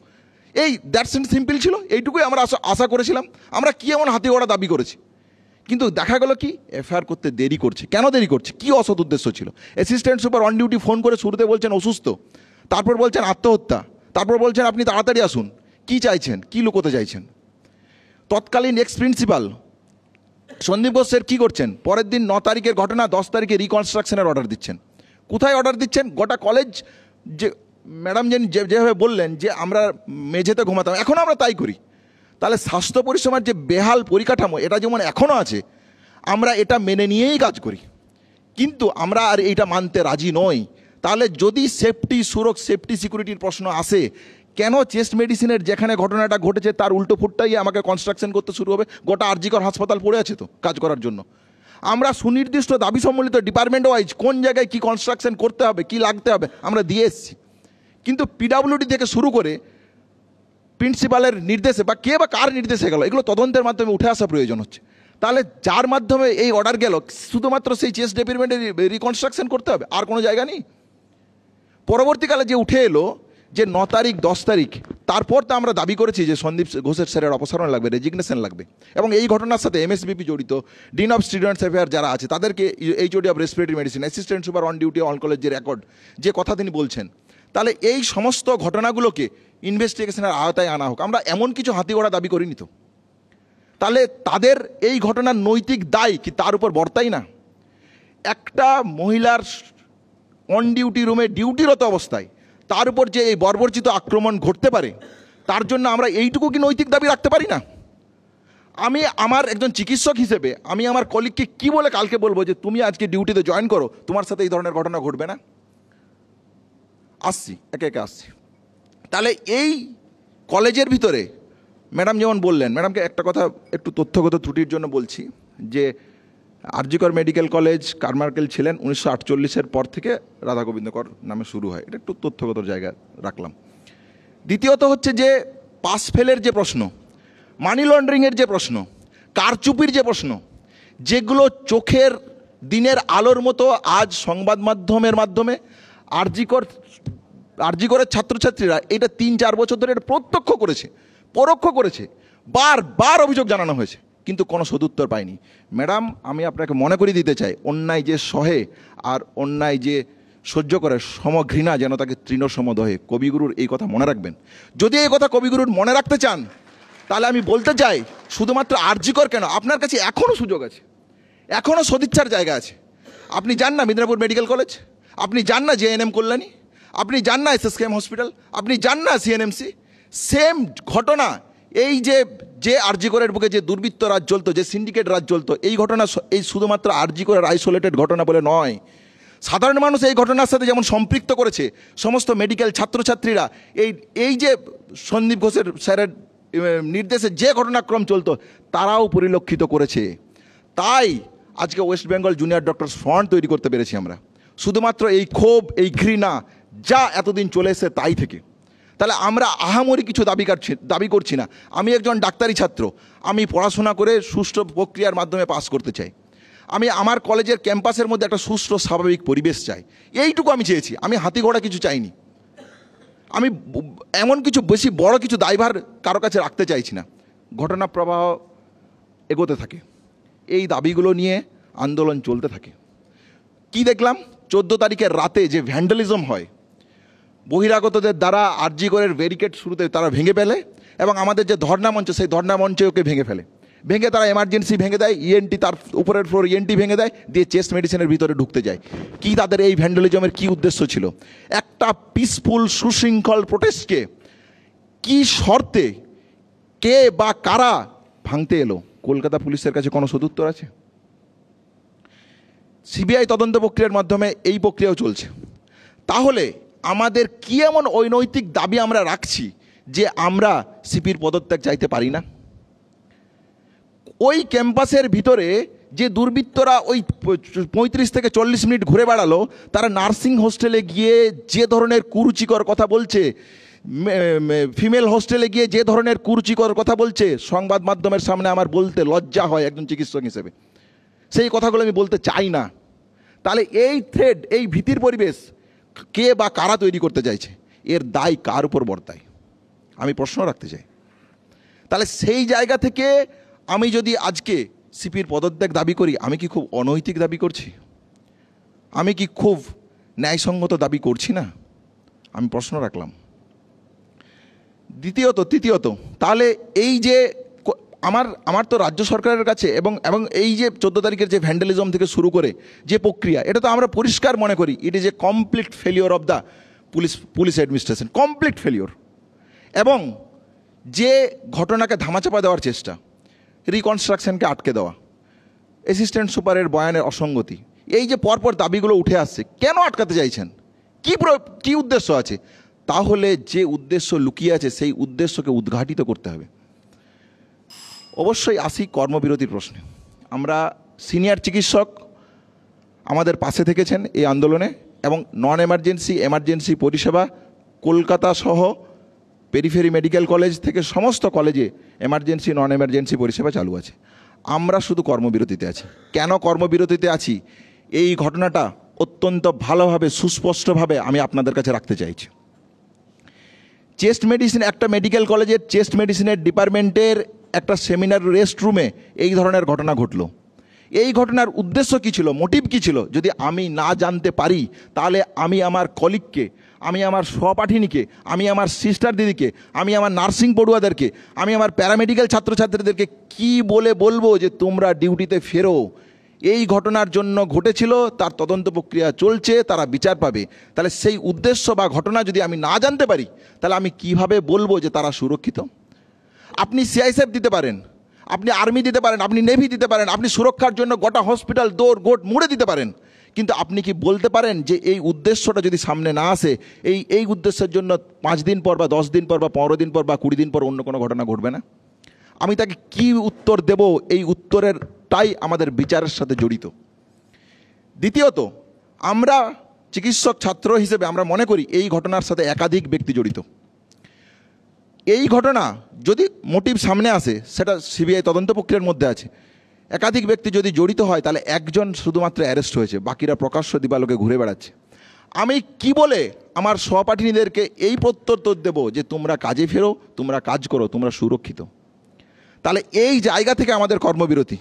এই দ্যাটস সিম্পল ছিল এইটুকুই আমরা আশা করেছিলাম আমরা কী এমন হাতি ঘোড়া দাবি করেছি কিন্তু দেখা গেলো কি এফআইআর করতে দেরি করছে কেন দেরি করছে কি অসৎ উদ্দেশ্য ছিল assistant super on duty phone করে শুরুতে বলছেন অসুস্থ তারপর বলছেন আত্মহত্যা তারপর বলছেন আপনি তাড়াতাড়ি আসুন কি চাইছেন কি লুকোতে চাইছেন তৎকালীন ex principal Sandip Ghosh sir কী করছেন পরের দিন ন তারিখের ঘটনা দশ তারিখে রিকনস্ট্রাকশনের অর্ডার দিচ্ছেন কোথায় অর্ডার দিচ্ছেন গোটা কলেজ যে ম্যাডাম যে যেভাবে বললেন যে আমরা মেঝেতে ঘুমাতাম এখন আমরা তাই করি তাহলে স্বাস্থ্য পরিষেবার যে বেহাল পরিকাঠামো এটা যেমন এখনও আছে আমরা এটা মেনে নিয়েই কাজ করি কিন্তু আমরা আর এইটা মানতে রাজি নই তাহলে যদি সেফটি সুরক সেফটি সিকিউরিটির প্রশ্ন আসে কেন চেস্ট মেডিসিনের যেখানে ঘটনাটা ঘটেছে তার উল্টো ফুটটাই আমাকে কনস্ট্রাকশন করতে শুরু হবে গোটা আরজিকর হাসপাতাল পড়ে আছে তো কাজ করার জন্য আমরা সুনির্দিষ্ট দাবি সম্বলিত ডিপার্টমেন্ট ওয়াইজ কোন জায়গায় কি কনস্ট্রাকশন করতে হবে কি লাগতে হবে আমরা দিয়ে এসেছি কিন্তু পিডাব্লিউডি থেকে শুরু করে প্রিন্সিপালের নির্দেশে বা কে বা কার নির্দেশে গেল এগুলো তদন্তের মাধ্যমে উঠে আসা প্রয়োজন হচ্ছে তাহলে যার মাধ্যমে এই অর্ডার গেল শুধুমাত্র সেই চেস ডিপার্টমেন্টে রিকনস্ট্রাকশন করতে হবে আর কোনো জায়গা নেই পরবর্তীকালে যে উঠে এলো যে ন তারিখ দশ তারিখ তারপর তো আমরা দাবি করেছি যে সন্দীপ ঘোষের স্যারের অপসারণ লাগবে রেজিগনেশন লাগবে এবং এই ঘটনার সাথে এমএসবিপি জড়িত ডিন অফ স্টুডেন্টস অ্যাফেয়ার যারা আছে তাদেরকে HOD of respiratory medicine assistant super on duty on কলেজের রেকর্ড যে কথা তিনি বলছেন তাহলে এই সমস্ত ঘটনাগুলোকে ইনভেস্টিগেশনের আওতায় আনা হোক আমরা এমন কিছু হাতি গড়া দাবি করিনি তো তাহলে তাদের এই ঘটনার নৈতিক দায় কি তার উপর বর্তাই না একটা মহিলার অন ডিউটি রুমে ডিউটিরত অবস্থায় তার উপর যে এই বর্বরচিত আক্রমণ ঘটতে পারে তার জন্য আমরা এইটুকু কি নৈতিক দাবি রাখতে পারি না আমি আমার একজন চিকিৎসক হিসেবে আমি আমার কলিগকে কি বলে কালকে বলবো যে তুমি আজকে ডিউটিতে জয়েন করো তোমার সাথে এই ধরনের ঘটনা ঘটবে না আসছি একে একে আসছি তাহলে এই কলেজের ভিতরে ম্যাডাম যেমন বললেন ম্যাডামকে একটা কথা একটু তথ্যগত ত্রুটির জন্য বলছি যে আরজিকর মেডিকেল কলেজ কারমার্কেল ছিলেন উনিশশো আটচল্লিশের পর থেকে রাধা গোবিন্দকর নামে শুরু হয় এটা একটু তথ্যগত জায়গা রাখলাম দ্বিতীয়ত হচ্ছে যে পাস ফেলের যে প্রশ্ন মানি লন্ড্রিংয়ের যে প্রশ্ন কারচুপির যে প্রশ্ন যেগুলো চোখের দিনের আলোর মতো আজ সংবাদ মাধ্যমের মাধ্যমে আরজিকর আরজি করার ছাত্রছাত্রীরা এটা তিন চার বছর ধরে এটা প্রত্যক্ষ করেছে পরোক্ষ করেছে বার বার অভিযোগ জানানো হয়েছে কিন্তু কোনো সদুত্তর পায়নি ম্যাডাম আমি আপনাকে মনে করিয়ে দিতে চাই অন্যায় যে সহে আর অন্যায় যে সহ্য করে সমঘৃণা যেন তাকে তৃণ সমদহে কবিগুরুর এই কথা মনে রাখবেন যদি এই কথা কবিগুরুর মনে রাখতে চান তাহলে আমি বলতে চাই শুধুমাত্র আরজিকর কেন আপনার কাছে এখনও সুযোগ আছে এখনও সদিচ্ছার জায়গা আছে আপনি যান না মেদিনীপুর মেডিকেল কলেজ আপনি যান না জেএনএম কল্যাণী আপনি যান না এসএসকেএম হসপিটাল আপনি যান না সিএনএমসি সেম ঘটনা এই যে যে করের বুকে যে দুর্বৃত্ত রাজ চলতো যে সিন্ডিকেট রাজ চলতো এই ঘটনা এই শুধুমাত্র আরজিকরের আইসোলেটেড ঘটনা বলে নয় সাধারণ মানুষ এই ঘটনার সাথে যেমন সম্পৃক্ত করেছে সমস্ত মেডিকেল ছাত্রছাত্রীরা এই এই যে সন্দীপ ঘোষের স্যারের নির্দেশে যে ঘটনাক্রম চলতো তারাও পরিলক্ষিত করেছে তাই আজকে West Bengal junior doctors front তৈরি করতে পেরেছি আমরা শুধুমাত্র এই ক্ষোভ এই ঘৃণা যা এতদিন চলে এসে তাই থেকে তাহলে আমরা আহামরি কিছু দাবি কাটছি দাবি করছি না আমি একজন ডাক্তারি ছাত্র আমি পড়াশোনা করে সুষ্ঠু প্রক্রিয়ার মাধ্যমে পাস করতে চাই আমি আমার কলেজের ক্যাম্পাসের মধ্যে একটা সুষ্ঠু স্বাভাবিক পরিবেশ চাই এইটুকু আমি চেয়েছি আমি হাতি ঘোড়া কিছু চাইনি আমি এমন কিছু বেশি বড় কিছু দায়ভার কারো কাছে রাখতে চাইছি না ঘটনা প্রবাহ এগোতে থাকে এই দাবিগুলো নিয়ে আন্দোলন চলতে থাকে কি দেখলাম চোদ্দো তারিখের রাতে যে ভ্যান্ডালিজম হয় বহিরাগতদের দ্বারা আরজি করে ব্যারিকেড শুরুতে তারা ভেঙে ফেলে এবং আমাদের যে ধর্ণা মঞ্চ সেই ধর্ণা মঞ্চকে ভেঙে ফেলে ভেঙে তারা এমার্জেন্সি ভেঙে দেয় ইএনটি e তার উপরের ফ্লোর ইএনটি e ভেঙে দেয় দিয়ে চেস্ট মেডিসিনের ভিতরে ঢুকতে যায় কি তাদের এই ভ্যান্ডালিজমের কি উদ্দেশ্য ছিল একটা পিসফুল সুশৃঙ্খল প্রোটেস্টকে কি শর্তে কে বা কারা ভাঙতে এলো কলকাতা পুলিশের কাছে কোনো সদুত্তর আছে সিবিআই তদন্ত প্রক্রিয়ার মাধ্যমে এই প্রক্রিয়াও চলছে তাহলে আমাদের কি এমন ঐনৈতিক দাবি আমরা রাখছি যে আমরা সিপির পদত্যাগ চাইতে পারি না ওই ক্যাম্পাসের ভিতরে যে দুর্বৃত্তরা ওই পঁয়ত্রিশ থেকে চল্লিশ মিনিট ঘুরে বেড়ালো তারা নার্সিং হোস্টেলে গিয়ে যে ধরনের কুরুচিকর কথা বলছে ফিমেল হোস্টেলে গিয়ে যে ধরনের কুরুচিকর কথা বলছে সংবাদ মাধ্যমের সামনে আমার বলতে লজ্জা হয় একজন চিকিৎসক হিসেবে সেই কথাগুলো আমি বলতে চাই না তাহলে এই থ্রেড এই ভীতির পরিবেশ কে বা কারা তৈরি করতে চাইছে এর দায় কার উপর বর্তায় আমি প্রশ্ন রাখতে চাই তাহলে সেই জায়গা থেকে আমি যদি আজকে সিপির পদত্যাগ দাবি করি আমি কি খুব অনৈতিক দাবি করছি আমি কি খুব ন্যায়সঙ্গত দাবি করছি না আমি প্রশ্ন রাখলাম দ্বিতীয়ত তৃতীয়ত তাহলে এই যে আমার আমার তো রাজ্য সরকারের কাছে এবং এবং এই যে চোদ্দো তারিখের যে ভ্যান্ডালিজম থেকে শুরু করে যে প্রক্রিয়া এটা তো আমরা পরিষ্কার মনে করি it is a complete failure of the police police administration complete failure এবং যে ঘটনাকে ধামাচাপা দেওয়ার চেষ্টা রিকনস্ট্রাকশনকে আটকে দেওয়া অ্যাসিস্ট্যান্ট সুপারের বয়ানের অসঙ্গতি এই যে পরপর দাবিগুলো উঠে আসছে কেন আটকাতে চাইছেন কী কী উদ্দেশ্য আছে তাহলে যে উদ্দেশ্য লুকিয়ে আছে সেই উদ্দেশ্যকে উদ্ঘাটিত করতে হবে অবশ্যই আসি কর্মবিরতির প্রশ্নে আমরা সিনিয়র চিকিৎসক আমাদের পাশে থেকেছেন এই আন্দোলনে এবং নন এমার্জেন্সি এমার্জেন্সি পরিষেবা কলকাতা সহ পেরিফেরি মেডিকেল কলেজ থেকে সমস্ত কলেজে এমার্জেন্সি নন এমার্জেন্সি পরিষেবা চালু আছে আমরা শুধু কর্মবিরতিতে আছি কেন কর্মবিরতিতে আছি এই ঘটনাটা অত্যন্ত ভালোভাবে সুস্পষ্টভাবে আমি আপনাদের কাছে রাখতে চাইছি চেস্ট মেডিসিন একটা মেডিকেল কলেজের চেস্ট মেডিসিনের ডিপার্টমেন্টের একটা সেমিনার রেস্ট রুমে এই ধরনের ঘটনা ঘটল এই ঘটনার উদ্দেশ্য কী ছিল মোটিভ কী ছিল যদি আমি না জানতে পারি তাহলে আমি আমার কলিগকে আমি আমার সহপাঠিনীকে আমি আমার সিস্টার দিদিকে আমি আমার নার্সিং পড়ুয়াদেরকে আমি আমার প্যারামেডিক্যাল ছাত্রছাত্রীদেরকে কি বলে বলবো যে তোমরা ডিউটিতে ফেরো এই ঘটনার জন্য ঘটেছিল তার তদন্ত প্রক্রিয়া চলছে তারা বিচার পাবে তাহলে সেই উদ্দেশ্য বা ঘটনা যদি আমি না জানতে পারি তাহলে আমি কিভাবে বলবো যে তারা সুরক্ষিত আপনি সিআইএসএফ দিতে পারেন আপনি আর্মি দিতে পারেন আপনি নেভি দিতে পারেন আপনি সুরক্ষার জন্য গোটা হসপিটাল দৌড় গোট মুড়ে দিতে পারেন কিন্তু আপনি কি বলতে পারেন যে এই উদ্দেশ্যটা যদি সামনে না আসে এই এই উদ্দেশ্যের জন্য পাঁচ দিন পর বা দশ দিন পর বা পনেরো দিন পর বা কুড়ি দিন পর অন্য কোনো ঘটনা ঘটবে না আমি তাকে কি উত্তর দেব এই উত্তরের তাই আমাদের বিচারের সাথে জড়িত দ্বিতীয়ত আমরা চিকিৎসক ছাত্র হিসেবে আমরা মনে করি এই ঘটনার সাথে একাধিক ব্যক্তি জড়িত এই ঘটনা যদি মোটিভ সামনে আসে সেটা সিবিআই তদন্ত প্রক্রিয়ার মধ্যে আছে একাধিক ব্যক্তি যদি জড়িত হয় তাহলে একজন শুধুমাত্র অ্যারেস্ট হয়েছে বাকিরা প্রকাশ্য দিবালোকে ঘুরে বেড়াচ্ছে আমি কি বলে আমার সহপাঠিনীদেরকে এই প্রত্যুত্তর দেব যে তোমরা কাজে ফেরো তোমরা কাজ করো তোমরা সুরক্ষিত তাহলে এই জায়গা থেকে আমাদের কর্মবিরতি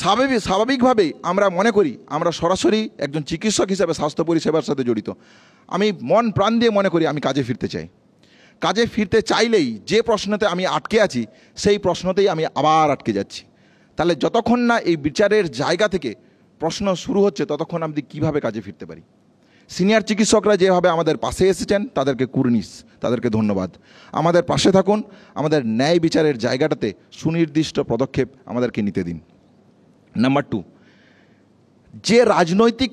স্বাভাবিক স্বাভাবিকভাবেই আমরা মনে করি আমরা সরাসরি একজন চিকিৎসক হিসাবে স্বাস্থ্য পরিষেবার সাথে জড়িত আমি মন প্রাণ দিয়ে মনে করি আমি কাজে ফিরতে চাই কাজে ফিরতে চাইলেই যে প্রশ্নতে আমি আটকে আছি সেই প্রশ্নতেই আমি আবার আটকে যাচ্ছি তাহলে যতক্ষণ না এই বিচারের জায়গা থেকে প্রশ্ন শুরু হচ্ছে ততক্ষণ আমি কিভাবে কাজে ফিরতে পারি সিনিয়র চিকিৎসকরা যেভাবে আমাদের পাশে এসেছেন তাদেরকে কুর্নিস তাদেরকে ধন্যবাদ আমাদের পাশে থাকুন আমাদের ন্যায় বিচারের জায়গাটাতে সুনির্দিষ্ট পদক্ষেপ আমাদেরকে নিতে দিন নাম্বার টু যে রাজনৈতিক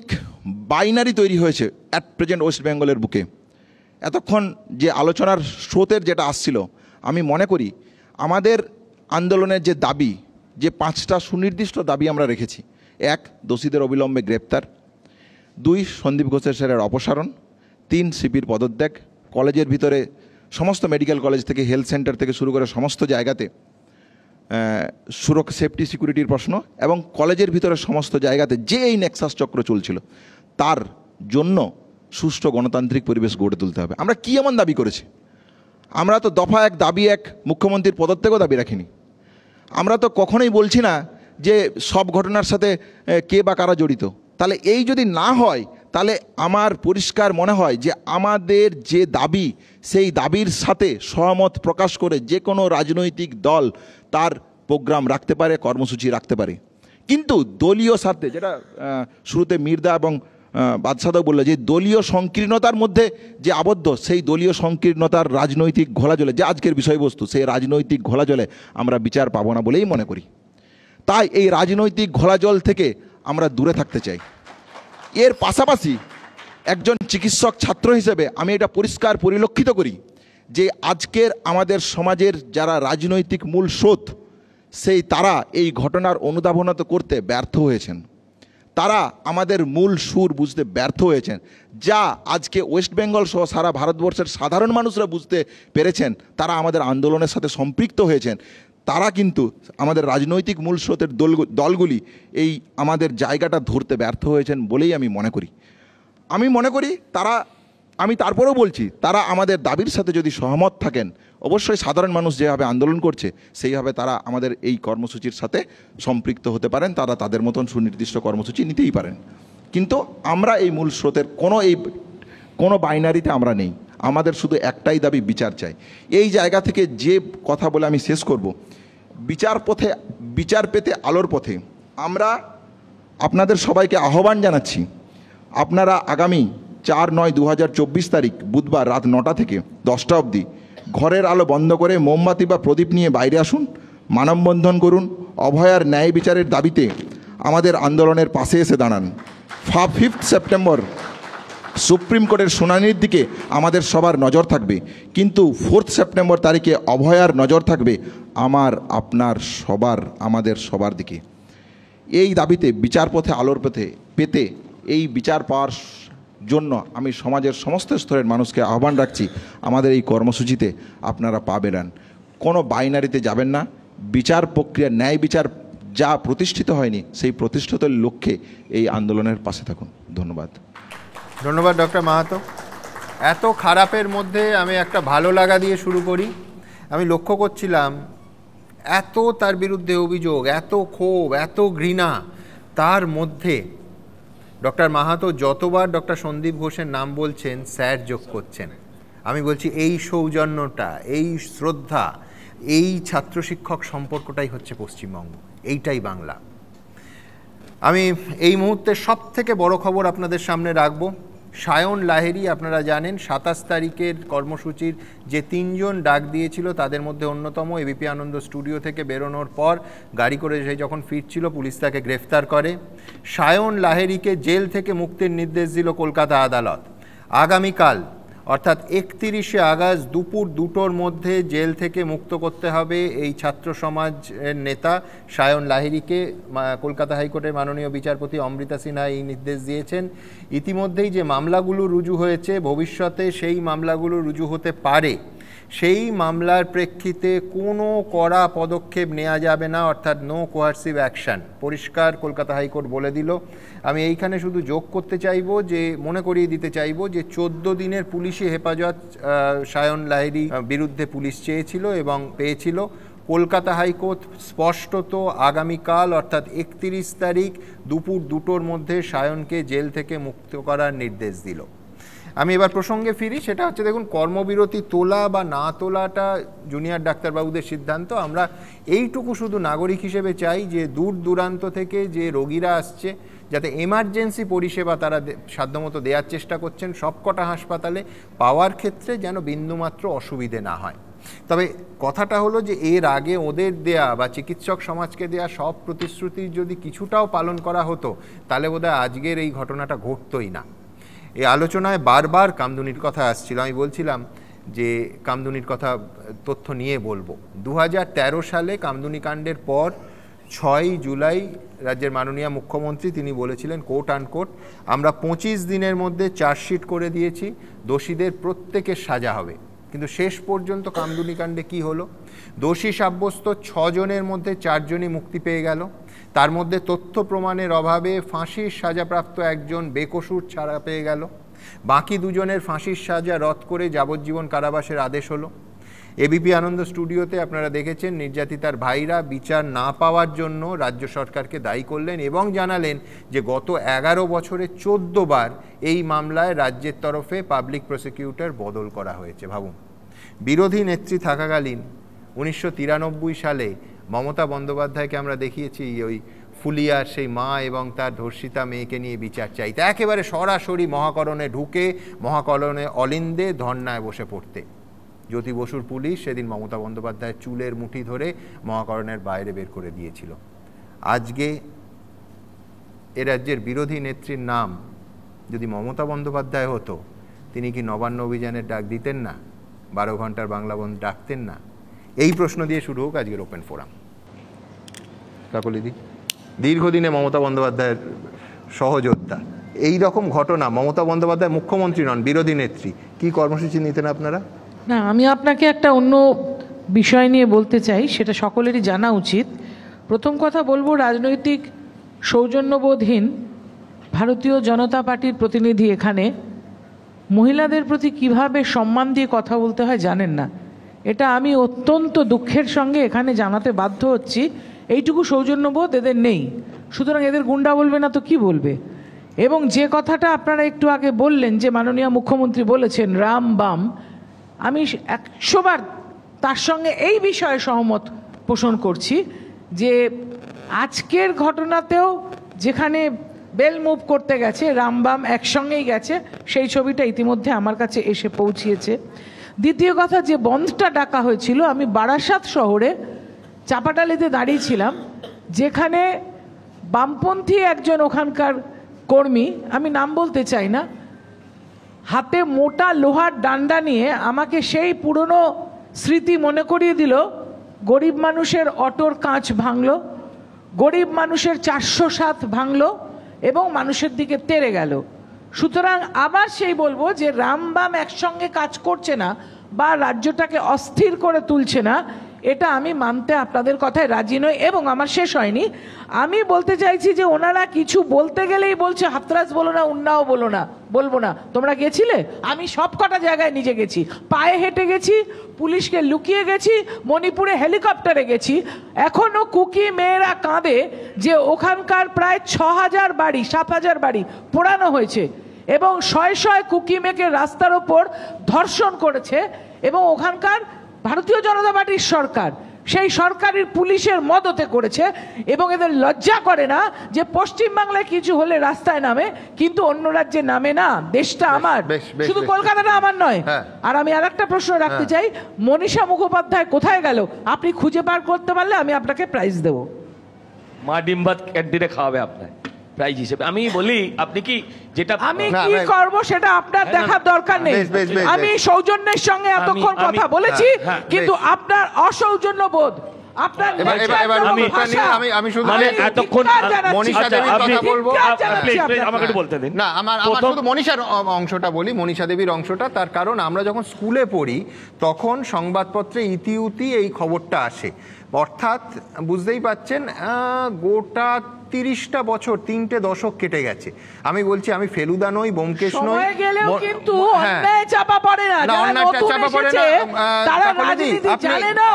বাইনারি তৈরি হয়েছে অ্যাট প্রেজেন্ট ওয়েস্ট বেঙ্গলের বুকে এতক্ষণ যে আলোচনার স্রোতের যেটা আসছিল আমি মনে করি আমাদের আন্দোলনের যে দাবি যে পাঁচটা সুনির্দিষ্ট দাবি আমরা রেখেছি এক দোষীদের অবিলম্বে গ্রেপ্তার দুই সন্দীপ ঘোষের স্যারের অপসারণ তিন সিপির পদত্যাগ কলেজের ভিতরে সমস্ত মেডিকেল কলেজ থেকে হেলথ সেন্টার থেকে শুরু করে সমস্ত জায়গাতে সুরক্ষা সেফটি সিকিউরিটির প্রশ্ন এবং কলেজের ভিতরে সমস্ত জায়গাতে যে এই নেক্সাস চক্র চলছিল তার জন্য সুষ্ঠু গণতান্ত্রিক পরিবেশ গড়ে তুলতে হবে আমরা কী এমন দাবি করেছি আমরা তো দফা এক দাবি এক মুখ্যমন্ত্রীর পদত্যাগও দাবি রাখিনি আমরা তো কখনোই বলছি না যে সব ঘটনার সাথে কে বা কারা জড়িত তাহলে এই যদি না হয় তাহলে আমার পরিষ্কার মনে হয় যে আমাদের যে দাবি সেই দাবির সাথে সহমত প্রকাশ করে যে কোনো রাজনৈতিক দল তার প্রোগ্রাম রাখতে পারে কর্মসূচি রাখতে পারে কিন্তু দলীয় স্বার্থে যেটা শুরুতে মির্দা এবং বাদশাদও বললো যে দলীয় সংকীর্ণতার মধ্যে যে আবদ্ধ সেই দলীয় সংকীর্ণতার রাজনৈতিক ঘোলা জলে যে আজকের বিষয়বস্তু সেই রাজনৈতিক ঘোলা জলে আমরা বিচার পাবো না বলেই মনে করি তাই এই রাজনৈতিক ঘোলা জল থেকে আমরা দূরে থাকতে চাই এর পাশাপাশি একজন চিকিৎসক ছাত্র হিসেবে আমি এটা পরিষ্কার পরিলক্ষিত করি যে আজকের আমাদের সমাজের যারা রাজনৈতিক মূল স্রোত সেই তারা এই ঘটনার অনুধাবনত করতে ব্যর্থ হয়েছেন তারা আমাদের মূল সুর বুঝতে ব্যর্থ হয়েছেন যা আজকে ওয়েস্ট বেঙ্গল সহ সারা ভারতবর্ষের সাধারণ মানুষরা বুঝতে পেরেছেন তারা আমাদের আন্দোলনের সাথে সম্পৃক্ত হয়েছেন তারা কিন্তু আমাদের রাজনৈতিক মূল স্রোতের দল দলগুলি এই আমাদের জায়গাটা ধরতে ব্যর্থ হয়েছেন বলেই আমি মনে করি আমি মনে করি তারা আমি তারপরেও বলছি তারা আমাদের দাবির সাথে যদি সহমত থাকেন অবশ্যই সাধারণ মানুষ যেভাবে আন্দোলন করছে সেইভাবে তারা আমাদের এই কর্মসূচির সাথে সম্পৃক্ত হতে পারেন তারা তাদের মতন সুনির্দিষ্ট কর্মসূচি নিতেই পারেন কিন্তু আমরা এই মূল স্রোতের কোনো এই কোনো বাইনারিতে আমরা নেই আমাদের শুধু একটাই দাবি বিচার চাই এই জায়গা থেকে যে কথা বলে আমি শেষ করব বিচার পথে বিচার পেতে আলোর পথে আমরা আপনাদের সবাইকে আহ্বান জানাচ্ছি আপনারা আগামী চার নয় দু তারিখ বুধবার রাত নটা থেকে দশটা অবধি ঘরের আলো বন্ধ করে মোমবাতি বা প্রদীপ নিয়ে বাইরে আসুন মানববন্ধন করুন অভয়ার ন্যায় বিচারের দাবিতে আমাদের আন্দোলনের পাশে এসে দাঁড়ান ফা ফিফথ সেপ্টেম্বর সুপ্রিম কোর্টের শুনানির দিকে আমাদের সবার নজর থাকবে কিন্তু ফোর্থ সেপ্টেম্বর তারিখে অভয়ার নজর থাকবে আমার আপনার সবার আমাদের সবার দিকে এই দাবিতে বিচার পথে আলোর পথে পেতে এই বিচার পাওয়ার জন্য আমি সমাজের সমস্ত স্তরের মানুষকে আহ্বান রাখছি আমাদের এই কর্মসূচিতে আপনারা পা বেড়ান কোনো বাইনারিতে যাবেন না বিচার প্রক্রিয়া ন্যায় বিচার যা প্রতিষ্ঠিত হয়নি সেই প্রতিষ্ঠিত লক্ষ্যে এই আন্দোলনের পাশে থাকুন ধন্যবাদ ধন্যবাদ ডক্টর মাহাতো এত খারাপের মধ্যে আমি একটা ভালো লাগা দিয়ে শুরু করি আমি লক্ষ্য করছিলাম এত তার বিরুদ্ধে অভিযোগ এত ক্ষোভ এত ঘৃণা তার মধ্যে ডক্টর মাহাতো যতবার ডক্টর সন্দীপ ঘোষের নাম বলছেন স্যার যোগ করছেন আমি বলছি এই সৌজন্যটা এই শ্রদ্ধা এই ছাত্র শিক্ষক সম্পর্কটাই হচ্ছে পশ্চিমবঙ্গ এইটাই বাংলা আমি এই মুহূর্তে সব থেকে বড় খবর আপনাদের সামনে রাখবো সায়ন লাহেরি আপনারা জানেন সাতাশ তারিখের কর্মসূচির যে তিনজন ডাক দিয়েছিল তাদের মধ্যে অন্যতম এবিপি আনন্দ স্টুডিও থেকে বেরোনোর পর গাড়ি করে সে যখন ফিরছিল পুলিশ তাকে গ্রেফতার করে সায়ন লাহেরিকে জেল থেকে মুক্তির নির্দেশ দিল কলকাতা আদালত আগামীকাল অর্থাৎ একতিরিশে আগস্ট দুপুর দুটোর মধ্যে জেল থেকে মুক্ত করতে হবে এই ছাত্র সমাজের নেতা সায়ন লাহিরিকে কলকাতা হাইকোর্টের মাননীয় বিচারপতি অমৃতা সিনহা এই নির্দেশ দিয়েছেন ইতিমধ্যেই যে মামলাগুলো রুজু হয়েছে ভবিষ্যতে সেই মামলাগুলো রুজু হতে পারে সেই মামলার প্রেক্ষিতে কোনো কড়া পদক্ষেপ নেওয়া যাবে না অর্থাৎ নো কোয়ার্সিভ অ্যাকশান পরিষ্কার কলকাতা হাইকোর্ট বলে দিল আমি এইখানে শুধু যোগ করতে চাইব যে মনে করিয়ে দিতে চাইব যে চোদ্দ দিনের পুলিশি হেফাজত সায়ন লাহেরি বিরুদ্ধে পুলিশ চেয়েছিল এবং পেয়েছিল কলকাতা হাইকোর্ট স্পষ্টত আগামীকাল অর্থাৎ একত্রিশ তারিখ দুপুর দুটোর মধ্যে সায়নকে জেল থেকে মুক্ত করার নির্দেশ দিল আমি এবার প্রসঙ্গে ফিরি সেটা হচ্ছে দেখুন কর্মবিরতি তোলা বা না তোলাটা জুনিয়র ডাক্তারবাবুদের সিদ্ধান্ত আমরা এইটুকু শুধু নাগরিক হিসেবে চাই যে দূর দূরান্ত থেকে যে রোগীরা আসছে যাতে এমার্জেন্সি পরিষেবা তারা সাধ্যমতো দেওয়ার চেষ্টা করছেন সবকটা হাসপাতালে পাওয়ার ক্ষেত্রে যেন বিন্দুমাত্র অসুবিধে না হয় তবে কথাটা হলো যে এর আগে ওদের দেয়া বা চিকিৎসক সমাজকে দেয়া সব প্রতিশ্রুতির যদি কিছুটাও পালন করা হতো তাহলে বোধহয় আজকের এই ঘটনাটা ঘটতই না এই আলোচনায় বারবার কামদুনির কথা আসছিল আমি বলছিলাম যে কামদুনির কথা তথ্য নিয়ে বলবো দু সালে কামদুনি কাণ্ডের পর ছয় জুলাই রাজ্যের মাননীয় মুখ্যমন্ত্রী তিনি বলেছিলেন কোর্ট অ্যান্ড কোর্ট আমরা পঁচিশ দিনের মধ্যে চার্জশিট করে দিয়েছি দোষীদের প্রত্যেকের সাজা হবে কিন্তু শেষ পর্যন্ত কামদুনি কাণ্ডে কী হলো দোষী সাব্যস্ত ছজনের মধ্যে চারজনই মুক্তি পেয়ে গেল তার মধ্যে তথ্য প্রমাণের অভাবে ফাঁসির সাজাপ্রাপ্ত একজন বেকসুর ছাড়া পেয়ে গেল বাকি দুজনের ফাঁসির সাজা রদ করে যাবজ্জীবন কারাবাসের আদেশ হলো এবিপি আনন্দ স্টুডিওতে আপনারা দেখেছেন নির্যাতিতার ভাইরা বিচার না পাওয়ার জন্য রাজ্য সরকারকে দায়ী করলেন এবং জানালেন যে গত এগারো বছরে বার এই মামলায় রাজ্যের তরফে পাবলিক প্রসিকিউটর বদল করা হয়েছে ভাবুন বিরোধী নেত্রী থাকাকালীন উনিশশো সালে মমতা বন্দ্যোপাধ্যায়কে আমরা দেখিয়েছি ওই ফুলিয়ার সেই মা এবং তার ধর্ষিতা মেয়েকে নিয়ে বিচার চাইতে একেবারে সরাসরি মহাকরণে ঢুকে মহাকরণে অলিন্দে ধর্নায় বসে পড়তে জ্যোতি বসুর পুলিশ সেদিন মমতা বন্দ্যোপাধ্যায়ের চুলের মুঠি ধরে মহাকরণের বাইরে বের করে দিয়েছিল আজকে এ রাজ্যের বিরোধী নেত্রীর নাম যদি মমতা বন্দ্যোপাধ্যায় হতো তিনি কি নবান্ন অভিযানের ডাক দিতেন না বারো ঘন্টার বাংলা বন্ধ ডাকতেন না এই প্রশ্ন দিয়ে শুরু হোক আজকের ওপেন ফোরাম কাকলিদি দীর্ঘদিনে মমতা বন্দ্যোপাধ্যায়ের সহযোদ্ধা এই রকম ঘটনা মমতা বন্দ্যোপাধ্যায় মুখ্যমন্ত্রী নন বিরোধী নেত্রী কি কর্মসূচি নিতেন আপনারা না আমি আপনাকে একটা অন্য বিষয় নিয়ে বলতে চাই সেটা সকলেরই জানা উচিত প্রথম কথা বলবো রাজনৈতিক সৌজন্যবোধহীন ভারতীয় জনতা পার্টির প্রতিনিধি এখানে মহিলাদের প্রতি কিভাবে সম্মান দিয়ে কথা বলতে হয় জানেন না এটা আমি অত্যন্ত দুঃখের সঙ্গে এখানে জানাতে বাধ্য হচ্ছি এইটুকু সৌজন্যবোধ এদের নেই সুতরাং এদের গুন্ডা বলবে না তো কি বলবে এবং যে কথাটা আপনারা একটু আগে বললেন যে মাননীয় মুখ্যমন্ত্রী বলেছেন রাম বাম আমি একশোবার তার সঙ্গে এই বিষয়ে সহমত পোষণ করছি যে আজকের ঘটনাতেও যেখানে বেল মুভ করতে গেছে রামবাম একসঙ্গেই গেছে সেই ছবিটা ইতিমধ্যে আমার কাছে এসে পৌঁছিয়েছে দ্বিতীয় কথা যে বন্ধটা ডাকা হয়েছিল আমি বারাসাত শহরে চাপাটালিতে দাঁড়িয়েছিলাম যেখানে বামপন্থী একজন ওখানকার কর্মী আমি নাম বলতে চাই না হাতে মোটা লোহার ডান্ডা নিয়ে আমাকে সেই পুরনো স্মৃতি মনে করিয়ে দিল গরিব মানুষের অটোর কাঁচ ভাঙল গরিব মানুষের চারশো সাত ভাঙল এবং মানুষের দিকে তেরে গেল সুতরাং আবার সেই বলবো যে রামবাম একসঙ্গে কাজ করছে না বা রাজ্যটাকে অস্থির করে তুলছে না এটা আমি মানতে আপনাদের কথায় রাজি নই এবং আমার শেষ হয়নি আমি বলতে চাইছি যে ওনারা কিছু বলতে গেলেই বলছে হাতরাস বলো না উন্নাও বলো না বলবো না তোমরা গেছিলে আমি সব কটা জায়গায় নিজে গেছি পায়ে হেঁটে গেছি পুলিশকে লুকিয়ে গেছি মণিপুরে হেলিকপ্টারে গেছি এখনও কুকি মেয়েরা কাঁদে যে ওখানকার প্রায় ছ হাজার বাড়ি সাত হাজার বাড়ি পোড়ানো হয়েছে এবং শয় শয় কুকি মেয়েকে রাস্তার ওপর ধর্ষণ করেছে এবং ওখানকার ভারতীয় জনতা পার্টির সরকার সেই সরকারের পুলিশের মদতে করেছে এবং এদের লজ্জা করে না যে পশ্চিমবাংলায় কিছু হলে রাস্তায় নামে কিন্তু অন্য রাজ্যে নামে না দেশটা আমার শুধু কলকাতাটা আমার নয় হ্যাঁ। আর আমি আর একটা প্রশ্ন রাখতে হ্যাঁ। চাই মনীষা মুখোপাধ্যায় কোথায় গেল আপনি খুঁজে বার করতে পারলে আমি আপনাকে প্রাইজ দেবো মা ডিম্বাত ক্যান্টিনে খাওয়াবে আপনার প্রাইজ হিসেবে আমি বলি আপনি কি যেটা আমি কি করব সেটা আপনার হ্যাঁ, দেখার দরকার নেই আমি সৌজন্যের সঙ্গে এতক্ষণ কথা বলেছি হ্যাঁ, হ্যাঁ, কিন্তু আপনার অসৌজন্য বোধ মানে আচ্ছা, আচ্ছা, আচ্ছা, অংশটা বলি মনীষা দেবীর অংশটা তার কারণ আমরা যখন স্কুলে পড়ি তখন সংবাদপত্রে ইতিউতি এই খবরটা আসে অর্থাৎ বুঝতেই পাচ্ছেন গোটা তিরিশটা বছর তিনটে দশক কেটে গেছে আমি বলছি আমি ফেলুদা নই ব্যোমকেশ নই কিন্তু হ্যাঁ। চাপা পড়ে না চাপা পড়ে না তারা জানে না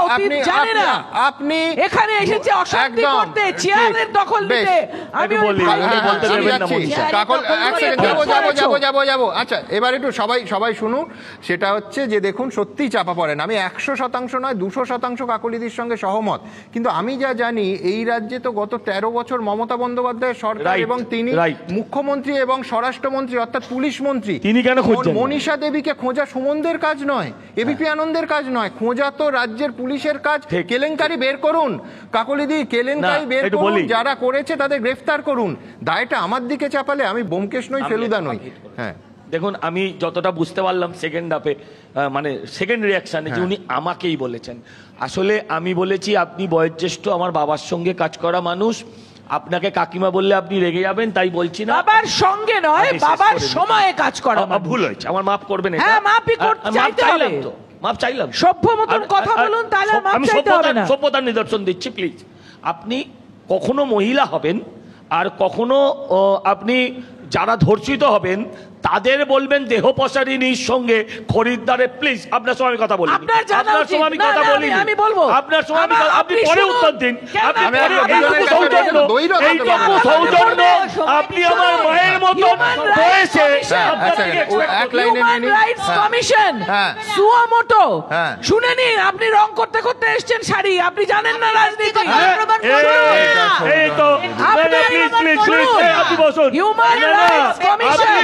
জানে না আপনি এখানে এসেছে অশান্তি করতে চেয়ারের দখল নিতে আমি আচ্ছা এবার একটু সবাই সবাই শুনুন সেটা হচ্ছে যে দেখুন সত্যি চাপা পড়েন আমি একশো শতাংশ নয় দুশো শতাংশ কাকলিদির সঙ্গে সহমত কিন্তু আমি যা জানি এই রাজ্যে তো গত তেরো বছর মমতা মমতা বন্দ্যোপাধ্যায়ের সরকার এবং তিনি মুখ্যমন্ত্রী এবং স্বরাষ্ট্রমন্ত্রী অর্থাৎ পুলিশ মন্ত্রী তিনি কেন মনীষা দেবীকে খোঁজা সুমনদের কাজ নয় এবিপি হ্যাঁ। আনন্দের কাজ নয় খোঁজা তো রাজ্যের পুলিশের কাজ কেলেঙ্কারি বের করুন কাকলিদি কেলেঙ্কারি বের করুন যারা করেছে তাদের গ্রেফতার করুন দায়টা আমার দিকে চাপালে আমি বোমকেশ নই ফেলুদা নই হ্যাঁ দেখুন আমি যতটা বুঝতে পারলাম সেকেন্ড হাফে মানে সেকেন্ড রিয়াকশানে যে হ্যাঁ। উনি আমাকেই বলেছেন আসলে আমি বলেছি আপনি বয়োজ্যেষ্ঠ আমার বাবার সঙ্গে কাজ করা মানুষ আপনাকে কাকিমা বললে আপনি রেগে যাবেন তাই বলছি না বাবার সঙ্গে নয় বাবার সময়ে কাজ করা ভুল হয়েছে আমার মাফ করবেন হ্যাঁ মাফই করতে চাইতে হবে মাফ চাইলাম সভ্য মতন কথা বলুন তাহলে মাফ চাইতে হবে না সভ্যতার নিদর্শন দিচ্ছি প্লিজ আপনি কখনো মহিলা হবেন আর কখনো আপনি যারা ধর্ষিত হবেন তাদের বলবেন দেহ প্রসারিনীর সঙ্গে খরিদ্দারে প্লিজ আপনার সময় কথা বলি আপনার সময় আমি কথা বলি আমি বলবো আপনার সময় আমি আপনি পরে উত্তর দিন আপনি এইটুকু সৌজন্য আপনি আমার মায়ের মতো বয়সে কমিশন সুয়ামোটো হ্যাঁ। শুনে নিন আপনি রং করতে করতে এসেছেন শাড়ি আপনি জানেন না রাজনীতি এই তো আপনি বসুন হিউম্যান রাইটস কমিশন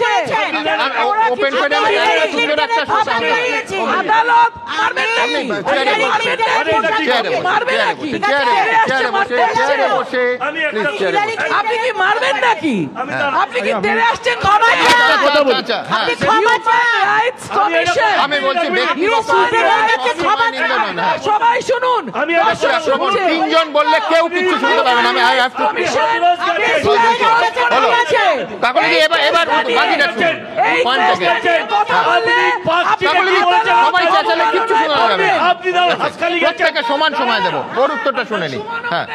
আপনি কি মারবেন নাকি আপনি কি আসছেন হ্যাঁ, সবাই শুনুন আমি তিনজন বললে কেউ কিছু শুনতে পারবেন আমি এবার এবার বলছেন আপনি হাসখালি গেছেন সমান সময় ওর উত্তরটা শুনে নি হ্যাঁ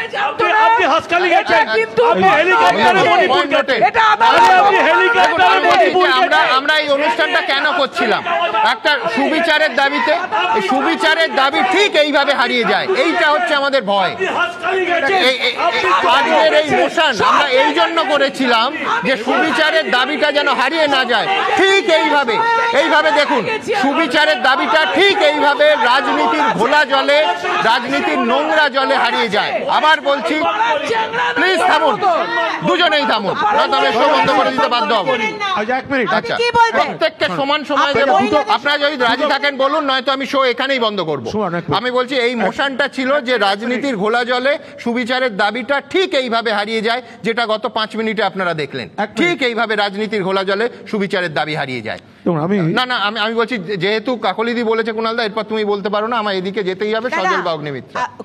আপনি হাসখালি গেছেন কিন্তু আপনি হেলিকপ্টারে মণিপুর গেছেন এটা আপনি হেলিকপ্টারে মণিপুর আমরা আমরা এই অনুষ্ঠানটা কেন করছিলাম একটা সুবিচারের দাবিতে সুবিচারের দাবি ঠিক এইভাবে হারিয়ে যায় এইটা হচ্ছে আমাদের ভয় আজকের এই মোশন আমরা এই জন্য করেছিলাম যে সুবিচারের দাবিটা যেন হারিয়ে হয়ে না যায় ঠিক এইভাবে এইভাবে দেখুন সুবিচারের দাবিটা ঠিক এইভাবে রাজনীতির ঘোলা জলে রাজনীতির নোংরা জলে হারিয়ে যায় আবার বলছি প্লিজ থামুন দুজনেই থামুন বন্ধ করে দিতে বাধ্য হবো আচ্ছা, আচ্ছা প্রত্যেককে সমান সময় আপনারা যদি রাজি থাকেন বলুন নয়তো আমি শো এখানেই বন্ধ করবো আমি বলছি এই মোশনটা ছিল যে রাজনীতির ঘোলা জলে সুবিচারের দাবিটা ঠিক এইভাবে হারিয়ে যায় যেটা গত পাঁচ মিনিটে আপনারা দেখলেন ঠিক এইভাবে রাজনীতির ঘোলা জলে সুবিচারের দাবি হারিয়ে যায় আমি না না আমি আমি বলছি যেহেতু কাকলিদি বলেছে কুণালদা এরপর তুমি বলতে পারো না আমার এদিকে যেতেই হবে সজল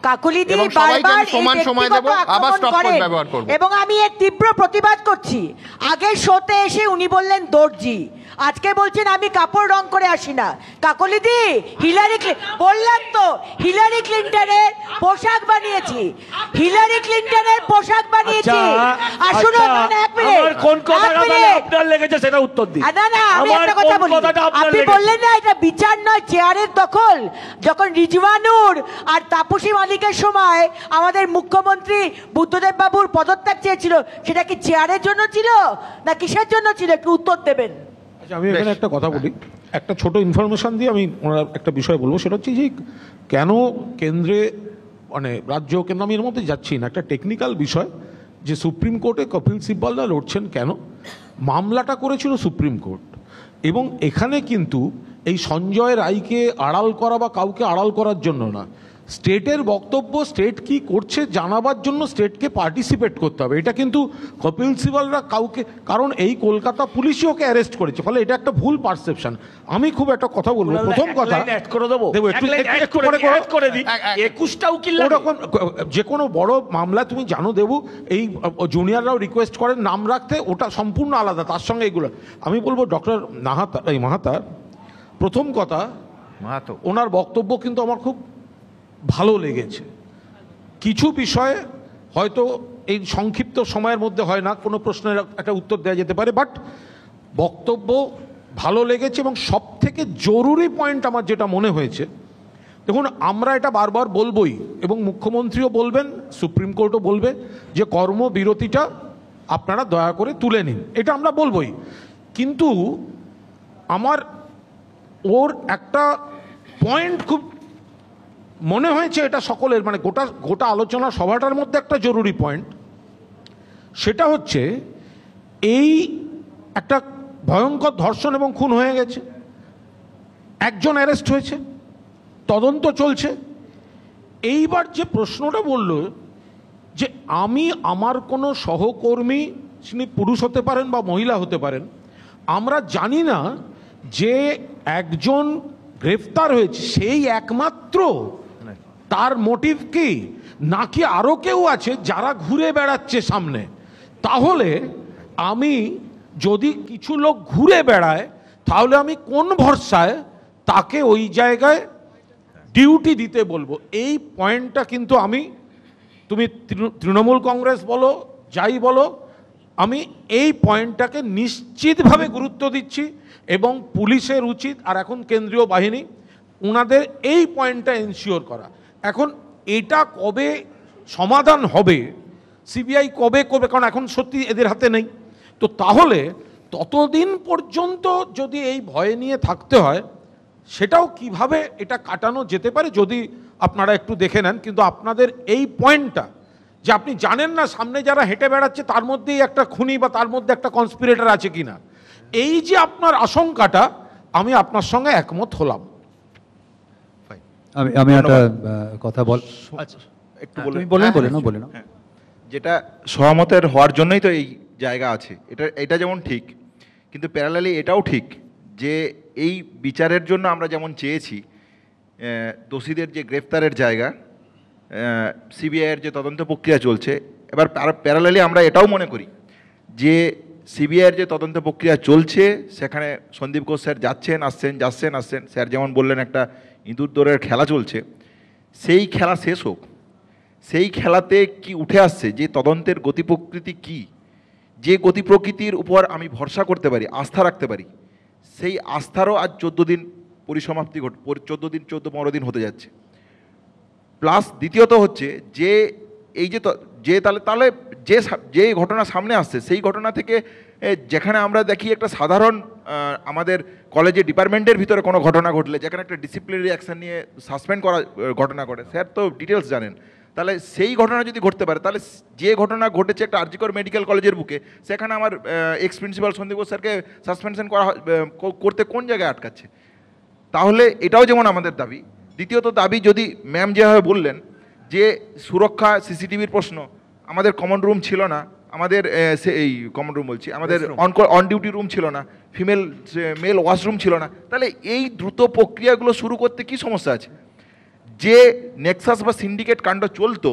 কাকলিদি বারবার সমান সময় দেব আবার স্টপ ব্যবহার করব এবং আমি তীব্র প্রতিবাদ করছি আগে শোতে এসে উনি বললেন দর্জি আজকে বলছেন আমি কাপড় রং করে আসি না কাকলিদি হিলারি বললাম তো হিলারি ক্লিন্টনের পোশাক বানিয়েছি হিলারি ক্লিন্টনের পোশাক বানিয়েছি আচ্ছা, আসুন আচ্ছা, এক মিনিট কোন আপনার লেগেছে সেটা উত্তর দিন না না আমি একটা কথা আপনি বললেন না এটা বিচার নয় চেয়ারের দখল যখন রিজওয়ানুর আর তাপসী মালিকের সময় আমাদের মুখ্যমন্ত্রী বুদ্ধদেব বাবুর পদত্যাগ চেয়েছিল সেটা কি চেয়ারের জন্য ছিল না কিসের জন্য ছিল একটু উত্তর দেবেন আচ্ছা, আমি এখানে একটা কথা বলি একটা ছোট ইনফরমেশন দিয়ে আমি ওনার একটা বিষয় বলবো সেটা হচ্ছে যে কেন কেন্দ্রে মানে রাজ্য কেন্দ্র আমি এর মধ্যে যাচ্ছি না একটা টেকনিক্যাল বিষয় যে সুপ্রিম কোর্টে কপিল সিব্বালরা লড়ছেন কেন মামলাটা করেছিল সুপ্রিম কোর্ট এবং এখানে কিন্তু এই সঞ্জয় রায়কে আড়াল করা বা কাউকে আড়াল করার জন্য না স্টেটের বক্তব্য স্টেট কি করছে জানাবার জন্য স্টেটকে পার্টিসিপেট করতে হবে এটা কিন্তু কপিল সিবালরা কাউকে কারণ এই কলকাতা পুলিশই ওকে অ্যারেস্ট করেছে ফলে এটা একটা ভুল পারসেপশন আমি খুব একটা কথা বলবো প্রথম কথা যে কোনো বড় মামলা তুমি জানো দেবু এই জুনিয়ররাও রিকোয়েস্ট করেন নাম রাখতে ওটা সম্পূর্ণ আলাদা তার সঙ্গে এগুলো আমি বলবো ডক্টর নাহাতা এই মাহাতার প্রথম কথা মাহাতো ওনার বক্তব্য কিন্তু আমার খুব ভালো লেগেছে কিছু বিষয়ে হয়তো এই সংক্ষিপ্ত সময়ের মধ্যে হয় না কোনো প্রশ্নের একটা উত্তর দেওয়া যেতে পারে বাট বক্তব্য ভালো লেগেছে এবং সব থেকে জরুরি পয়েন্ট আমার যেটা মনে হয়েছে দেখুন আমরা এটা বারবার বলবই এবং মুখ্যমন্ত্রীও বলবেন সুপ্রিম কোর্টও বলবে যে কর্মবিরতিটা আপনারা দয়া করে তুলে নিন এটা আমরা বলবই কিন্তু আমার ওর একটা পয়েন্ট খুব মনে হয়েছে এটা সকলের মানে গোটা গোটা আলোচনা সভাটার মধ্যে একটা জরুরি পয়েন্ট সেটা হচ্ছে এই একটা ভয়ঙ্কর ধর্ষণ এবং খুন হয়ে গেছে একজন অ্যারেস্ট হয়েছে তদন্ত চলছে এইবার যে প্রশ্নটা বলল যে আমি আমার কোনো সহকর্মী যিনি পুরুষ হতে পারেন বা মহিলা হতে পারেন আমরা জানি না যে একজন গ্রেফতার হয়েছে সেই একমাত্র তার মোটিভ কি নাকি আরও কেউ আছে যারা ঘুরে বেড়াচ্ছে সামনে তাহলে আমি যদি কিছু লোক ঘুরে বেড়ায় তাহলে আমি কোন ভরসায় তাকে ওই জায়গায় ডিউটি দিতে বলবো এই পয়েন্টটা কিন্তু আমি তুমি তৃণমূল কংগ্রেস বলো যাই বলো আমি এই পয়েন্টটাকে নিশ্চিতভাবে গুরুত্ব দিচ্ছি এবং পুলিশের উচিত আর এখন কেন্দ্রীয় বাহিনী ওনাদের এই পয়েন্টটা এনশিওর করা এখন এটা কবে সমাধান হবে সিবিআই কবে করবে কারণ এখন সত্যি এদের হাতে নেই তো তাহলে ততদিন পর্যন্ত যদি এই ভয় নিয়ে থাকতে হয় সেটাও কিভাবে এটা কাটানো যেতে পারে যদি আপনারা একটু দেখে নেন কিন্তু আপনাদের এই পয়েন্টটা যে আপনি জানেন না সামনে যারা হেঁটে বেড়াচ্ছে তার মধ্যেই একটা খুনি বা তার মধ্যে একটা কনস্পিরেটার আছে কিনা এই যে আপনার আশঙ্কাটা আমি আপনার সঙ্গে একমত হলাম আমি আমি একটা কথা বল আচ্ছা, একটু বলে বলে না বলে না যেটা সহমতের হওয়ার জন্যই তো এই জায়গা আছে এটা এটা যেমন ঠিক কিন্তু প্যারালালি এটাও ঠিক যে এই বিচারের জন্য আমরা যেমন চেয়েছি দোষীদের যে গ্রেফতারের জায়গা সিবিআইয়ের যে তদন্ত প্রক্রিয়া চলছে এবার প্যারালালি আমরা এটাও মনে করি যে সিবিআইয়ের যে তদন্ত প্রক্রিয়া চলছে সেখানে সন্দীপ ঘোষ স্যার যাচ্ছেন আসছেন যাচ্ছেন আসছেন স্যার যেমন বললেন একটা ইঁদুর দৌড়ের খেলা চলছে সেই খেলা শেষ হোক সেই খেলাতে কি উঠে আসছে যে তদন্তের গতি প্রকৃতি কী যে গতি প্রকৃতির উপর আমি ভরসা করতে পারি আস্থা রাখতে পারি সেই আস্থারও আজ চোদ্দ দিন পরিসমাপ্তি ঘট চোদ্দ দিন চোদ্দ পনেরো দিন হতে যাচ্ছে প্লাস দ্বিতীয়ত হচ্ছে যে এই যে যে তাহলে তাহলে যে যে ঘটনা সামনে আসছে সেই ঘটনা থেকে যেখানে আমরা দেখি একটা সাধারণ আমাদের কলেজের ডিপার্টমেন্টের ভিতরে কোনো ঘটনা ঘটলে যেখানে একটা ডিসিপ্লিনারি অ্যাকশান নিয়ে সাসপেন্ড করা ঘটনা ঘটে স্যার তো ডিটেলস জানেন তাহলে সেই ঘটনা যদি ঘটতে পারে তাহলে যে ঘটনা ঘটেছে একটা আর্জিকর মেডিকেল কলেজের বুকে সেখানে আমার এক্স প্রিন্সিপাল সন্দীপ স্যারকে সাসপেনশন করা করতে কোন জায়গায় আটকাচ্ছে তাহলে এটাও যেমন আমাদের দাবি দ্বিতীয়ত দাবি যদি ম্যাম যেভাবে বললেন যে সুরক্ষা সিসিটিভির প্রশ্ন আমাদের কমন রুম ছিল না আমাদের এই কমন রুম বলছি আমাদের অন অন ডিউটি রুম ছিল না ফিমেল মেল ওয়াশরুম ছিল না তাহলে এই দ্রুত প্রক্রিয়াগুলো শুরু করতে কি সমস্যা আছে যে নেক্সাস বা সিন্ডিকেট কাণ্ড চলতো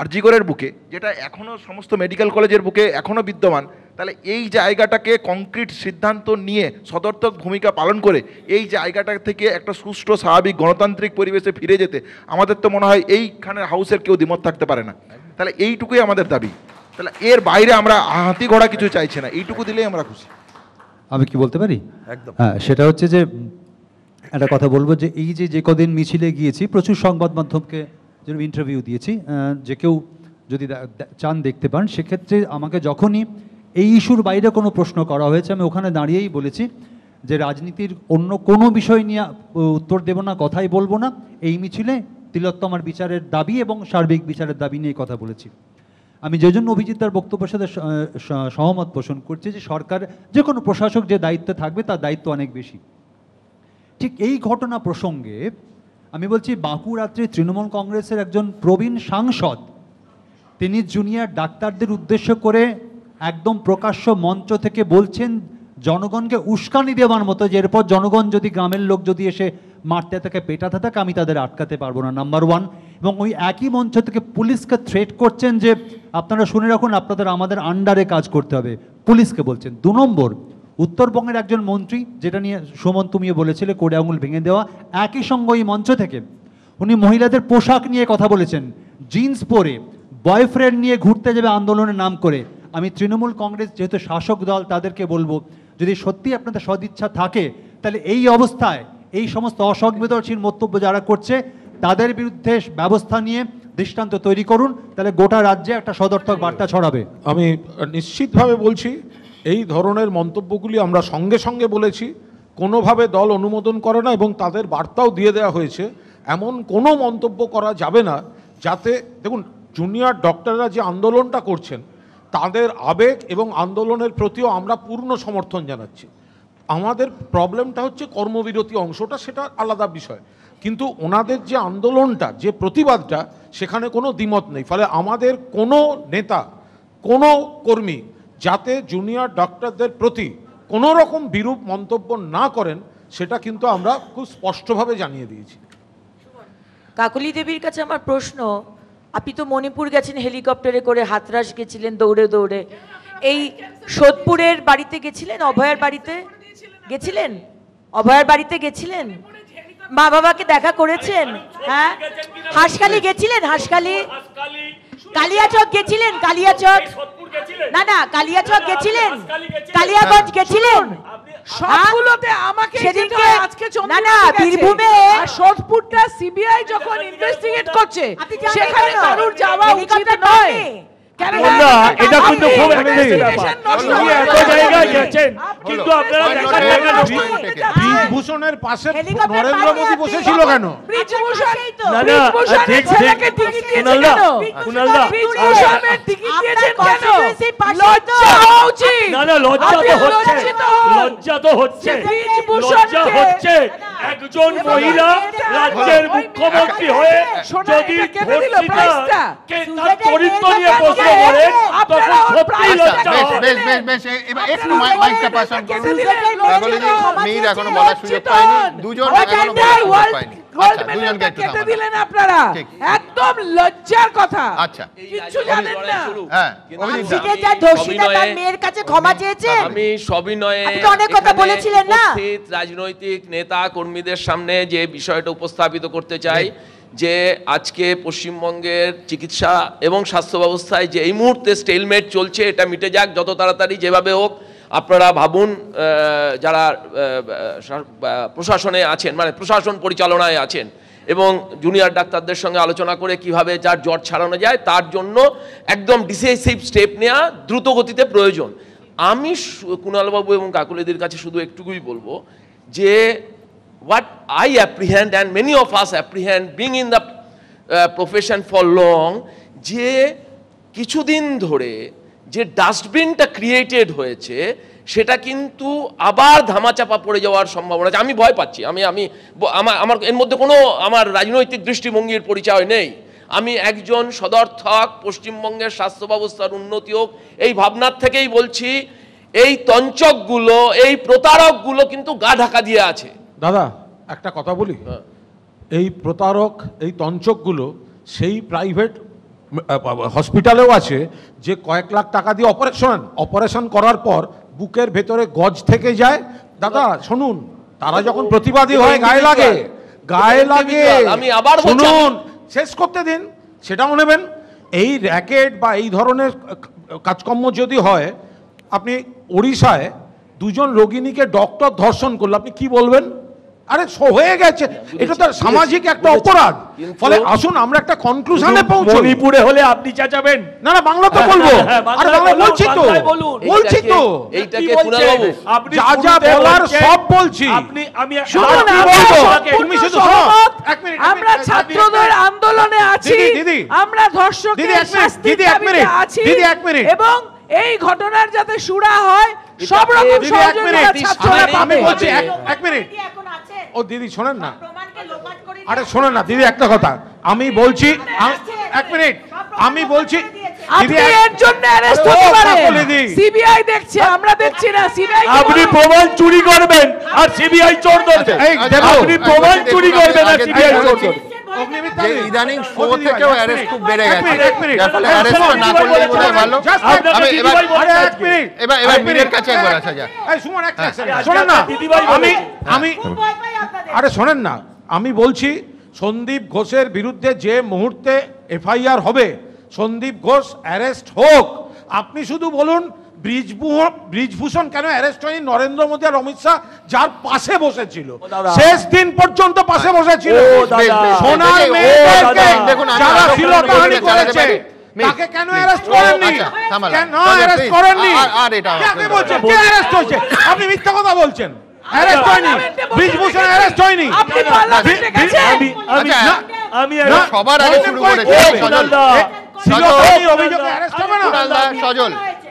আরজিগরের বুকে যেটা এখনও সমস্ত মেডিকেল কলেজের বুকে এখনও বিদ্যমান তাহলে এই জায়গাটাকে কংক্রিট সিদ্ধান্ত নিয়ে সদর্থক ভূমিকা পালন করে এই জায়গাটা থেকে একটা সুষ্ঠু স্বাভাবিক গণতান্ত্রিক পরিবেশে ফিরে যেতে আমাদের তো মনে হয় এইখানে হাউসের কেউ দ্বিমত থাকতে পারে না তাহলে এইটুকুই আমাদের দাবি তাহলে এর বাইরে আমরা হাতি ঘোড়া কিছু চাইছি না এইটুকু দিলেই আমরা খুশি আমি কি বলতে পারি একদম হ্যাঁ সেটা হচ্ছে যে একটা কথা বলবো যে এই যে যে কদিন মিছিলে গিয়েছি প্রচুর সংবাদ মাধ্যমকে যেরকম ইন্টারভিউ দিয়েছি যে কেউ যদি চান দেখতে পান সেক্ষেত্রে আমাকে যখনই এই ইস্যুর বাইরে কোনো প্রশ্ন করা হয়েছে আমি ওখানে দাঁড়িয়েই বলেছি যে রাজনীতির অন্য কোনো বিষয় নিয়ে উত্তর দেব না কথাই বলবো না এই মিছিলে তিলোত্তমার বিচারের দাবি এবং সার্বিক বিচারের দাবি নিয়ে কথা বলেছি আমি যে জন্য অভিজিৎ তার বক্তব্যের সাথে সহমত পোষণ করছি যে সরকার যে কোনো প্রশাসক যে দায়িত্বে থাকবে তার দায়িত্ব অনেক বেশি ঠিক এই ঘটনা প্রসঙ্গে আমি বলছি বাঁকুড়াত্রি তৃণমূল কংগ্রেসের একজন প্রবীণ সাংসদ তিনি জুনিয়র ডাক্তারদের উদ্দেশ্য করে একদম প্রকাশ্য মঞ্চ থেকে বলছেন জনগণকে উস্কানি দেওয়ার মতো যে এরপর জনগণ যদি গ্রামের লোক যদি এসে মারতে থাকে পেটাতে থাকে আমি তাদের আটকাতে পারবো না নাম্বার ওয়ান এবং ওই একই মঞ্চ থেকে পুলিশকে থ্রেট করছেন যে আপনারা শুনে রাখুন আপনাদের আমাদের আন্ডারে কাজ করতে হবে পুলিশকে বলছেন দু নম্বর উত্তরবঙ্গের একজন মন্ত্রী যেটা নিয়ে সুমন তুমিও বলেছিলে কোড়ে আঙুল ভেঙে দেওয়া একই সঙ্গে ওই মঞ্চ থেকে উনি মহিলাদের পোশাক নিয়ে কথা বলেছেন জিন্স পরে বয়ফ্রেন্ড নিয়ে ঘুরতে যাবে আন্দোলনের নাম করে আমি তৃণমূল কংগ্রেস যেহেতু শাসক দল তাদেরকে বলবো যদি সত্যি আপনাদের সদিচ্ছা থাকে তাহলে এই অবস্থায় এই সমস্ত অসংবেদনশীল মন্তব্য যারা করছে তাদের বিরুদ্ধে ব্যবস্থা নিয়ে দৃষ্টান্ত তৈরি করুন তাহলে গোটা রাজ্যে একটা সদর্থক বার্তা ছড়াবে আমি নিশ্চিতভাবে বলছি এই ধরনের মন্তব্যগুলি আমরা সঙ্গে সঙ্গে বলেছি কোনোভাবে দল অনুমোদন করে না এবং তাদের বার্তাও দিয়ে দেওয়া হয়েছে এমন কোনো মন্তব্য করা যাবে না যাতে দেখুন জুনিয়র ডক্টররা যে আন্দোলনটা করছেন তাদের আবেগ এবং আন্দোলনের প্রতিও আমরা পূর্ণ সমর্থন জানাচ্ছি আমাদের প্রবলেমটা হচ্ছে কর্মবিরতি অংশটা সেটা আলাদা বিষয় কিন্তু ওনাদের যে আন্দোলনটা যে প্রতিবাদটা সেখানে কোনো দ্বিমত নেই ফলে আমাদের কোনো নেতা কোনো কর্মী যাতে জুনিয়র ডক্টরদের প্রতি কোনো রকম বিরূপ মন্তব্য না করেন সেটা কিন্তু আমরা খুব স্পষ্টভাবে জানিয়ে দিয়েছি কাকলি দেবীর কাছে আমার প্রশ্ন আপনি তো মণিপুর গেছেন হেলিকপ্টারে করে হাতরাস গেছিলেন দৌড়ে দৌড়ে এই সোদপুরের বাড়িতে গেছিলেন অভয়ের বাড়িতে গেছিলেন অভয়ার বাড়িতে গেছিলেন মা বাবাকে দেখা করেছেন হ্যাঁ হাসখালি গেছিলেন হাসখালি কালিয়াচক গেছিলেন কালিয়াচক না না কালিয়াচক গেছিলেন কালিয়াগঞ্জ গেছিলেন হ্যাঁ? আমাকে আজকে না না বীরভূমে সোদপুরটা সিবিআই যখন ইনভেস্টিগেট করছে সেখানে কারুর যাওয়া উচিত নয় এটা কিন্তু খুব কিন্তু আপনারা পাশে নরেন্দ্র মোদী বসেছিল কেন একজন মহিলা রাজ্যের মুখ্যমন্ত্রী হয়ে যদি চরিত্র নিয়ে বসে আমি সবিনয়ে অনেক কথা বলেছিলেন না রাজনৈতিক নেতা কর্মীদের সামনে যে বিষয়টা উপস্থাপিত করতে চাই হ্যাঁ। যে আজকে পশ্চিমবঙ্গের চিকিৎসা এবং স্বাস্থ্য ব্যবস্থায় যে এই মুহূর্তে স্টেলমেট চলছে এটা মিটে যাক যত তাড়াতাড়ি যেভাবে হোক আপনারা ভাবুন যারা প্রশাসনে আছেন মানে প্রশাসন পরিচালনায় আছেন এবং জুনিয়র ডাক্তারদের সঙ্গে আলোচনা করে কিভাবে যার জ্বর ছাড়ানো যায় তার জন্য একদম ডিসেসিভ স্টেপ নেওয়া দ্রুত গতিতে প্রয়োজন আমি কুণালবাবু এবং কাকুলিদির কাছে শুধু একটুকুই বলবো যে what I apprehend and many of us apprehend being in the uh, profession for long যে কিছুদিন ধরে যে ডাস্টবিনটা ক্রিয়েটেড হয়েছে সেটা কিন্তু আবার ধামাচাপা পড়ে যাওয়ার সম্ভাবনা আছে আমি ভয় পাচ্ছি আমি আমি আমার এর মধ্যে কোনো আমার রাজনৈতিক দৃষ্টিভঙ্গির পরিচয় নেই আমি একজন সদর্থক পশ্চিমবঙ্গের স্বাস্থ্য ব্যবস্থার উন্নতি হোক এই ভাবনার থেকেই বলছি এই তঞ্চকগুলো এই প্রতারকগুলো কিন্তু গা ঢাকা দিয়ে আছে দাদা একটা কথা বলি হ্যাঁ। এই প্রতারক এই তঞ্চকগুলো সেই প্রাইভেট হসপিটালেও আছে যে কয়েক লাখ টাকা দিয়ে অপারেশন অপারেশন করার পর বুকের ভেতরে গজ থেকে যায় দাদা হ্যাঁ। শুনুন তারা যখন প্রতিবাদী হয় গায়ে লাগে গায়ে লাগে আমি আবার শুনুন শেষ করতে দিন সেটাও নেবেন এই র্যাকেট বা এই ধরনের কাজকর্ম যদি হয় আপনি ওড়িশায় দুজন রোগিনীকে ডক্টর ধর্ষণ করলো আপনি কি বলবেন আরে হয়ে গেছে এটা তার সামাজিক একটা অপরাধ ফলে আসুন আমরা একটা কনক্লুশনে পৌঁছই মণিপুরে হলে আপনি চাচাবেন না না বাংলা তো বলবো হ্যাঁ, হ্যাঁ, আরে বাংলা বলছি তো বলছি তো এইটাকে কুণাল বাবু আপনি যা যা বলার সব বলছি আপনি আমি শুনুন তুমি শুধু এক মিনিট আমরা ছাত্রদের আন্দোলনে আছি দিদি আমরা ধর্ষকের শাস্তি মিনিট আছি দিদি এক মিনিট এবং এই ঘটনার যাতে সুরা হয় সব রকম সহযোগিতা ছাত্ররা পাবে আমি বলছি এক মিনিট ও দিদি শোনেন না আরে শোনেন না দিদি একটা কথা আমি বলছি এক মিনিট আমি বলছি আপনি প্রমাণ চুরি করবেন আর সিবিআই চোর ধরবে আচ্ছা, আপনি আচ্ছা, প্রমাণ চুরি করবেন আর সিবিআই চোর ধরবে আরে শোনেন না আমি বলছি সন্দীপ ঘোষের বিরুদ্ধে যে মুহূর্তে এফআইআর হবে সন্দীপ ঘোষ অ্যারেস্ট হোক আপনি শুধু বলুন ব্রিজভূষণ কেন অ্যারেস্ট হয়নি নরেন্দ্র মোদী আর অমিত শাহ যার পাশে বসেছিল শেষ দিন পর্যন্ত পাশে বসেছিল সোনার মেয়েদেরকে যারা করেছে আপনি মিথ্যা কথা বলছেন সজল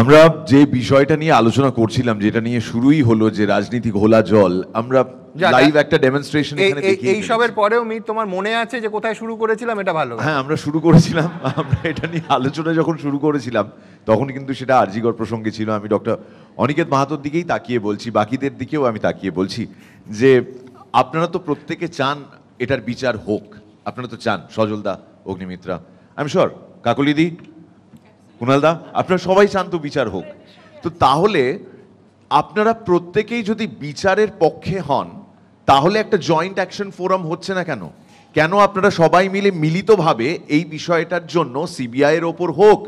আমরা যে বিষয়টা নিয়ে আলোচনা করছিলাম যেটা নিয়ে শুরুই হলো যে রাজনীতি ঘোলা জল আমরা লাইভ একটা ডেমনস্ট্রেশন এখানে এই সবের পরেও মি তোমার মনে আছে যে কোথায় শুরু করেছিলাম এটা ভালো হ্যাঁ আমরা শুরু করেছিলাম আমরা এটা নিয়ে আলোচনা যখন শুরু করেছিলাম তখন কিন্তু সেটা আরজিগর প্রসঙ্গে ছিল আমি ডক্টর অনিকেত মাহাতোর দিকেই তাকিয়ে বলছি বাকিদের দিকেও আমি তাকিয়ে বলছি যে আপনারা তো প্রত্যেকে চান এটার বিচার হোক আপনারা তো চান সজলদা অগ্নিমিত্রা আমি শর কাকলিদি কুণালদা আপনারা সবাই শান্ত বিচার হোক তো তাহলে আপনারা প্রত্যেকেই যদি বিচারের পক্ষে হন তাহলে একটা জয়েন্ট অ্যাকশন ফোরাম হচ্ছে না কেন কেন আপনারা সবাই মিলে মিলিতভাবে এই বিষয়টার জন্য সিবিআইয়ের ওপর হোক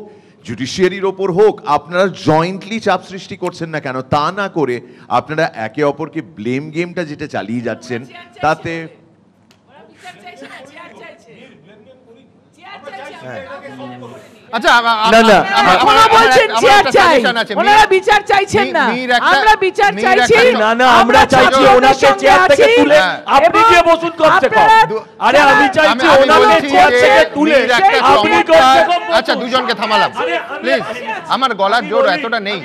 জুডিশিয়ারির ওপর হোক আপনারা জয়েন্টলি চাপ সৃষ্টি করছেন না কেন তা না করে আপনারা একে অপরকে ব্লেম গেমটা যেটা চালিয়ে যাচ্ছেন তাতে হ্যাঁ দুজনকে থামালাম আমার গলার জোর এতটা নেই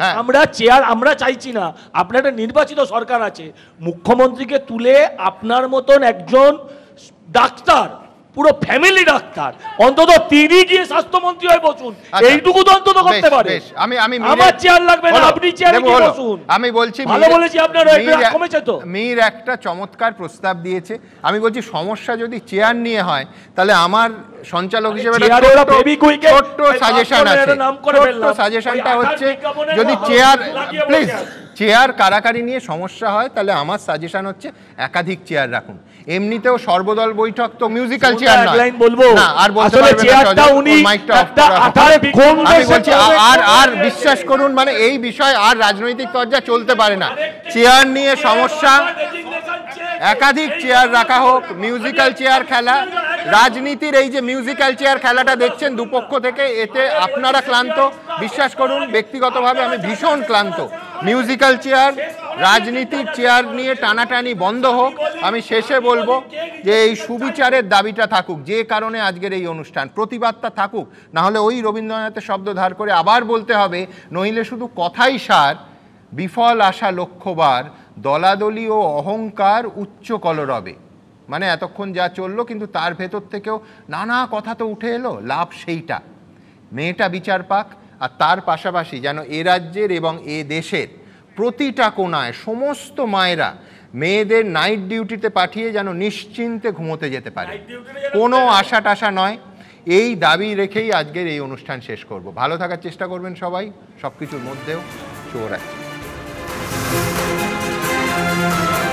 হ্যাঁ। আমরা চেয়ার আমরা চাইছি না আপনার একটা নির্বাচিত সরকার আছে মুখ্যমন্ত্রীকে তুলে আপনার মতন একজন ডাক্তার পুরো ফ্যামিলি ডাক্তার অন্তত তিনি গিয়ে স্বাস্থ্যমন্ত্রী হয়ে বসুন আচ্ছা। এইটুকু তো অন্তত করতে পারে আমি আমি আমার চেয়ার লাগবে না আপনি চেয়ারে গিয়ে বসুন আমি বলছি ভালো বলেছি আপনার কমেছে তো মীর একটা চমৎকার প্রস্তাব দিয়েছে আমি বলছি সমস্যা যদি চেয়ার নিয়ে হয় তাহলে আমার সঞ্চালক হিসেবে ছোট্ট সাজেশন আছে ছোট্ট সাজেশনটা হচ্ছে যদি চেয়ার প্লিজ চেয়ার কারাকারি নিয়ে সমস্যা হয় তাহলে আমার সাজেশন হচ্ছে একাধিক চেয়ার রাখুন এমনিতেও সর্বদল বৈঠক তো মিউজিক্যাল চেয়ার না লাইন বলবো না আর বলতে পারবেন চেয়ারটা উনি একটা আঠারে কোন বলছি আর আর বিশ্বাস করুন মানে এই বিষয় আর রাজনৈতিক চর্চা চলতে পারে না চেয়ার নিয়ে সমস্যা একাধিক চেয়ার রাখা হোক মিউজিক্যাল চেয়ার খেলা রাজনীতির এই যে মিউজিক্যাল চেয়ার খেলাটা দেখছেন দুপক্ষ থেকে এতে আপনারা ক্লান্ত বিশ্বাস করুন ব্যক্তিগতভাবে আমি ভীষণ ক্লান্ত মিউজিক্যাল চেয়ার রাজনীতির চেয়ার নিয়ে টানাটানি বন্ধ হোক আমি শেষে বলবো যে এই সুবিচারের দাবিটা থাকুক যে কারণে আজকের এই অনুষ্ঠান প্রতিবাদটা থাকুক নাহলে ওই রবীন্দ্রনাথের শব্দ ধার করে আবার বলতে হবে নইলে শুধু কথাই সার বিফল আশা লক্ষ্যবার দলাদলি ও অহংকার উচ্চ কলরবে মানে এতক্ষণ যা চললো কিন্তু তার ভেতর থেকেও নানা কথা তো উঠে এলো লাভ সেইটা মেয়েটা বিচার পাক আর তার পাশাপাশি যেন এ রাজ্যের এবং এ দেশের প্রতিটা কোনায় সমস্ত মায়েরা মেয়েদের নাইট ডিউটিতে পাঠিয়ে যেন নিশ্চিন্তে ঘুমোতে যেতে পারে কোনো আশা টাশা নয় এই দাবি রেখেই আজকের এই অনুষ্ঠান শেষ করব ভালো থাকার চেষ্টা করবেন সবাই সব কিছুর মধ্যেও চোর আছে Thank you.